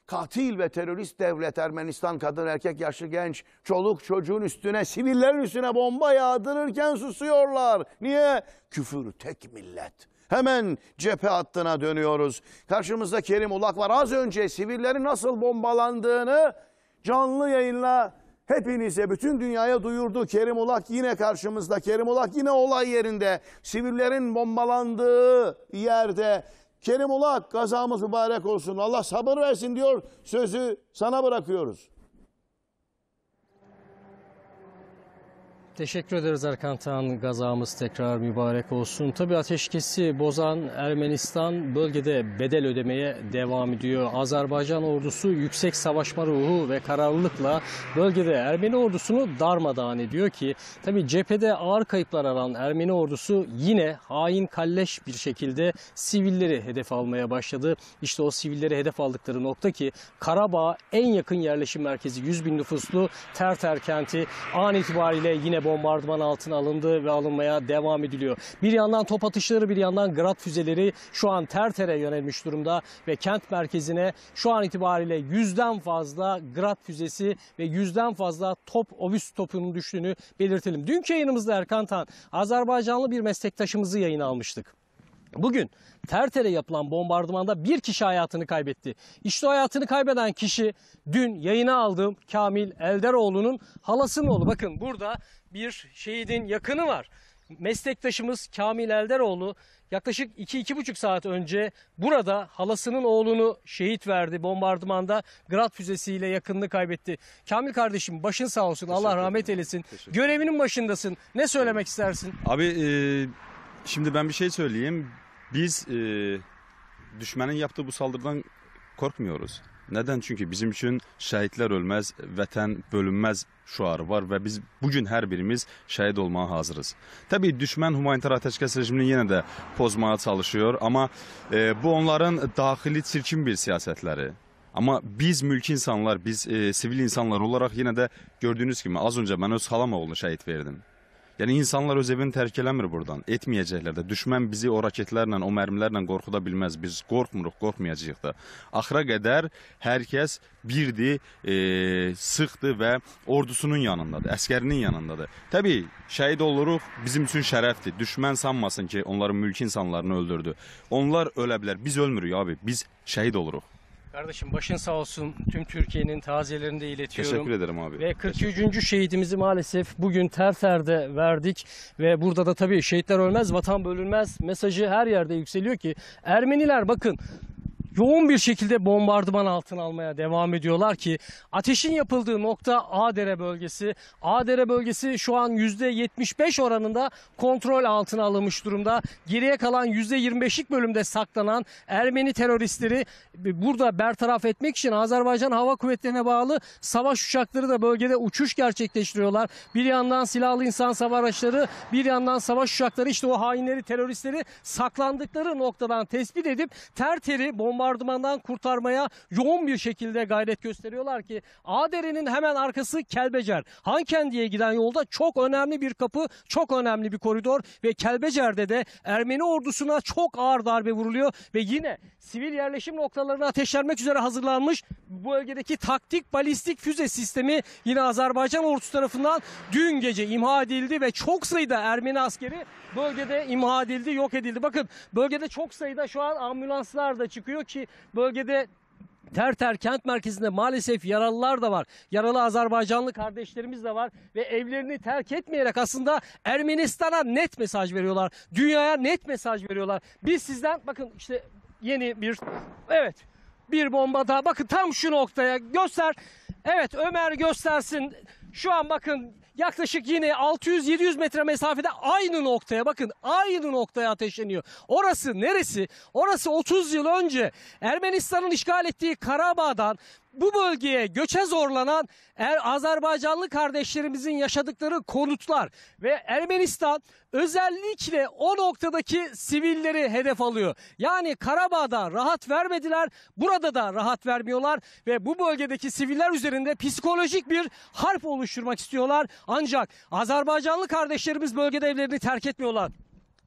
katil ve terörist devlet Ermenistan kadın erkek yaşlı genç çoluk çocuğun üstüne sivillerin üstüne bomba yağdırırken susuyorlar. Niye? Küfür tek millet. Hemen cephe hattına dönüyoruz. Karşımızda Kerim Ulak var. Az önce sivilleri nasıl bombalandığını canlı yayınla Hepinize bütün dünyaya duyurdu. Kerim Ulak yine karşımızda. Kerim Ulak yine olay yerinde. Sivillerin bombalandığı yerde. Kerim Ulak kazamız mübarek olsun. Allah sabır versin diyor. Sözü sana bırakıyoruz. Teşekkür ederiz Erkan Tan. Gazamız tekrar mübarek olsun. Tabii ateşkesi bozan Ermenistan bölgede bedel ödemeye devam ediyor. Azerbaycan ordusu yüksek savaşma ruhu ve kararlılıkla bölgede Ermeni ordusunu darmadağın ediyor ki tabii cephede ağır kayıplar alan Ermeni ordusu yine hain kalleş bir şekilde sivilleri hedef almaya başladı. İşte o sivilleri hedef aldıkları nokta ki Karabağ en yakın yerleşim merkezi 100 bin nüfuslu Terter kenti an itibariyle yine bombardıman altına alındı ve alınmaya devam ediliyor. Bir yandan top atışları bir yandan Grad füzeleri şu an Terter'e yönelmiş durumda ve kent merkezine şu an itibariyle yüzden fazla Grad füzesi ve yüzden fazla top obüs topunun düştüğünü belirtelim. Dünkü yayınımızda Erkan Tan Azerbaycanlı bir meslektaşımızı yayına almıştık. Bugün Tertere yapılan bombardımanda bir kişi hayatını kaybetti. İşte o hayatını kaybeden kişi dün yayına aldığım Kamil Elderoğlu'nun halasının oğlu. Bakın burada bir şehidin yakını var. Meslektaşımız Kamil Elderoğlu yaklaşık 2-2,5 saat önce burada halasının oğlunu şehit verdi bombardımanda Grad füzesiyle yakınını kaybetti. Kamil kardeşim başın sağ olsun Teşekkür Allah rahmet ederim. eylesin. Teşekkür. Görevinin başındasın ne söylemek istersin? Abi e, şimdi ben bir şey söyleyeyim. Biz e, düşmanın yaptığı bu saldırıdan korkmuyoruz. Neden? Çünkü bizim için şehitler ölmez, vatan bölünmez şüarı var və biz bu gün hər birimiz şəhid olmağa hazırıq. Təbii düşmən humanitar atəşkəs rejimini yenə də pozmağa çalışıyor, amma e, bu onların daxili çirkin bir siyasətləri. Amma biz mülki insanlar, biz e, sivil insanlar olaraq yenə də gördüyünüz kimi az öncə mən öz halam oğlunu şəhid verdim. Yəni insanlar öz evini tərk eləmir burdan. Etməyəcəklər də. Düşmən bizi o raketlərlə, o mərmilərlə qorxuda bilməz. Biz qorxmuruq, qorxmayacağıq da. Axıra qədər hər kəs birdir, e, sıxdır və ordusunun yanındadır, əskərinin yanındadır. Təbii, şəhid oluruq, bizim üçün şərəfdir. Düşmən sanmasın ki, onların mülki insanlarını öldürdü. Onlar ölə bilər. Biz ölmürük abi. Biz şəhid oluruq. Kardeşim başın sağ olsun. Tüm Türkiye'nin taziyelerini de iletiyorum. Teşekkür ederim abi. Ve 43. şehidimizi maalesef bugün Terter'de verdik. Ve burada da tabii şehitler ölmez, vatan bölünmez mesajı her yerde yükseliyor ki Ermeniler bakın yoğun bir şekilde bombardıman altına almaya devam ediyorlar ki ateşin yapıldığı nokta Adere bölgesi. Adere bölgesi şu an %75 oranında kontrol altına alınmış durumda. Geriye kalan %25'lik bölümde saklanan Ermeni teröristleri burada bertaraf etmek için Azerbaycan Hava Kuvvetleri'ne bağlı savaş uçakları da bölgede uçuş gerçekleştiriyorlar. Bir yandan silahlı insan savaş araçları, bir yandan savaş uçakları işte o hainleri, teröristleri saklandıkları noktadan tespit edip ter teri bomba bombardımandan kurtarmaya yoğun bir şekilde gayret gösteriyorlar ki Adere'nin hemen arkası Kelbecer. Hankendi'ye giden yolda çok önemli bir kapı, çok önemli bir koridor ve Kelbecer'de de Ermeni ordusuna çok ağır darbe vuruluyor ve yine sivil yerleşim noktalarını ateşlenmek üzere hazırlanmış bu bölgedeki taktik balistik füze sistemi yine Azerbaycan ordusu tarafından dün gece imha edildi ve çok sayıda Ermeni askeri bölgede imha edildi, yok edildi. Bakın bölgede çok sayıda şu an ambulanslar da çıkıyor ki bölgede Terter kent merkezinde maalesef yaralılar da var. Yaralı Azerbaycanlı kardeşlerimiz de var ve evlerini terk etmeyerek aslında Ermenistan'a net mesaj veriyorlar. Dünyaya net mesaj veriyorlar. Biz sizden bakın işte yeni bir evet bir bomba daha bakın tam şu noktaya göster. Evet Ömer göstersin. Şu an bakın yaklaşık yine 600-700 metre mesafede aynı noktaya bakın aynı noktaya ateşleniyor. Orası neresi? Orası 30 yıl önce Ermenistan'ın işgal ettiği Karabağ'dan bu bölgeye göçe zorlanan er Azerbaycanlı kardeşlerimizin yaşadıkları konutlar ve Ermenistan özellikle o noktadaki sivilleri hedef alıyor. Yani Karabağ'da rahat vermediler, burada da rahat vermiyorlar ve bu bölgedeki siviller üzerinde psikolojik bir harp oluşturmak istiyorlar. Ancak Azerbaycanlı kardeşlerimiz bölgede evlerini terk etmiyorlar.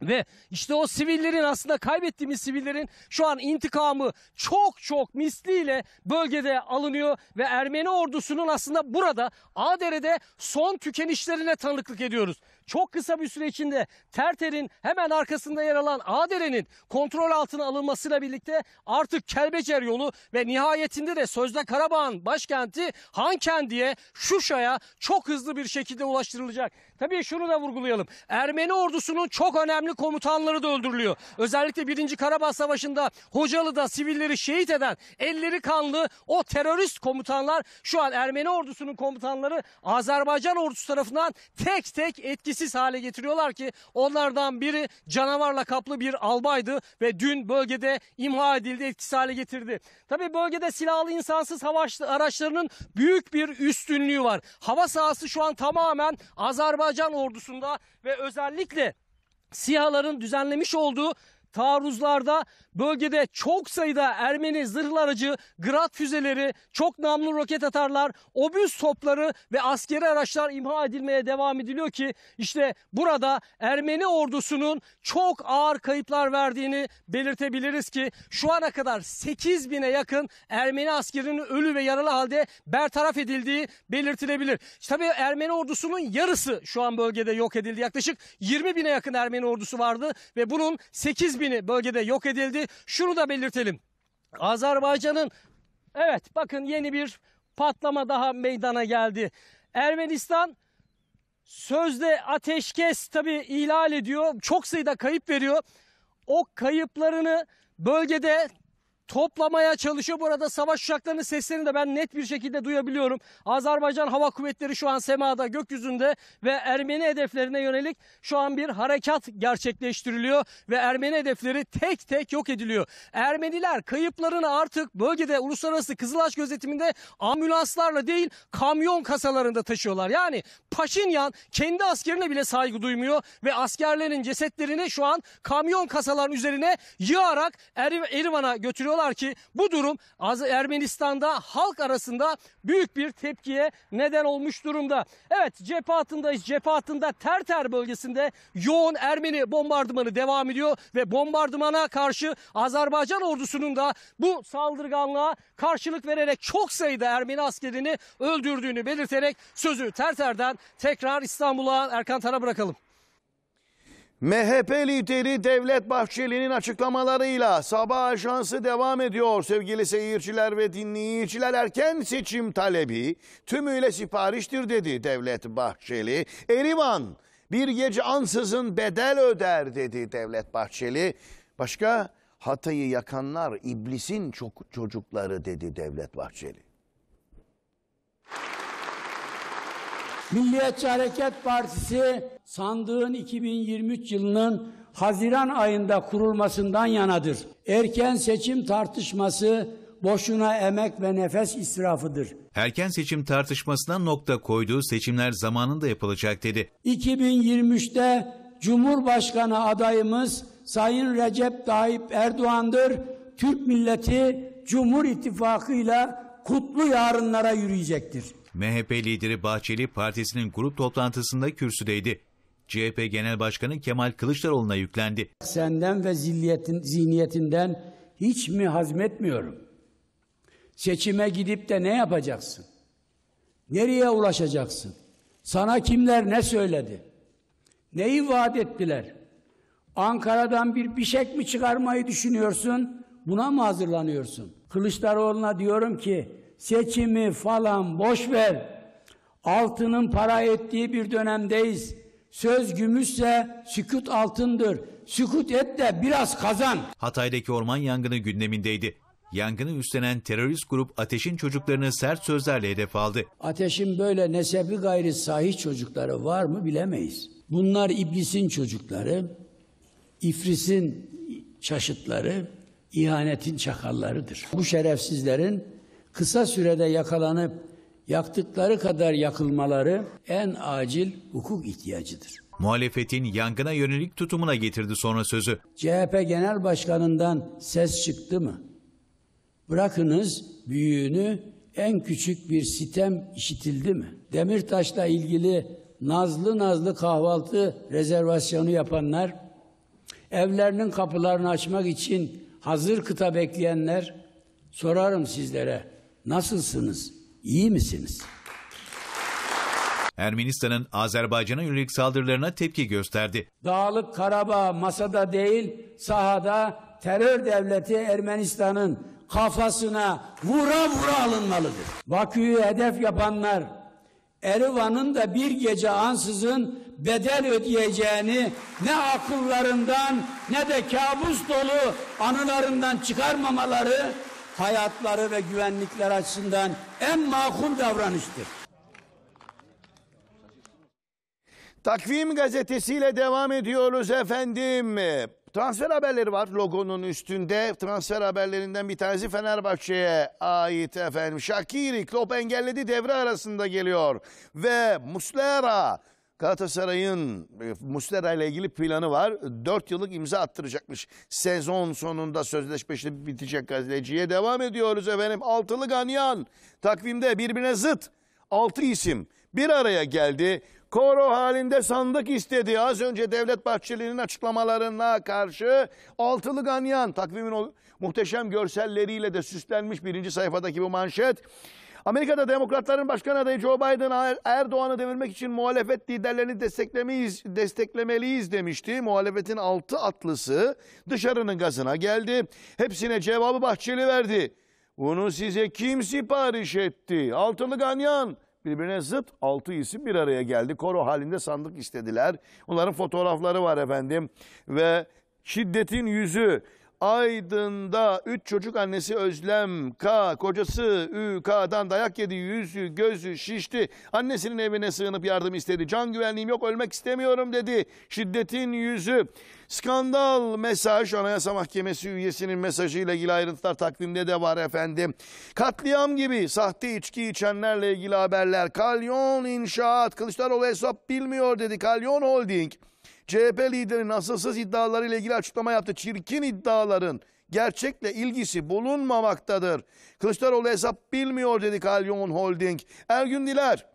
Ve işte o sivillerin aslında kaybettiğimiz sivillerin şu an intikamı çok çok misliyle bölgede alınıyor ve Ermeni ordusunun aslında burada Adere'de son tükenişlerine tanıklık ediyoruz çok kısa bir süre içinde Terter'in hemen arkasında yer alan Ağdere'nin kontrol altına alınmasıyla birlikte artık Kelbecer yolu ve nihayetinde de sözde Karabağ'ın başkenti Hankendi'ye, Şuşa'ya çok hızlı bir şekilde ulaştırılacak. Tabii şunu da vurgulayalım. Ermeni ordusunun çok önemli komutanları da öldürülüyor. Özellikle 1. Karabağ Savaşı'nda Hocalı'da sivilleri şehit eden elleri kanlı o terörist komutanlar şu an Ermeni ordusunun komutanları Azerbaycan ordusu tarafından tek tek etkisi etkisiz hale getiriyorlar ki onlardan biri canavarla kaplı bir albaydı ve dün bölgede imha edildi, etkisiz hale getirdi. Tabi bölgede silahlı insansız hava araçlarının büyük bir üstünlüğü var. Hava sahası şu an tamamen Azerbaycan ordusunda ve özellikle SİHA'ların düzenlemiş olduğu taarruzlarda Bölgede çok sayıda Ermeni zırhlı aracı, Grad füzeleri, çok namlu roket atarlar, obüs topları ve askeri araçlar imha edilmeye devam ediliyor ki işte burada Ermeni ordusunun çok ağır kayıplar verdiğini belirtebiliriz ki şu ana kadar 8 bine yakın Ermeni askerinin ölü ve yaralı halde bertaraf edildiği belirtilebilir. İşte tabii Ermeni ordusunun yarısı şu an bölgede yok edildi. Yaklaşık 20 bine yakın Ermeni ordusu vardı ve bunun 8 bini bölgede yok edildi şunu da belirtelim. Azerbaycan'ın evet bakın yeni bir patlama daha meydana geldi. Ermenistan sözde ateşkes tabi ihlal ediyor. Çok sayıda kayıp veriyor. O kayıplarını bölgede toplamaya çalışıyor. Bu arada savaş uçaklarının seslerini de ben net bir şekilde duyabiliyorum. Azerbaycan Hava Kuvvetleri şu an semada, gökyüzünde ve Ermeni hedeflerine yönelik şu an bir harekat gerçekleştiriliyor ve Ermeni hedefleri tek tek yok ediliyor. Ermeniler kayıplarını artık bölgede uluslararası kızılaş gözetiminde ambulanslarla değil kamyon kasalarında taşıyorlar. Yani Paşinyan kendi askerine bile saygı duymuyor ve askerlerin cesetlerini şu an kamyon kasaların üzerine yığarak Erivan'a götürüyorlar Biliyorlar ki bu durum Ermenistan'da halk arasında büyük bir tepkiye neden olmuş durumda. Evet cephe hattındayız. Cephe hattında Terter bölgesinde yoğun Ermeni bombardımanı devam ediyor ve bombardımana karşı Azerbaycan ordusunun da bu saldırganlığa karşılık vererek çok sayıda Ermeni askerini öldürdüğünü belirterek sözü Terter'den tekrar İstanbul'a Erkan Tana bırakalım. MHP lideri Devlet Bahçeli'nin açıklamalarıyla sabah ajansı devam ediyor. Sevgili seyirciler ve dinleyiciler erken seçim talebi tümüyle sipariştir dedi Devlet Bahçeli. Erivan bir gece ansızın bedel öder dedi Devlet Bahçeli. Başka Hatay'ı yakanlar iblisin çok çocukları dedi Devlet Bahçeli. Milliyetçi Hareket Partisi sandığın 2023 yılının Haziran ayında kurulmasından yanadır. Erken seçim tartışması boşuna emek ve nefes israfıdır. Erken seçim tartışmasına nokta koyduğu seçimler zamanında yapılacak dedi. 2023'te Cumhurbaşkanı adayımız Sayın Recep Tayyip Erdoğan'dır. Türk milleti Cumhur İttifakı'yla kutlu yarınlara yürüyecektir. MHP lideri Bahçeli partisinin grup toplantısında kürsüdeydi. CHP Genel Başkanı Kemal Kılıçdaroğlu'na yüklendi. Senden ve zilliyetin, zihniyetinden hiç mi hazmetmiyorum? Seçime gidip de ne yapacaksın? Nereye ulaşacaksın? Sana kimler ne söyledi? Neyi vaat ettiler? Ankara'dan bir bişek mi çıkarmayı düşünüyorsun? Buna mı hazırlanıyorsun? Kılıçdaroğlu'na diyorum ki seçimi falan boş ver. Altının para ettiği bir dönemdeyiz. Söz gümüşse sükut altındır. Sükut et de biraz kazan. Hatay'daki orman yangını gündemindeydi. Yangını üstlenen terörist grup Ateş'in çocuklarını sert sözlerle hedef aldı. Ateş'in böyle nesebi gayri sahih çocukları var mı bilemeyiz. Bunlar iblisin çocukları, ifrisin şaşıtları, ihanetin çakallarıdır. Bu şerefsizlerin kısa sürede yakalanıp yaktıkları kadar yakılmaları en acil hukuk ihtiyacıdır. Muhalefetin yangına yönelik tutumuna getirdi sonra sözü. CHP Genel Başkanı'ndan ses çıktı mı? Bırakınız büyüğünü en küçük bir sitem işitildi mi? Demirtaş'la ilgili nazlı nazlı kahvaltı rezervasyonu yapanlar, evlerinin kapılarını açmak için hazır kıta bekleyenler, sorarım sizlere Nasılsınız? İyi misiniz? Ermenistan'ın Azerbaycan'a yönelik saldırılarına tepki gösterdi. Dağlık Karabağ masada değil, sahada terör devleti Ermenistan'ın kafasına vura vura alınmalıdır. Bakü'yü hedef yapanlar Erivan'ın da bir gece ansızın bedel ödeyeceğini ne akıllarından ne de kabus dolu anılarından çıkarmamaları hayatları ve güvenlikler açısından en makul davranıştır. Takvim gazetesiyle devam ediyoruz efendim. Transfer haberleri var logonun üstünde. Transfer haberlerinden bir tanesi Fenerbahçe'ye ait efendim. Shakiri Klopp engelledi devre arasında geliyor. Ve Muslera Galatasaray'ın e, Muslera ile ilgili planı var. 4 yıllık imza attıracakmış. Sezon sonunda sözleşmesi bitecek gazeteciye devam ediyoruz efendim. Altılı Ganyan takvimde birbirine zıt 6 isim bir araya geldi. Koro halinde sandık istedi. Az önce Devlet Bahçeli'nin açıklamalarına karşı Altılı Ganyan takvimin o muhteşem görselleriyle de süslenmiş birinci sayfadaki bu manşet. Amerika'da demokratların başkan adayı Joe Biden er-, Erdoğan'ı devirmek için muhalefet liderlerini desteklemeyiz, desteklemeliyiz demişti. Muhalefetin altı atlısı dışarının gazına geldi. Hepsine cevabı Bahçeli verdi. Bunu size kim sipariş etti? Altılı Ganyan birbirine zıt altı isim bir araya geldi. Koro halinde sandık istediler. Onların fotoğrafları var efendim. Ve şiddetin yüzü Aydın'da üç çocuk annesi Özlem K. Kocası Ü.K.'dan dayak yedi. Yüzü gözü şişti. Annesinin evine sığınıp yardım istedi. Can güvenliğim yok ölmek istemiyorum dedi. Şiddetin yüzü. Skandal mesaj Anayasa Mahkemesi üyesinin mesajıyla ilgili ayrıntılar takvimde de var efendim. Katliam gibi sahte içki içenlerle ilgili haberler. Kalyon İnşaat Kılıçdaroğlu hesap bilmiyor dedi. Kalyon Holding. CHP liderinin asılsız iddialarıyla ilgili açıklama yaptı. Çirkin iddiaların gerçekle ilgisi bulunmamaktadır. Kılıçdaroğlu hesap bilmiyor dedi Kalyon Holding. Ergün Diler.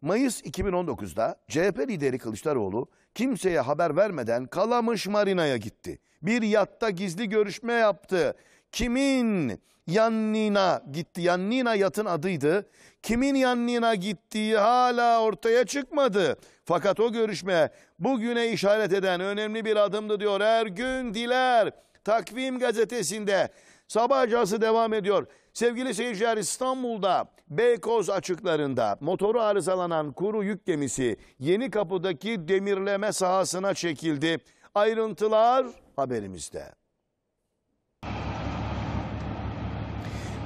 Mayıs 2019'da CHP lideri Kılıçdaroğlu kimseye haber vermeden Kalamış Marina'ya gitti. Bir yatta gizli görüşme yaptı. Kimin Yannina gitti? Yannina yatın adıydı. Kimin Yannina gittiği hala ortaya çıkmadı. Fakat o görüşme bugüne işaret eden önemli bir adımdı diyor Ergün Diler. Takvim gazetesinde sabah acası devam ediyor. Sevgili seyirciler İstanbul'da Beykoz açıklarında motoru arızalanan kuru yük gemisi yeni kapıdaki demirleme sahasına çekildi. Ayrıntılar haberimizde.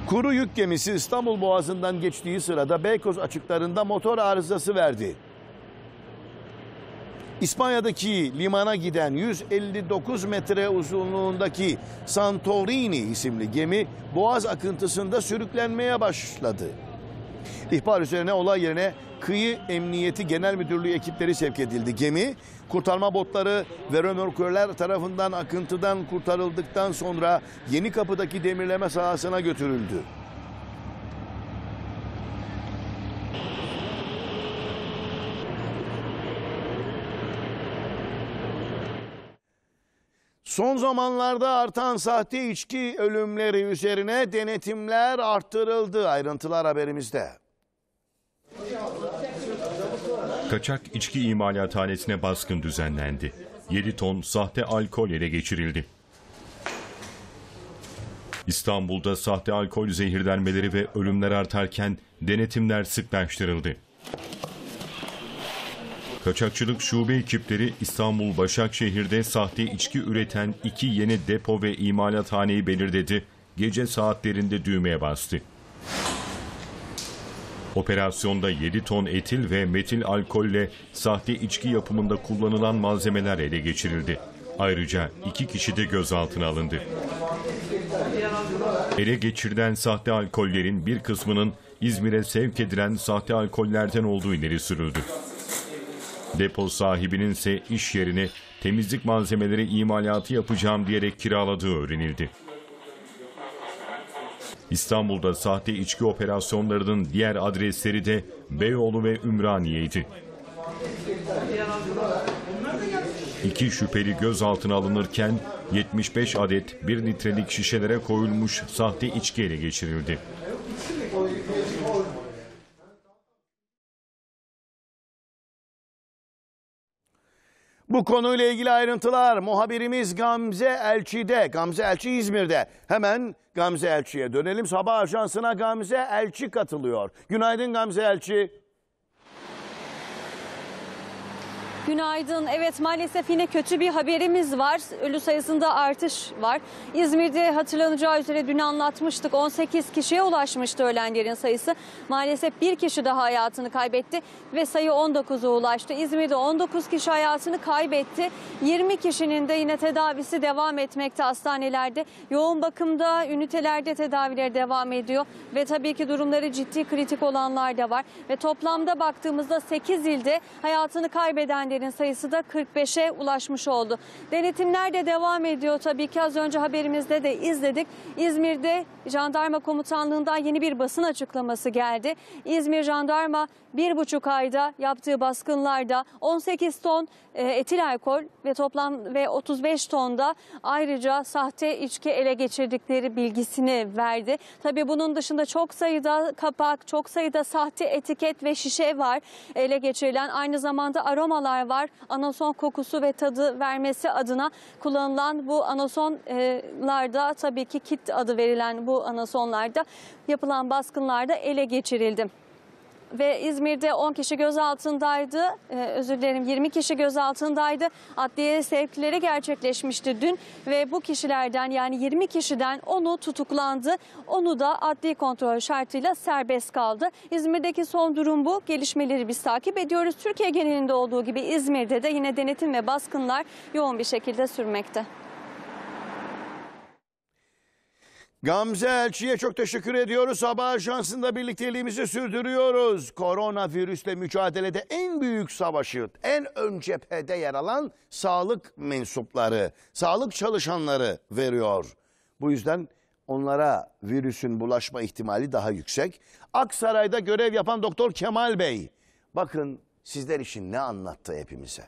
Kuru yük gemisi İstanbul Boğazı'ndan geçtiği sırada Beykoz açıklarında motor arızası verdi. İspanya'daki limana giden 159 metre uzunluğundaki Santorini isimli gemi boğaz akıntısında sürüklenmeye başladı. İhbar üzerine olay yerine Kıyı Emniyeti Genel Müdürlüğü ekipleri sevk edildi. Gemi kurtarma botları ve römorkörler tarafından akıntıdan kurtarıldıktan sonra Yeni Kapı'daki demirleme sahasına götürüldü. Son zamanlarda artan sahte içki ölümleri üzerine denetimler arttırıldı. Ayrıntılar haberimizde. Kaçak içki imalathanesine baskın düzenlendi. 7 ton sahte alkol ele geçirildi. İstanbul'da sahte alkol zehirlenmeleri ve ölümler artarken denetimler sıklaştırıldı. Kaçakçılık şube ekipleri İstanbul Başakşehir'de sahte içki üreten iki yeni depo ve imalathaneyi belirledi. Gece saatlerinde düğmeye bastı. Operasyonda 7 ton etil ve metil alkolle sahte içki yapımında kullanılan malzemeler ele geçirildi. Ayrıca iki kişi de gözaltına alındı. Ele geçirilen sahte alkollerin bir kısmının İzmir'e sevk edilen sahte alkollerden olduğu ileri sürüldü. Depo sahibinin ise iş yerini temizlik malzemeleri imalatı yapacağım diyerek kiraladığı öğrenildi. İstanbul'da sahte içki operasyonlarının diğer adresleri de Beyoğlu ve Ümraniye'ydi. İki şüpheli gözaltına alınırken 75 adet 1 litrelik şişelere koyulmuş sahte içki ele geçirildi. Bu konuyla ilgili ayrıntılar muhabirimiz Gamze Elçi'de. Gamze Elçi İzmir'de. Hemen Gamze Elçi'ye dönelim. Sabah Ajansı'na Gamze Elçi katılıyor. Günaydın Gamze Elçi. Günaydın. Evet maalesef yine kötü bir haberimiz var. Ölü sayısında artış var. İzmir'de hatırlanacağı üzere dün anlatmıştık. 18 kişiye ulaşmıştı ölenlerin sayısı. Maalesef bir kişi daha hayatını kaybetti ve sayı 19'a ulaştı. İzmir'de 19 kişi hayatını kaybetti. 20 kişinin de yine tedavisi devam etmekte hastanelerde. Yoğun bakımda, ünitelerde tedavileri devam ediyor. Ve tabii ki durumları ciddi kritik olanlar da var. Ve toplamda baktığımızda 8 ilde hayatını kaybedenlerin ölenlerin sayısı da 45'e ulaşmış oldu. Denetimler de devam ediyor tabii ki az önce haberimizde de izledik. İzmir'de jandarma komutanlığından yeni bir basın açıklaması geldi. İzmir jandarma bir buçuk ayda yaptığı baskınlarda 18 ton e, etil alkol ve toplam ve 35 tonda ayrıca sahte içki ele geçirdikleri bilgisini verdi. Tabii bunun dışında çok sayıda kapak, çok sayıda sahte etiket ve şişe var ele geçirilen. Aynı zamanda aromalar var. Anason kokusu ve tadı vermesi adına kullanılan bu anasonlarda tabii ki kit adı verilen bu anasonlarda yapılan baskınlarda ele geçirildi ve İzmir'de 10 kişi gözaltındaydı. Ee, özür dilerim 20 kişi gözaltındaydı. Adliye sevkleri gerçekleşmişti dün ve bu kişilerden yani 20 kişiden onu tutuklandı. Onu da adli kontrol şartıyla serbest kaldı. İzmir'deki son durum bu. Gelişmeleri biz takip ediyoruz. Türkiye genelinde olduğu gibi İzmir'de de yine denetim ve baskınlar yoğun bir şekilde sürmekte. Gamze Elçi'ye çok teşekkür ediyoruz. Sabah Ajansı'nda birlikteliğimizi sürdürüyoruz. Koronavirüsle mücadelede en büyük savaşı, en ön cephede yer alan sağlık mensupları, sağlık çalışanları veriyor. Bu yüzden onlara virüsün bulaşma ihtimali daha yüksek. Aksaray'da görev yapan Doktor Kemal Bey, bakın sizler için ne anlattı hepimize.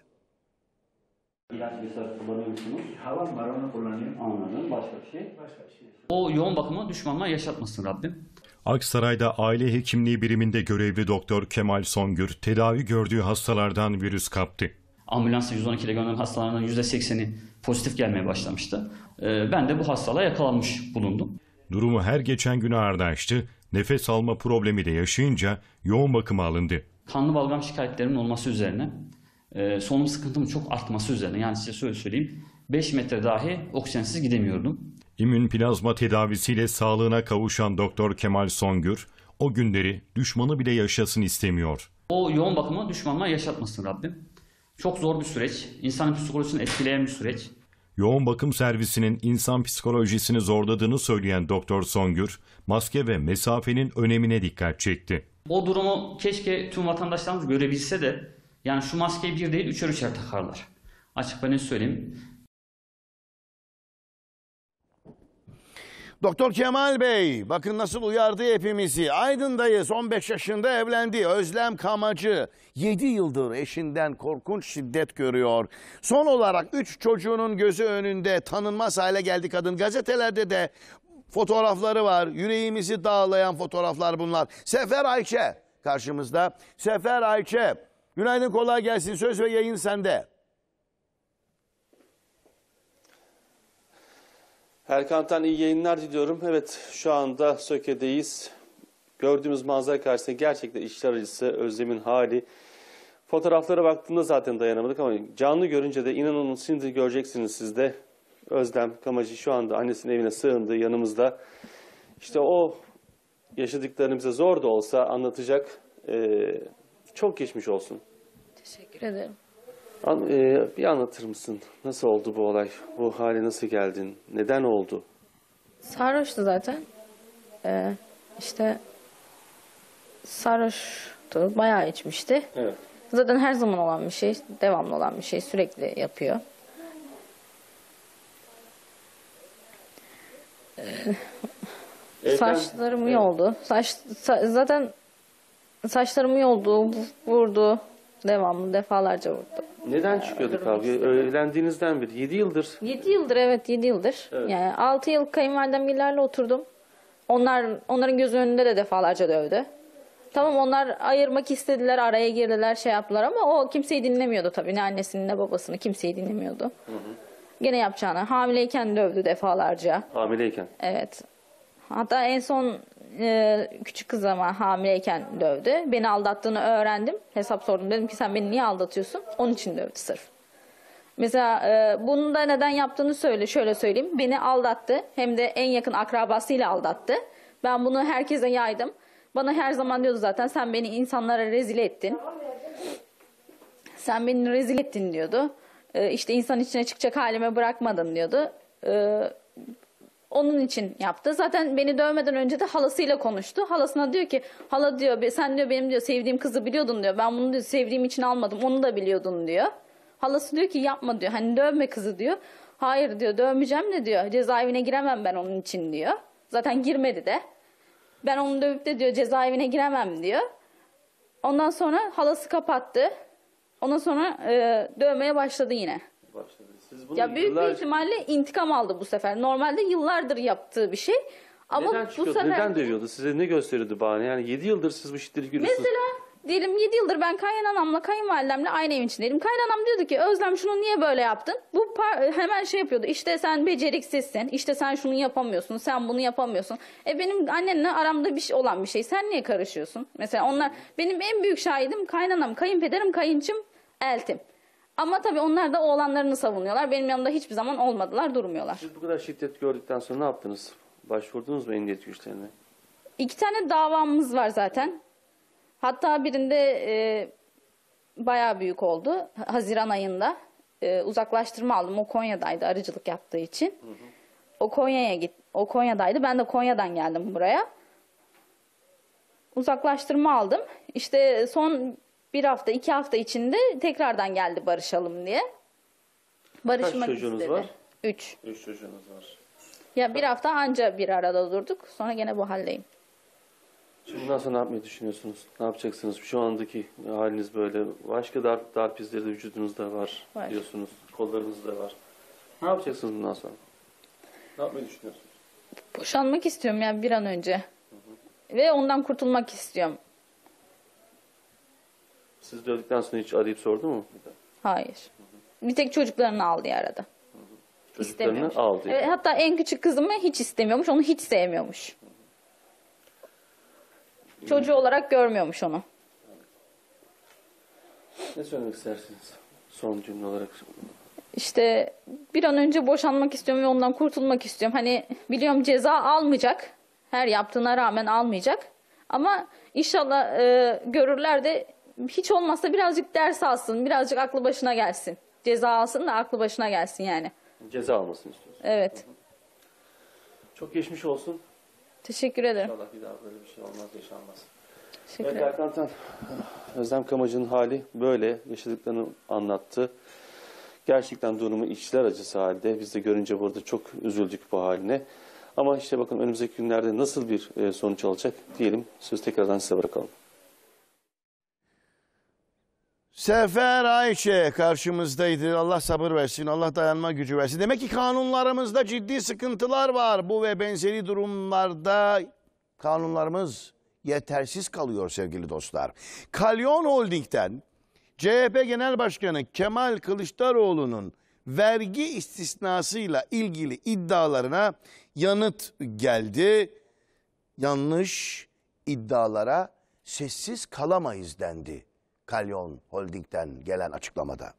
İlaç vesaire kullanıyor musunuz? Hava maronu kullanıyorum. Anladım. Başka bir şey? Başka bir şey. O yoğun bakıma düşmanlar yaşatmasın Rabbim. Aksaray'da aile hekimliği biriminde görevli doktor Kemal Songür tedavi gördüğü hastalardan virüs kaptı. Ambulansa 112 ile gönderilen hastalardan %80'i pozitif gelmeye başlamıştı. Ee, ben de bu hastalığa yakalanmış bulundum. Durumu her geçen güne ardaştı. Nefes alma problemi de yaşayınca yoğun bakıma alındı. Kanlı balgam şikayetlerinin olması üzerine e, ee, solunum sıkıntımın çok artması üzerine. Yani size şöyle söyleyeyim. 5 metre dahi oksijensiz gidemiyordum. İmmün plazma tedavisiyle sağlığına kavuşan Doktor Kemal Songür, o günleri düşmanı bile yaşasın istemiyor. O yoğun bakımı düşmanına yaşatmasın Rabbim. Çok zor bir süreç. İnsanın psikolojisini etkileyen bir süreç. Yoğun bakım servisinin insan psikolojisini zorladığını söyleyen Doktor Songür, maske ve mesafenin önemine dikkat çekti. O durumu keşke tüm vatandaşlarımız görebilse de yani şu maskeyi bir değil üçer üçer takarlar. Açık ben söyleyeyim. Doktor Kemal Bey bakın nasıl uyardı hepimizi. Aydın'dayız 15 yaşında evlendi. Özlem Kamacı 7 yıldır eşinden korkunç şiddet görüyor. Son olarak 3 çocuğunun gözü önünde tanınmaz hale geldi kadın. Gazetelerde de fotoğrafları var. Yüreğimizi dağlayan fotoğraflar bunlar. Sefer Ayçe karşımızda. Sefer Ayçe Günaydın kolay gelsin. Söz ve yayın sende. Erkan'tan iyi yayınlar diliyorum. Evet şu anda Söke'deyiz. Gördüğümüz manzara karşısında gerçekten işler acısı, özlemin hali. Fotoğraflara baktığımda zaten dayanamadık ama canlı görünce de inanın şimdi göreceksiniz siz de. Özlem Kamacı şu anda annesinin evine sığındı yanımızda. İşte o yaşadıklarını bize zor da olsa anlatacak. Ee, çok geçmiş olsun. Teşekkür ederim. An, e, bir anlatır mısın? Nasıl oldu bu olay? Bu hale nasıl geldin? Neden oldu? Sarhoştu zaten. Ee, işte sarhoştu. Bayağı içmişti. Evet. Zaten her zaman olan bir şey. Devamlı olan bir şey. Sürekli yapıyor. Saçlarım iyi evet. oldu. Saç, sa, zaten saçlarım iyi oldu. Vurdu. Devamlı defalarca vurdu. Neden çıkıyordu kavga? Evlendiğinizden beri. 7 yıldır. 7 yıldır evet 7 yıldır. Evet. Yani 6 yıl kayınvalidemgilerle oturdum. Onlar onların göz önünde de defalarca dövdü. Tamam onlar ayırmak istediler, araya girdiler, şey yaptılar ama o kimseyi dinlemiyordu tabii. Ne annesini ne babasını kimseyi dinlemiyordu. Hı hı. Gene yapacağını. Hamileyken dövdü defalarca. Hamileyken. Evet. Hatta en son e, küçük kız ama hamileyken dövdü. Beni aldattığını öğrendim. Hesap sordum. Dedim ki sen beni niye aldatıyorsun? Onun için dövdü sırf. Mesela e, bunu da neden yaptığını söyle. Şöyle söyleyeyim. Beni aldattı. Hem de en yakın akrabasıyla aldattı. Ben bunu herkese yaydım. Bana her zaman diyordu zaten sen beni insanlara rezil ettin. Sen beni rezil ettin diyordu. E, işte insan içine çıkacak halime bırakmadın diyordu. E, onun için yaptı. Zaten beni dövmeden önce de halasıyla konuştu. Halasına diyor ki hala diyor sen diyor benim diyor sevdiğim kızı biliyordun diyor. Ben bunu diyor sevdiğim için almadım onu da biliyordun diyor. Halası diyor ki yapma diyor. Hani dövme kızı diyor. Hayır diyor dövmeyeceğim de diyor. Cezaevine giremem ben onun için diyor. Zaten girmedi de. Ben onu dövüp de diyor cezaevine giremem diyor. Ondan sonra halası kapattı. Ondan sonra e, dövmeye başladı yine. Başladı. Siz bunu ya büyük yıllar... bir ihtimalle intikam aldı bu sefer. Normalde yıllardır yaptığı bir şey. Ama Neden bu sefer... Neden dövüyordu? Size ne gösteriyordu bahane? Yani 7 yıldır siz bu şiddetli görüyorsunuz. Mesela diyelim 7 yıldır ben kaynanamla kayınvalidemle aynı evin içindeydim. Kaynanam diyordu ki Özlem şunu niye böyle yaptın? Bu hemen şey yapıyordu İşte sen beceriksizsin, işte sen şunu yapamıyorsun, sen bunu yapamıyorsun. E benim annenle aramda bir şey olan bir şey sen niye karışıyorsun? Mesela onlar benim en büyük şahidim kaynanam, kayınpederim, kayınçım, eltim. Ama tabii onlar da oğlanlarını savunuyorlar. Benim yanımda hiçbir zaman olmadılar, durmuyorlar. Siz bu kadar şiddet gördükten sonra ne yaptınız? Başvurdunuz mu emniyet güçlerine? İki tane davamız var zaten. Hatta birinde e, bayağı büyük oldu. Haziran ayında e, uzaklaştırma aldım. O Konya'daydı arıcılık yaptığı için. Hı hı. O Konya'ya git. O Konya'daydı. Ben de Konya'dan geldim buraya. Uzaklaştırma aldım. İşte son bir hafta iki hafta içinde tekrardan geldi barışalım diye. Barışmak Kaç çocuğunuz istedi. var? Üç. Üç çocuğunuz var. Ya bir hafta anca bir arada durduk. Sonra gene bu haldeyim. Şimdi bundan ne yapmayı düşünüyorsunuz? Ne yapacaksınız? Şu andaki haliniz böyle. Başka darp, darp izleri de vücudunuzda var, var diyorsunuz. Kollarınızda var. Ne yapacaksınız bundan sonra? Ne yapmayı düşünüyorsunuz? Boşanmak istiyorum ya bir an önce. Hı hı. Ve ondan kurtulmak istiyorum. Siz de sonra hiç arayıp sordu mu? Hayır. Bir tek çocuklarını aldı arada. Çocuklarını İstemiyormuş. aldı. Evet, hatta en küçük kızımı hiç istemiyormuş, onu hiç sevmiyormuş. Çocuğu olarak görmüyormuş onu. Ne söylemek istersiniz? Son cümle olarak. İşte bir an önce boşanmak istiyorum ve ondan kurtulmak istiyorum. Hani biliyorum ceza almayacak. Her yaptığına rağmen almayacak. Ama inşallah e, görürler de hiç olmazsa birazcık ders alsın, birazcık aklı başına gelsin. Ceza alsın da aklı başına gelsin yani. Ceza almasın istiyorsun. Evet. Çok geçmiş olsun. Teşekkür ederim. İnşallah bir daha böyle bir şey olmaz, yaşanmaz. Teşekkür ederim. Erkan Özlem Kamacı'nın hali böyle. Yaşadıklarını anlattı. Gerçekten durumu içler acısı halde. Biz de görünce burada çok üzüldük bu haline. Ama işte bakın önümüzdeki günlerde nasıl bir e, sonuç alacak diyelim. Söz tekrardan size bırakalım. Sefer Ayşe karşımızdaydı. Allah sabır versin, Allah dayanma gücü versin. Demek ki kanunlarımızda ciddi sıkıntılar var. Bu ve benzeri durumlarda kanunlarımız yetersiz kalıyor sevgili dostlar. Kalyon Holding'den CHP Genel Başkanı Kemal Kılıçdaroğlu'nun vergi istisnasıyla ilgili iddialarına yanıt geldi. Yanlış iddialara sessiz kalamayız dendi. Kalyon Holding'den gelen açıklamada.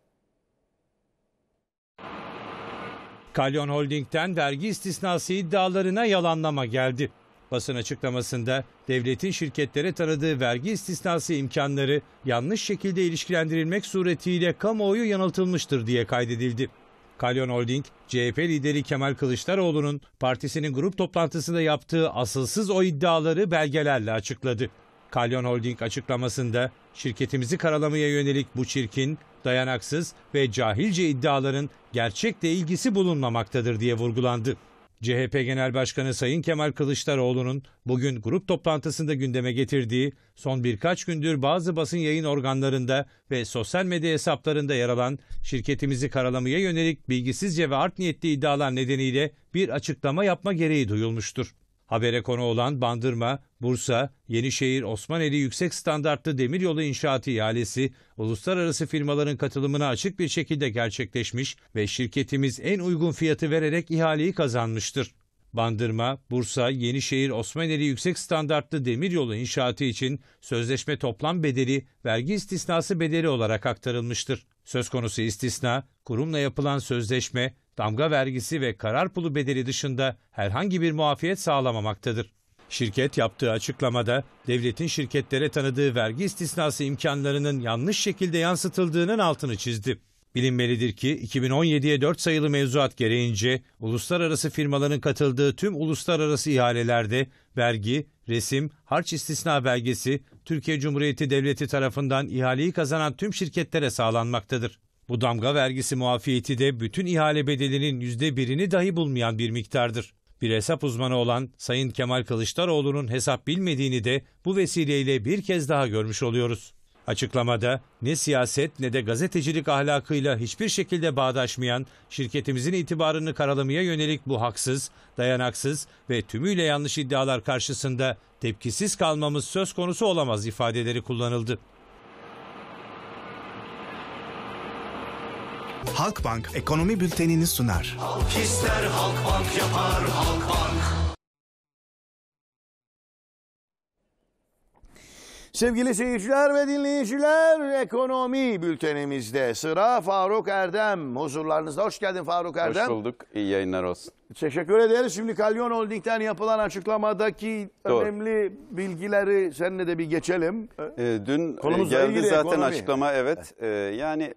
Kalyon Holding'den vergi istisnası iddialarına yalanlama geldi. Basın açıklamasında devletin şirketlere tanıdığı vergi istisnası imkanları yanlış şekilde ilişkilendirilmek suretiyle kamuoyu yanıltılmıştır diye kaydedildi. Kalyon Holding, CHP lideri Kemal Kılıçdaroğlu'nun partisinin grup toplantısında yaptığı asılsız o iddiaları belgelerle açıkladı. Kalyon Holding açıklamasında şirketimizi karalamaya yönelik bu çirkin, dayanaksız ve cahilce iddiaların gerçekle ilgisi bulunmamaktadır diye vurgulandı. CHP Genel Başkanı Sayın Kemal Kılıçdaroğlu'nun bugün grup toplantısında gündeme getirdiği son birkaç gündür bazı basın yayın organlarında ve sosyal medya hesaplarında yer alan şirketimizi karalamaya yönelik bilgisizce ve art niyetli iddialar nedeniyle bir açıklama yapma gereği duyulmuştur. Habere konu olan Bandırma, Bursa, Yenişehir, Osmaneli Yüksek Standartlı Demiryolu İnşaatı ihalesi uluslararası firmaların katılımına açık bir şekilde gerçekleşmiş ve şirketimiz en uygun fiyatı vererek ihaleyi kazanmıştır. Bandırma, Bursa, Yenişehir, Osmaneli Yüksek Standartlı Demiryolu inşaatı için sözleşme toplam bedeli vergi istisnası bedeli olarak aktarılmıştır. Söz konusu istisna, kurumla yapılan sözleşme damga vergisi ve karar pulu bedeli dışında herhangi bir muafiyet sağlamamaktadır. Şirket yaptığı açıklamada devletin şirketlere tanıdığı vergi istisnası imkanlarının yanlış şekilde yansıtıldığının altını çizdi. Bilinmelidir ki 2017'ye 4 sayılı mevzuat gereğince uluslararası firmaların katıldığı tüm uluslararası ihalelerde vergi, resim, harç istisna belgesi Türkiye Cumhuriyeti Devleti tarafından ihaleyi kazanan tüm şirketlere sağlanmaktadır. Bu damga vergisi muafiyeti de bütün ihale bedelinin yüzde birini dahi bulmayan bir miktardır. Bir hesap uzmanı olan Sayın Kemal Kılıçdaroğlu'nun hesap bilmediğini de bu vesileyle bir kez daha görmüş oluyoruz. Açıklamada ne siyaset ne de gazetecilik ahlakıyla hiçbir şekilde bağdaşmayan, şirketimizin itibarını karalamaya yönelik bu haksız, dayanaksız ve tümüyle yanlış iddialar karşısında tepkisiz kalmamız söz konusu olamaz ifadeleri kullanıldı. Halkbank ekonomi bültenini sunar. Halk ister Halkbank yapar Halkbank. Sevgili seyirciler ve dinleyiciler, ekonomi bültenimizde sıra Faruk Erdem huzurlarınızda. Hoş geldin Faruk Erdem. Hoş bulduk, iyi yayınlar olsun. Teşekkür ederiz. Şimdi Kalyon Holding'den yapılan açıklamadaki Doğru. önemli bilgileri seninle de bir geçelim. Ee, e, dün Konumuzla geldi ilgili zaten ekonomi. açıklama evet. Ee, e, yani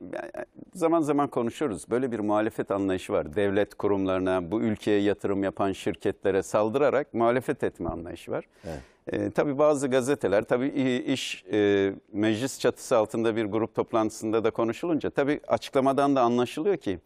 zaman zaman konuşuyoruz. Böyle bir muhalefet anlayışı var. Devlet kurumlarına, bu ülkeye yatırım yapan şirketlere saldırarak muhalefet etme anlayışı var. Evet. E, tabii bazı gazeteler, tabii iş e, meclis çatısı altında bir grup toplantısında da konuşulunca tabii açıklamadan da anlaşılıyor ki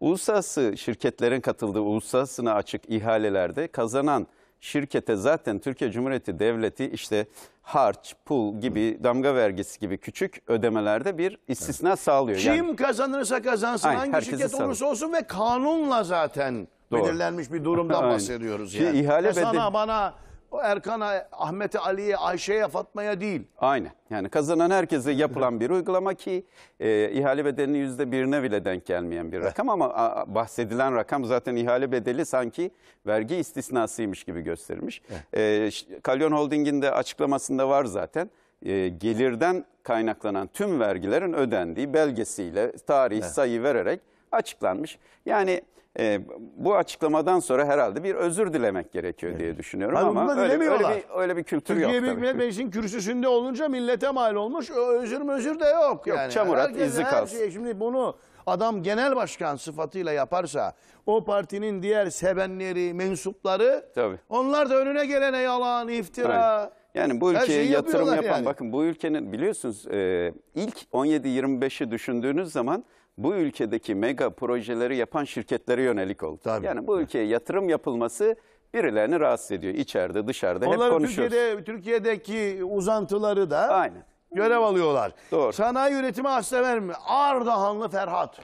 Uluslararası şirketlerin katıldığı uluslararasına açık ihalelerde kazanan şirkete zaten Türkiye Cumhuriyeti Devleti işte harç, pul gibi damga vergisi gibi küçük ödemelerde bir istisna evet. sağlıyor. Kim yani, kazanırsa kazansın aynen, hangi şirket sağlıyor. olursa olsun ve kanunla zaten Doğru. belirlenmiş bir durumdan bahsediyoruz. Yani. İhale ihale sana bana o Erkan'a, Ahmet'e, Ali'ye, Ayşe'ye, Fatma'ya değil. Aynen. Yani kazanan herkese yapılan bir uygulama ki e, ihale bedelinin yüzde birine bile denk gelmeyen bir rakam ama a, bahsedilen rakam zaten ihale bedeli sanki vergi istisnasıymış gibi gösterilmiş. E, Kalyon Holding'in de açıklamasında var zaten e, gelirden kaynaklanan tüm vergilerin ödendiği belgesiyle tarih, sayı vererek açıklanmış. Yani e, bu açıklamadan sonra herhalde bir özür dilemek gerekiyor evet. diye düşünüyorum Hayır, ama öyle, öyle, bir, öyle bir kültür Türkiye yok. Türkiye Büyük Millet Meclisi'nin kürsüsünde olunca millete mal olmuş özür özür de yok. Yok yani. çamur at izi kalsın. Şey, şimdi bunu adam genel başkan sıfatıyla yaparsa o partinin diğer sevenleri, mensupları Tabii. onlar da önüne gelene yalan, iftira... Aynen. Yani bu ülkeye yatırım yapan, yani. bakın bu ülkenin biliyorsunuz e, ilk 17-25'i düşündüğünüz zaman bu ülkedeki mega projeleri yapan şirketlere yönelik oldu. Tabii. Yani bu ülkeye yatırım yapılması birilerini rahatsız ediyor. İçeride dışarıda Onların hep konuşuyoruz. Türkiye'de, Türkiye'deki uzantıları da Aynen. görev alıyorlar. Doğru. Sanayi üretimi hasta vermiyor. Ardahanlı Ferhat.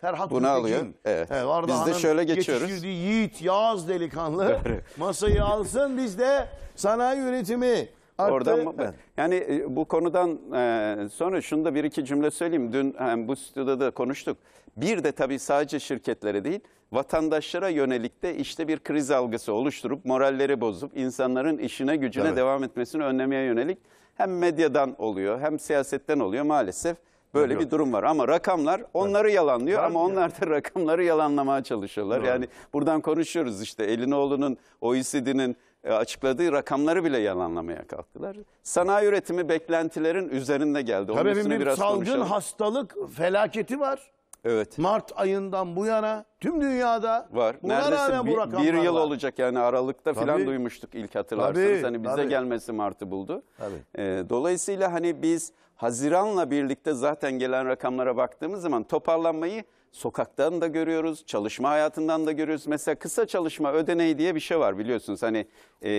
Ferhat Bunu Gültekin. alıyor. Evet. evet biz de şöyle geçiyoruz. Yiğit, yaz delikanlı masayı alsın biz de sanayi üretimi Artı, Oradan ben. Yani e, bu konudan e, sonra şunu da bir iki cümle söyleyeyim. Dün e, bu stüdyoda da konuştuk. Bir de tabii sadece şirketlere değil, vatandaşlara yönelik de işte bir kriz algısı oluşturup moralleri bozup insanların işine gücüne evet. devam etmesini önlemeye yönelik hem medyadan oluyor hem siyasetten oluyor maalesef. Böyle Yok. bir durum var ama rakamlar onları evet. yalanlıyor var ama onlar da rakamları yalanlamaya çalışıyorlar. Doğru. Yani buradan konuşuyoruz işte Elinoğlu'nun, OECD'nin e, açıkladığı rakamları bile yalanlamaya kalktılar. Sanayi üretimi beklentilerin üzerinde geldi. Onun Tabii bir biraz salgın konuşalım. hastalık felaketi var. Evet. Mart ayından bu yana tüm dünyada var. Buna Neredeyse bir, bu bir yıl var. olacak yani Aralık'ta tabii. falan duymuştuk ilk hatırlarsanız. Tabii, hani bize tabii. gelmesi Mart'ı buldu. Tabii. Ee, dolayısıyla hani biz Haziran'la birlikte zaten gelen rakamlara baktığımız zaman toparlanmayı sokaktan da görüyoruz, çalışma hayatından da görüyoruz. Mesela kısa çalışma ödeneği diye bir şey var biliyorsunuz. Hani e, e,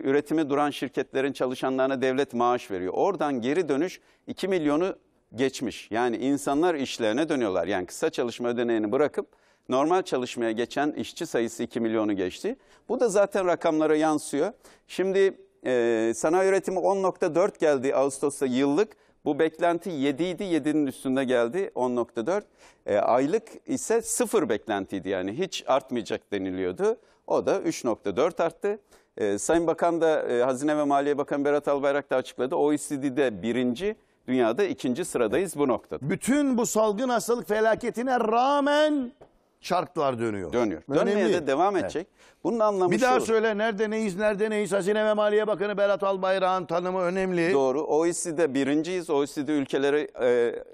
üretimi duran şirketlerin çalışanlarına devlet maaş veriyor. Oradan geri dönüş 2 milyonu geçmiş. Yani insanlar işlerine dönüyorlar. Yani kısa çalışma ödeneğini bırakıp normal çalışmaya geçen işçi sayısı 2 milyonu geçti. Bu da zaten rakamlara yansıyor. Şimdi e, sanayi üretimi 10.4 geldi Ağustos'ta yıllık. Bu beklenti 7 idi, 7'nin üstünde geldi 10.4. E, aylık ise sıfır beklentiydi yani hiç artmayacak deniliyordu. O da 3.4 arttı. E, Sayın Bakan da e, Hazine ve Maliye Bakanı Berat Albayrak da açıkladı. OECD'de birinci, dünyada ikinci sıradayız bu noktada. Bütün bu salgın hastalık felaketine rağmen çarklar dönüyor. Dönüyor. Önemli. Dönmeye de devam edecek. Evet. Bunun anlamı Bir daha şu. söyle nerede neyiz, nerede neyiz? Hazine ve Maliye Bakanı Berat Albayrak'ın tanımı önemli. Doğru. OECD'de birinciyiz. OECD ülkeleri e,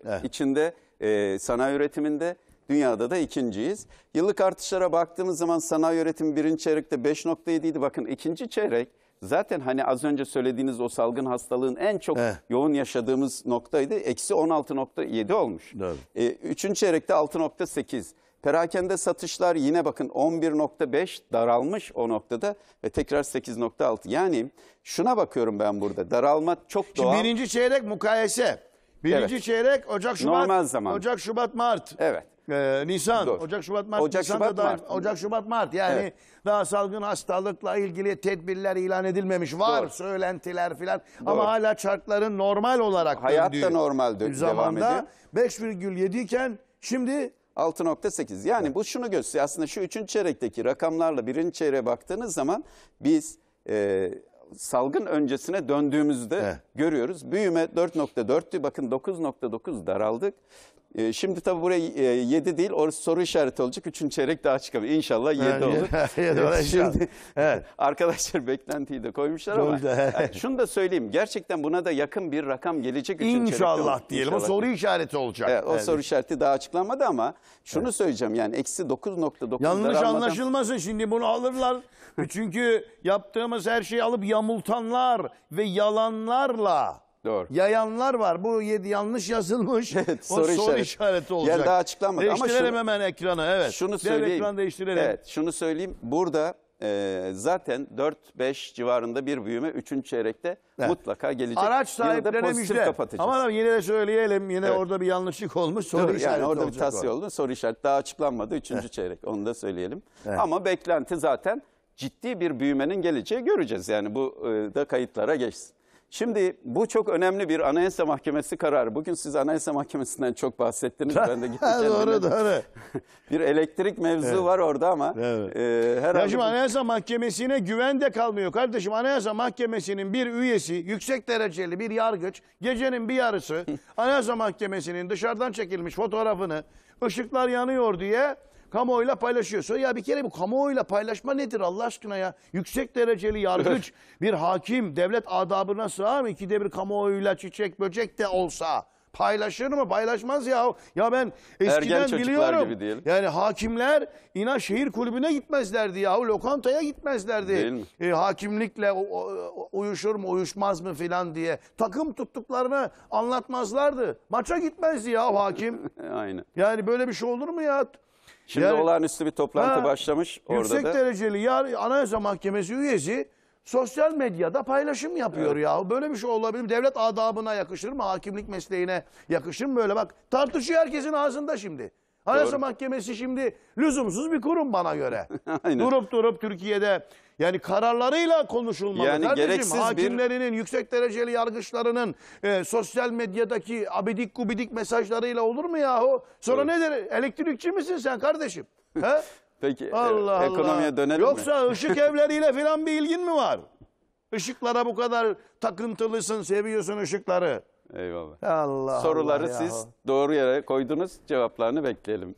evet. içinde e, sanayi üretiminde dünyada da ikinciyiz. Yıllık artışlara baktığımız zaman sanayi üretimi birinci çeyrekte 5.7 idi. Bakın ikinci çeyrek zaten hani az önce söylediğiniz o salgın hastalığın en çok eh. yoğun yaşadığımız noktaydı. Eksi 16.7 olmuş. Evet. E, üçüncü çeyrekte 6.8. Perakende satışlar yine bakın 11.5 daralmış o noktada ve tekrar 8.6. Yani şuna bakıyorum ben burada daralma çok doğal. Şimdi birinci çeyrek mukayese. Birinci evet. çeyrek Ocak, Şubat, Normal zaman. Ocak, Şubat, Mart. Evet. Ee, Nisan, Doğru. Ocak, Şubat, Mart, Ocak, Nisan'da Şubat, da, Mart. Ocak, Şubat, Mart. Yani evet. daha salgın hastalıkla ilgili tedbirler ilan edilmemiş. Var Doğru. söylentiler filan ama hala çarkların normal olarak Hayat döndüğü. da normal döndüğü. Zamanda 5,7 iken şimdi 6.8. Yani evet. bu şunu gösteriyor. Aslında şu üçüncü çeyrekteki rakamlarla birinci çeyreğe baktığınız zaman biz e, salgın öncesine döndüğümüzde evet. görüyoruz. Büyüme 4.4'tü. Bakın 9.9 daraldık. E, şimdi tabii buraya e, 7 değil orası soru işareti olacak. Üçüncü çeyrek daha çıkabilir. İnşallah 7 olur. yedi ee, olur şimdi evet. arkadaşlar beklentiyi de koymuşlar ama yani şunu da söyleyeyim. Gerçekten buna da yakın bir rakam gelecek. Üçüncü çeyrekte. diyelim. İnşallah. O soru işareti olacak. Evet, o evet. soru işareti daha açıklanmadı ama şunu evet. söyleyeceğim. Yani eksi 9.9 Yanlış anlaşılmasın şimdi bunu alırlar. Çünkü yaptığımız her şeyi alıp yamultanlar ve yalanlarla Doğru. Yayanlar var. Bu yedi yanlış yazılmış. Evet, o soru, soru işareti. işareti olacak. Yani daha açıklanmadı ama şunu, hemen ekranı. Evet. Şunu söyleyeyim. ekran değiştirelim. Evet, şunu söyleyeyim. Burada e, zaten 4-5 civarında bir büyüme 3. çeyrekte evet. mutlaka gelecek. Araç sahiplerine müjde. Kapatacağız. Ama yine de söyleyelim yine evet. orada bir yanlışlık olmuş soru Doğru, işareti yani orada bir tasfiye oldu soru işareti daha açıklanmadı 3. Evet. çeyrek onu da söyleyelim. Evet. Ama beklenti zaten ciddi bir büyümenin geleceği göreceğiz yani bu e, da kayıtlara geçsin. Şimdi bu çok önemli bir Anayasa Mahkemesi kararı. Bugün siz Anayasa Mahkemesi'nden çok bahsettiniz. ben de gittim Doğru doğru. bir elektrik mevzu evet. var orada ama. Evet. E, herhalde... Ya şimdi bu... Anayasa Mahkemesi'ne güven de kalmıyor kardeşim. Anayasa Mahkemesi'nin bir üyesi, yüksek dereceli bir yargıç, gecenin bir yarısı Anayasa Mahkemesi'nin dışarıdan çekilmiş fotoğrafını ışıklar yanıyor diye Kamuoyuyla paylaşıyorsun. Ya bir kere bu kamuoyuyla paylaşma nedir Allah aşkına ya? Yüksek dereceli yargıç, bir hakim, devlet adabına sığar mı? İkide bir kamuoyuyla çiçek böcek de olsa paylaşır mı? Paylaşmaz ya. Ya ben eskiden Ergen biliyorum. Gibi diyelim. Yani hakimler İna Şehir Kulübü'ne gitmezlerdi ya. Lokantaya gitmezlerdi. Değil mi? E, hakimlikle o, uyuşur mu uyuşmaz mı filan diye. Takım tuttuklarını anlatmazlardı. Maça gitmezdi ya hakim. Aynen. Yani böyle bir şey olur mu ya? Şimdi yani, olağanüstü bir toplantı ha, başlamış orada yüksek da. Yüksek dereceli yar, Anayasa Mahkemesi üyesi sosyal medyada paylaşım yapıyor evet. yahu. Böyle bir şey olabilir mi? Devlet adabına yakışır mı? Hakimlik mesleğine yakışır mı böyle? Bak tartışıyor herkesin ağzında şimdi. Anayasa Doğru. Mahkemesi şimdi lüzumsuz bir kurum bana göre. Aynen. Durup durup Türkiye'de yani kararlarıyla konuşulmalı. Yani Kardeşim, gereksiz hakimlerinin, bir... yüksek dereceli yargıçlarının e, sosyal medyadaki abidik gubidik mesajlarıyla olur mu yahu? Sonra evet. ne der? Elektrikçi misin sen kardeşim? He? Peki e, Allah e, ekonomiye Allah. dönelim Yoksa mi? ışık evleriyle falan bir ilgin mi var? Işıklara bu kadar takıntılısın, seviyorsun ışıkları. Eyvallah. Allah Soruları Allah siz yahu. doğru yere koydunuz, cevaplarını bekleyelim.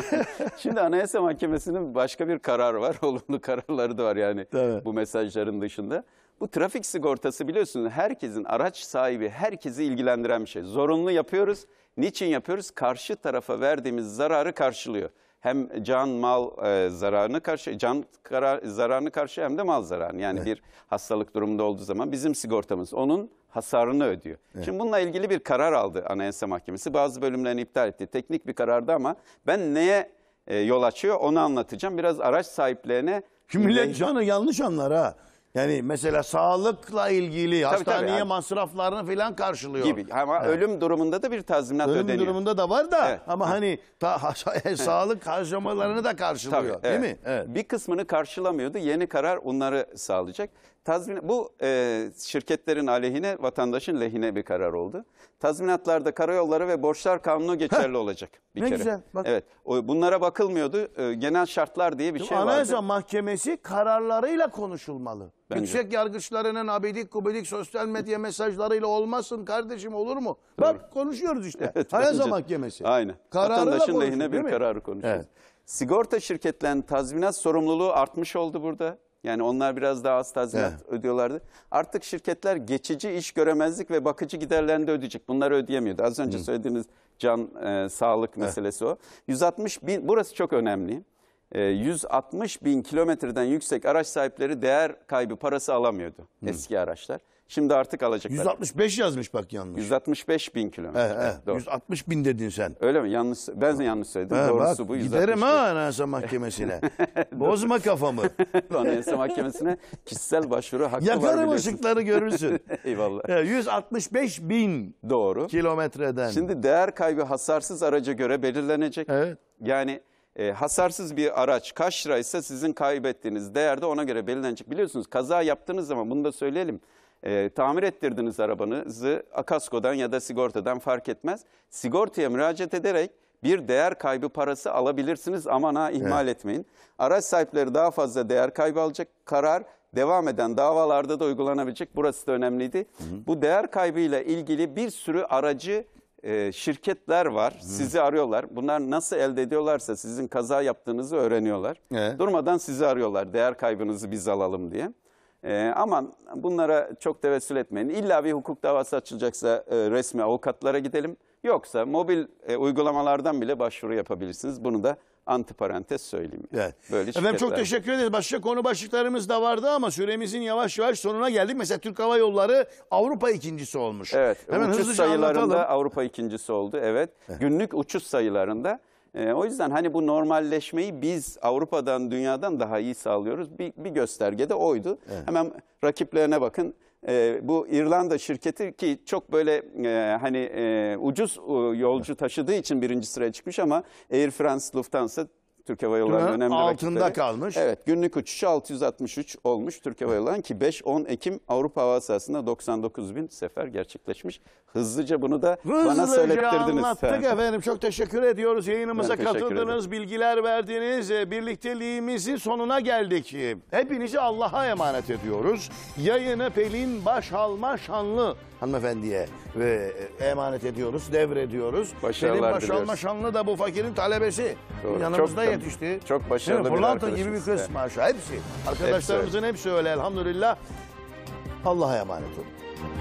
Şimdi Anayasa Mahkemesi'nin başka bir kararı var, olumlu kararları da var yani Tabii. bu mesajların dışında. Bu trafik sigortası biliyorsunuz herkesin, araç sahibi herkesi ilgilendiren bir şey. Zorunlu yapıyoruz. Niçin yapıyoruz? Karşı tarafa verdiğimiz zararı karşılıyor. Hem can mal e, zararını karşı, can karar, zararını karşı hem de mal zararını. Yani evet. bir hastalık durumunda olduğu zaman bizim sigortamız. Onun hasarını ödüyor. Evet. Şimdi bununla ilgili bir karar aldı Anayasa Mahkemesi. Bazı bölümlerini iptal etti. Teknik bir karardı ama ben neye e, yol açıyor onu anlatacağım. Biraz araç sahiplerine... Şimdi millet canı yanlış anlar ha. Yani mesela sağlıkla ilgili tabii, hastaneye tabii, yani. masraflarını falan karşılıyor. Gibi ama evet. ölüm durumunda da bir tazminat ölüm ödeniyor. Ölüm durumunda da var da evet. ama hani ta, ha, e, sağlık harcamalarını da karşılıyor tabii, değil evet. mi? Evet. Bir kısmını karşılamıyordu yeni karar onları sağlayacak. Tazmin, bu e, şirketlerin aleyhine, vatandaşın lehine bir karar oldu. Tazminatlarda karayolları ve borçlar kanunu geçerli Heh, olacak bir ne kere. güzel. Bak. Evet. O, bunlara bakılmıyordu. E, genel şartlar diye bir Şimdi şey vardı. Anayasa Mahkemesi kararlarıyla konuşulmalı. Bence. Yüksek yargıçlarının abidik gubidik sosyal medya mesajlarıyla olmasın kardeşim olur mu? Doğru. Bak konuşuyoruz işte. evet, Anayasa bence. Mahkemesi. Aynen. Kararıyla vatandaşın lehine bir kararı konuşuyoruz. Evet. Sigorta şirketlerinin tazminat sorumluluğu artmış oldu burada. Yani onlar biraz daha az tazminat evet. ödüyorlardı. Artık şirketler geçici iş göremezlik ve bakıcı giderlerini de ödeyecek. Bunları ödeyemiyordu. Az önce Hı. söylediğiniz can e, sağlık meselesi o. 160 bin, burası çok önemli. E, 160 bin kilometreden yüksek araç sahipleri değer kaybı parası alamıyordu Hı. eski araçlar. Şimdi artık alacaklar. 165 yazmış bak yanlış. 165 bin kilometre. He, eh, eh, he. Doğru. 160 bin dedin sen. Öyle mi? Yanlış, ben de yanlış söyledim. He, eh, Doğrusu bak, bu. 165. Giderim ha Anayasa Mahkemesi'ne. Bozma kafamı. Anayasa Mahkemesi'ne kişisel başvuru hakkı Yakarım var Yakarım ışıkları görürsün. Eyvallah. Ya, 165 bin Doğru. kilometreden. Şimdi değer kaybı hasarsız araca göre belirlenecek. Evet. Yani e, hasarsız bir araç kaç liraysa sizin kaybettiğiniz değerde ona göre belirlenecek. Biliyorsunuz kaza yaptığınız zaman bunu da söyleyelim. E, tamir ettirdiniz arabanızı Akasko'dan ya da sigortadan fark etmez. Sigortaya müracaat ederek bir değer kaybı parası alabilirsiniz. Aman ha ihmal evet. etmeyin. Araç sahipleri daha fazla değer kaybı alacak. Karar devam eden davalarda da uygulanabilecek. Burası da önemliydi. Hı hı. Bu değer kaybıyla ilgili bir sürü aracı e, şirketler var. Hı. Sizi arıyorlar. Bunlar nasıl elde ediyorlarsa sizin kaza yaptığınızı öğreniyorlar. Evet. Durmadan sizi arıyorlar. Değer kaybınızı biz alalım diye. E, ee, aman bunlara çok tevessül etmeyin. İlla bir hukuk davası açılacaksa e, resmi avukatlara gidelim. Yoksa mobil e, uygulamalardan bile başvuru yapabilirsiniz. Bunu da antiparantez söyleyeyim. Yani. Evet. Böyle Efendim çok teşekkür ederiz. Başka konu başlıklarımız da vardı ama süremizin yavaş yavaş sonuna geldik. Mesela Türk Hava Yolları Avrupa ikincisi olmuş. Evet. Hemen uçuş sayılarında anlatalım. Avrupa ikincisi oldu. Evet. evet. Günlük uçuş sayılarında ee, o yüzden hani bu normalleşmeyi biz Avrupa'dan, dünyadan daha iyi sağlıyoruz. Bir, bir gösterge de oydu. Evet. Hemen rakiplerine bakın. Ee, bu İrlanda şirketi ki çok böyle e, hani e, ucuz e, yolcu taşıdığı için birinci sıraya çıkmış ama Air France, Lufthansa Türk Hava Yolları'nın önemli altında rakipleri. kalmış. Evet günlük uçuşu 663 olmuş Türk Hava Yolları'nın ki 5-10 Ekim Avrupa hava sahasında 99 bin sefer gerçekleşmiş. Hızlıca bunu da Hızlıca bana söylettirdiniz. anlattık ha. efendim. Çok teşekkür ediyoruz. Yayınımıza Ben katıldınız, bilgiler verdiniz. E, birlikteliğimizin sonuna geldik. Hepinizi Allah'a emanet ediyoruz. Yayını Pelin Başalma Şanlı hanımefendiye ve e, emanet ediyoruz, devrediyoruz. Başarılar Selim Başal diliyoruz. da bu fakirin talebesi. Doğru. Yanımızda çok, yetişti. Çok başarılı bir Pırlanta gibi bir kız maşa hepsi. Arkadaşlarımızın hepsi öyle elhamdülillah. Allah'a emanet olun.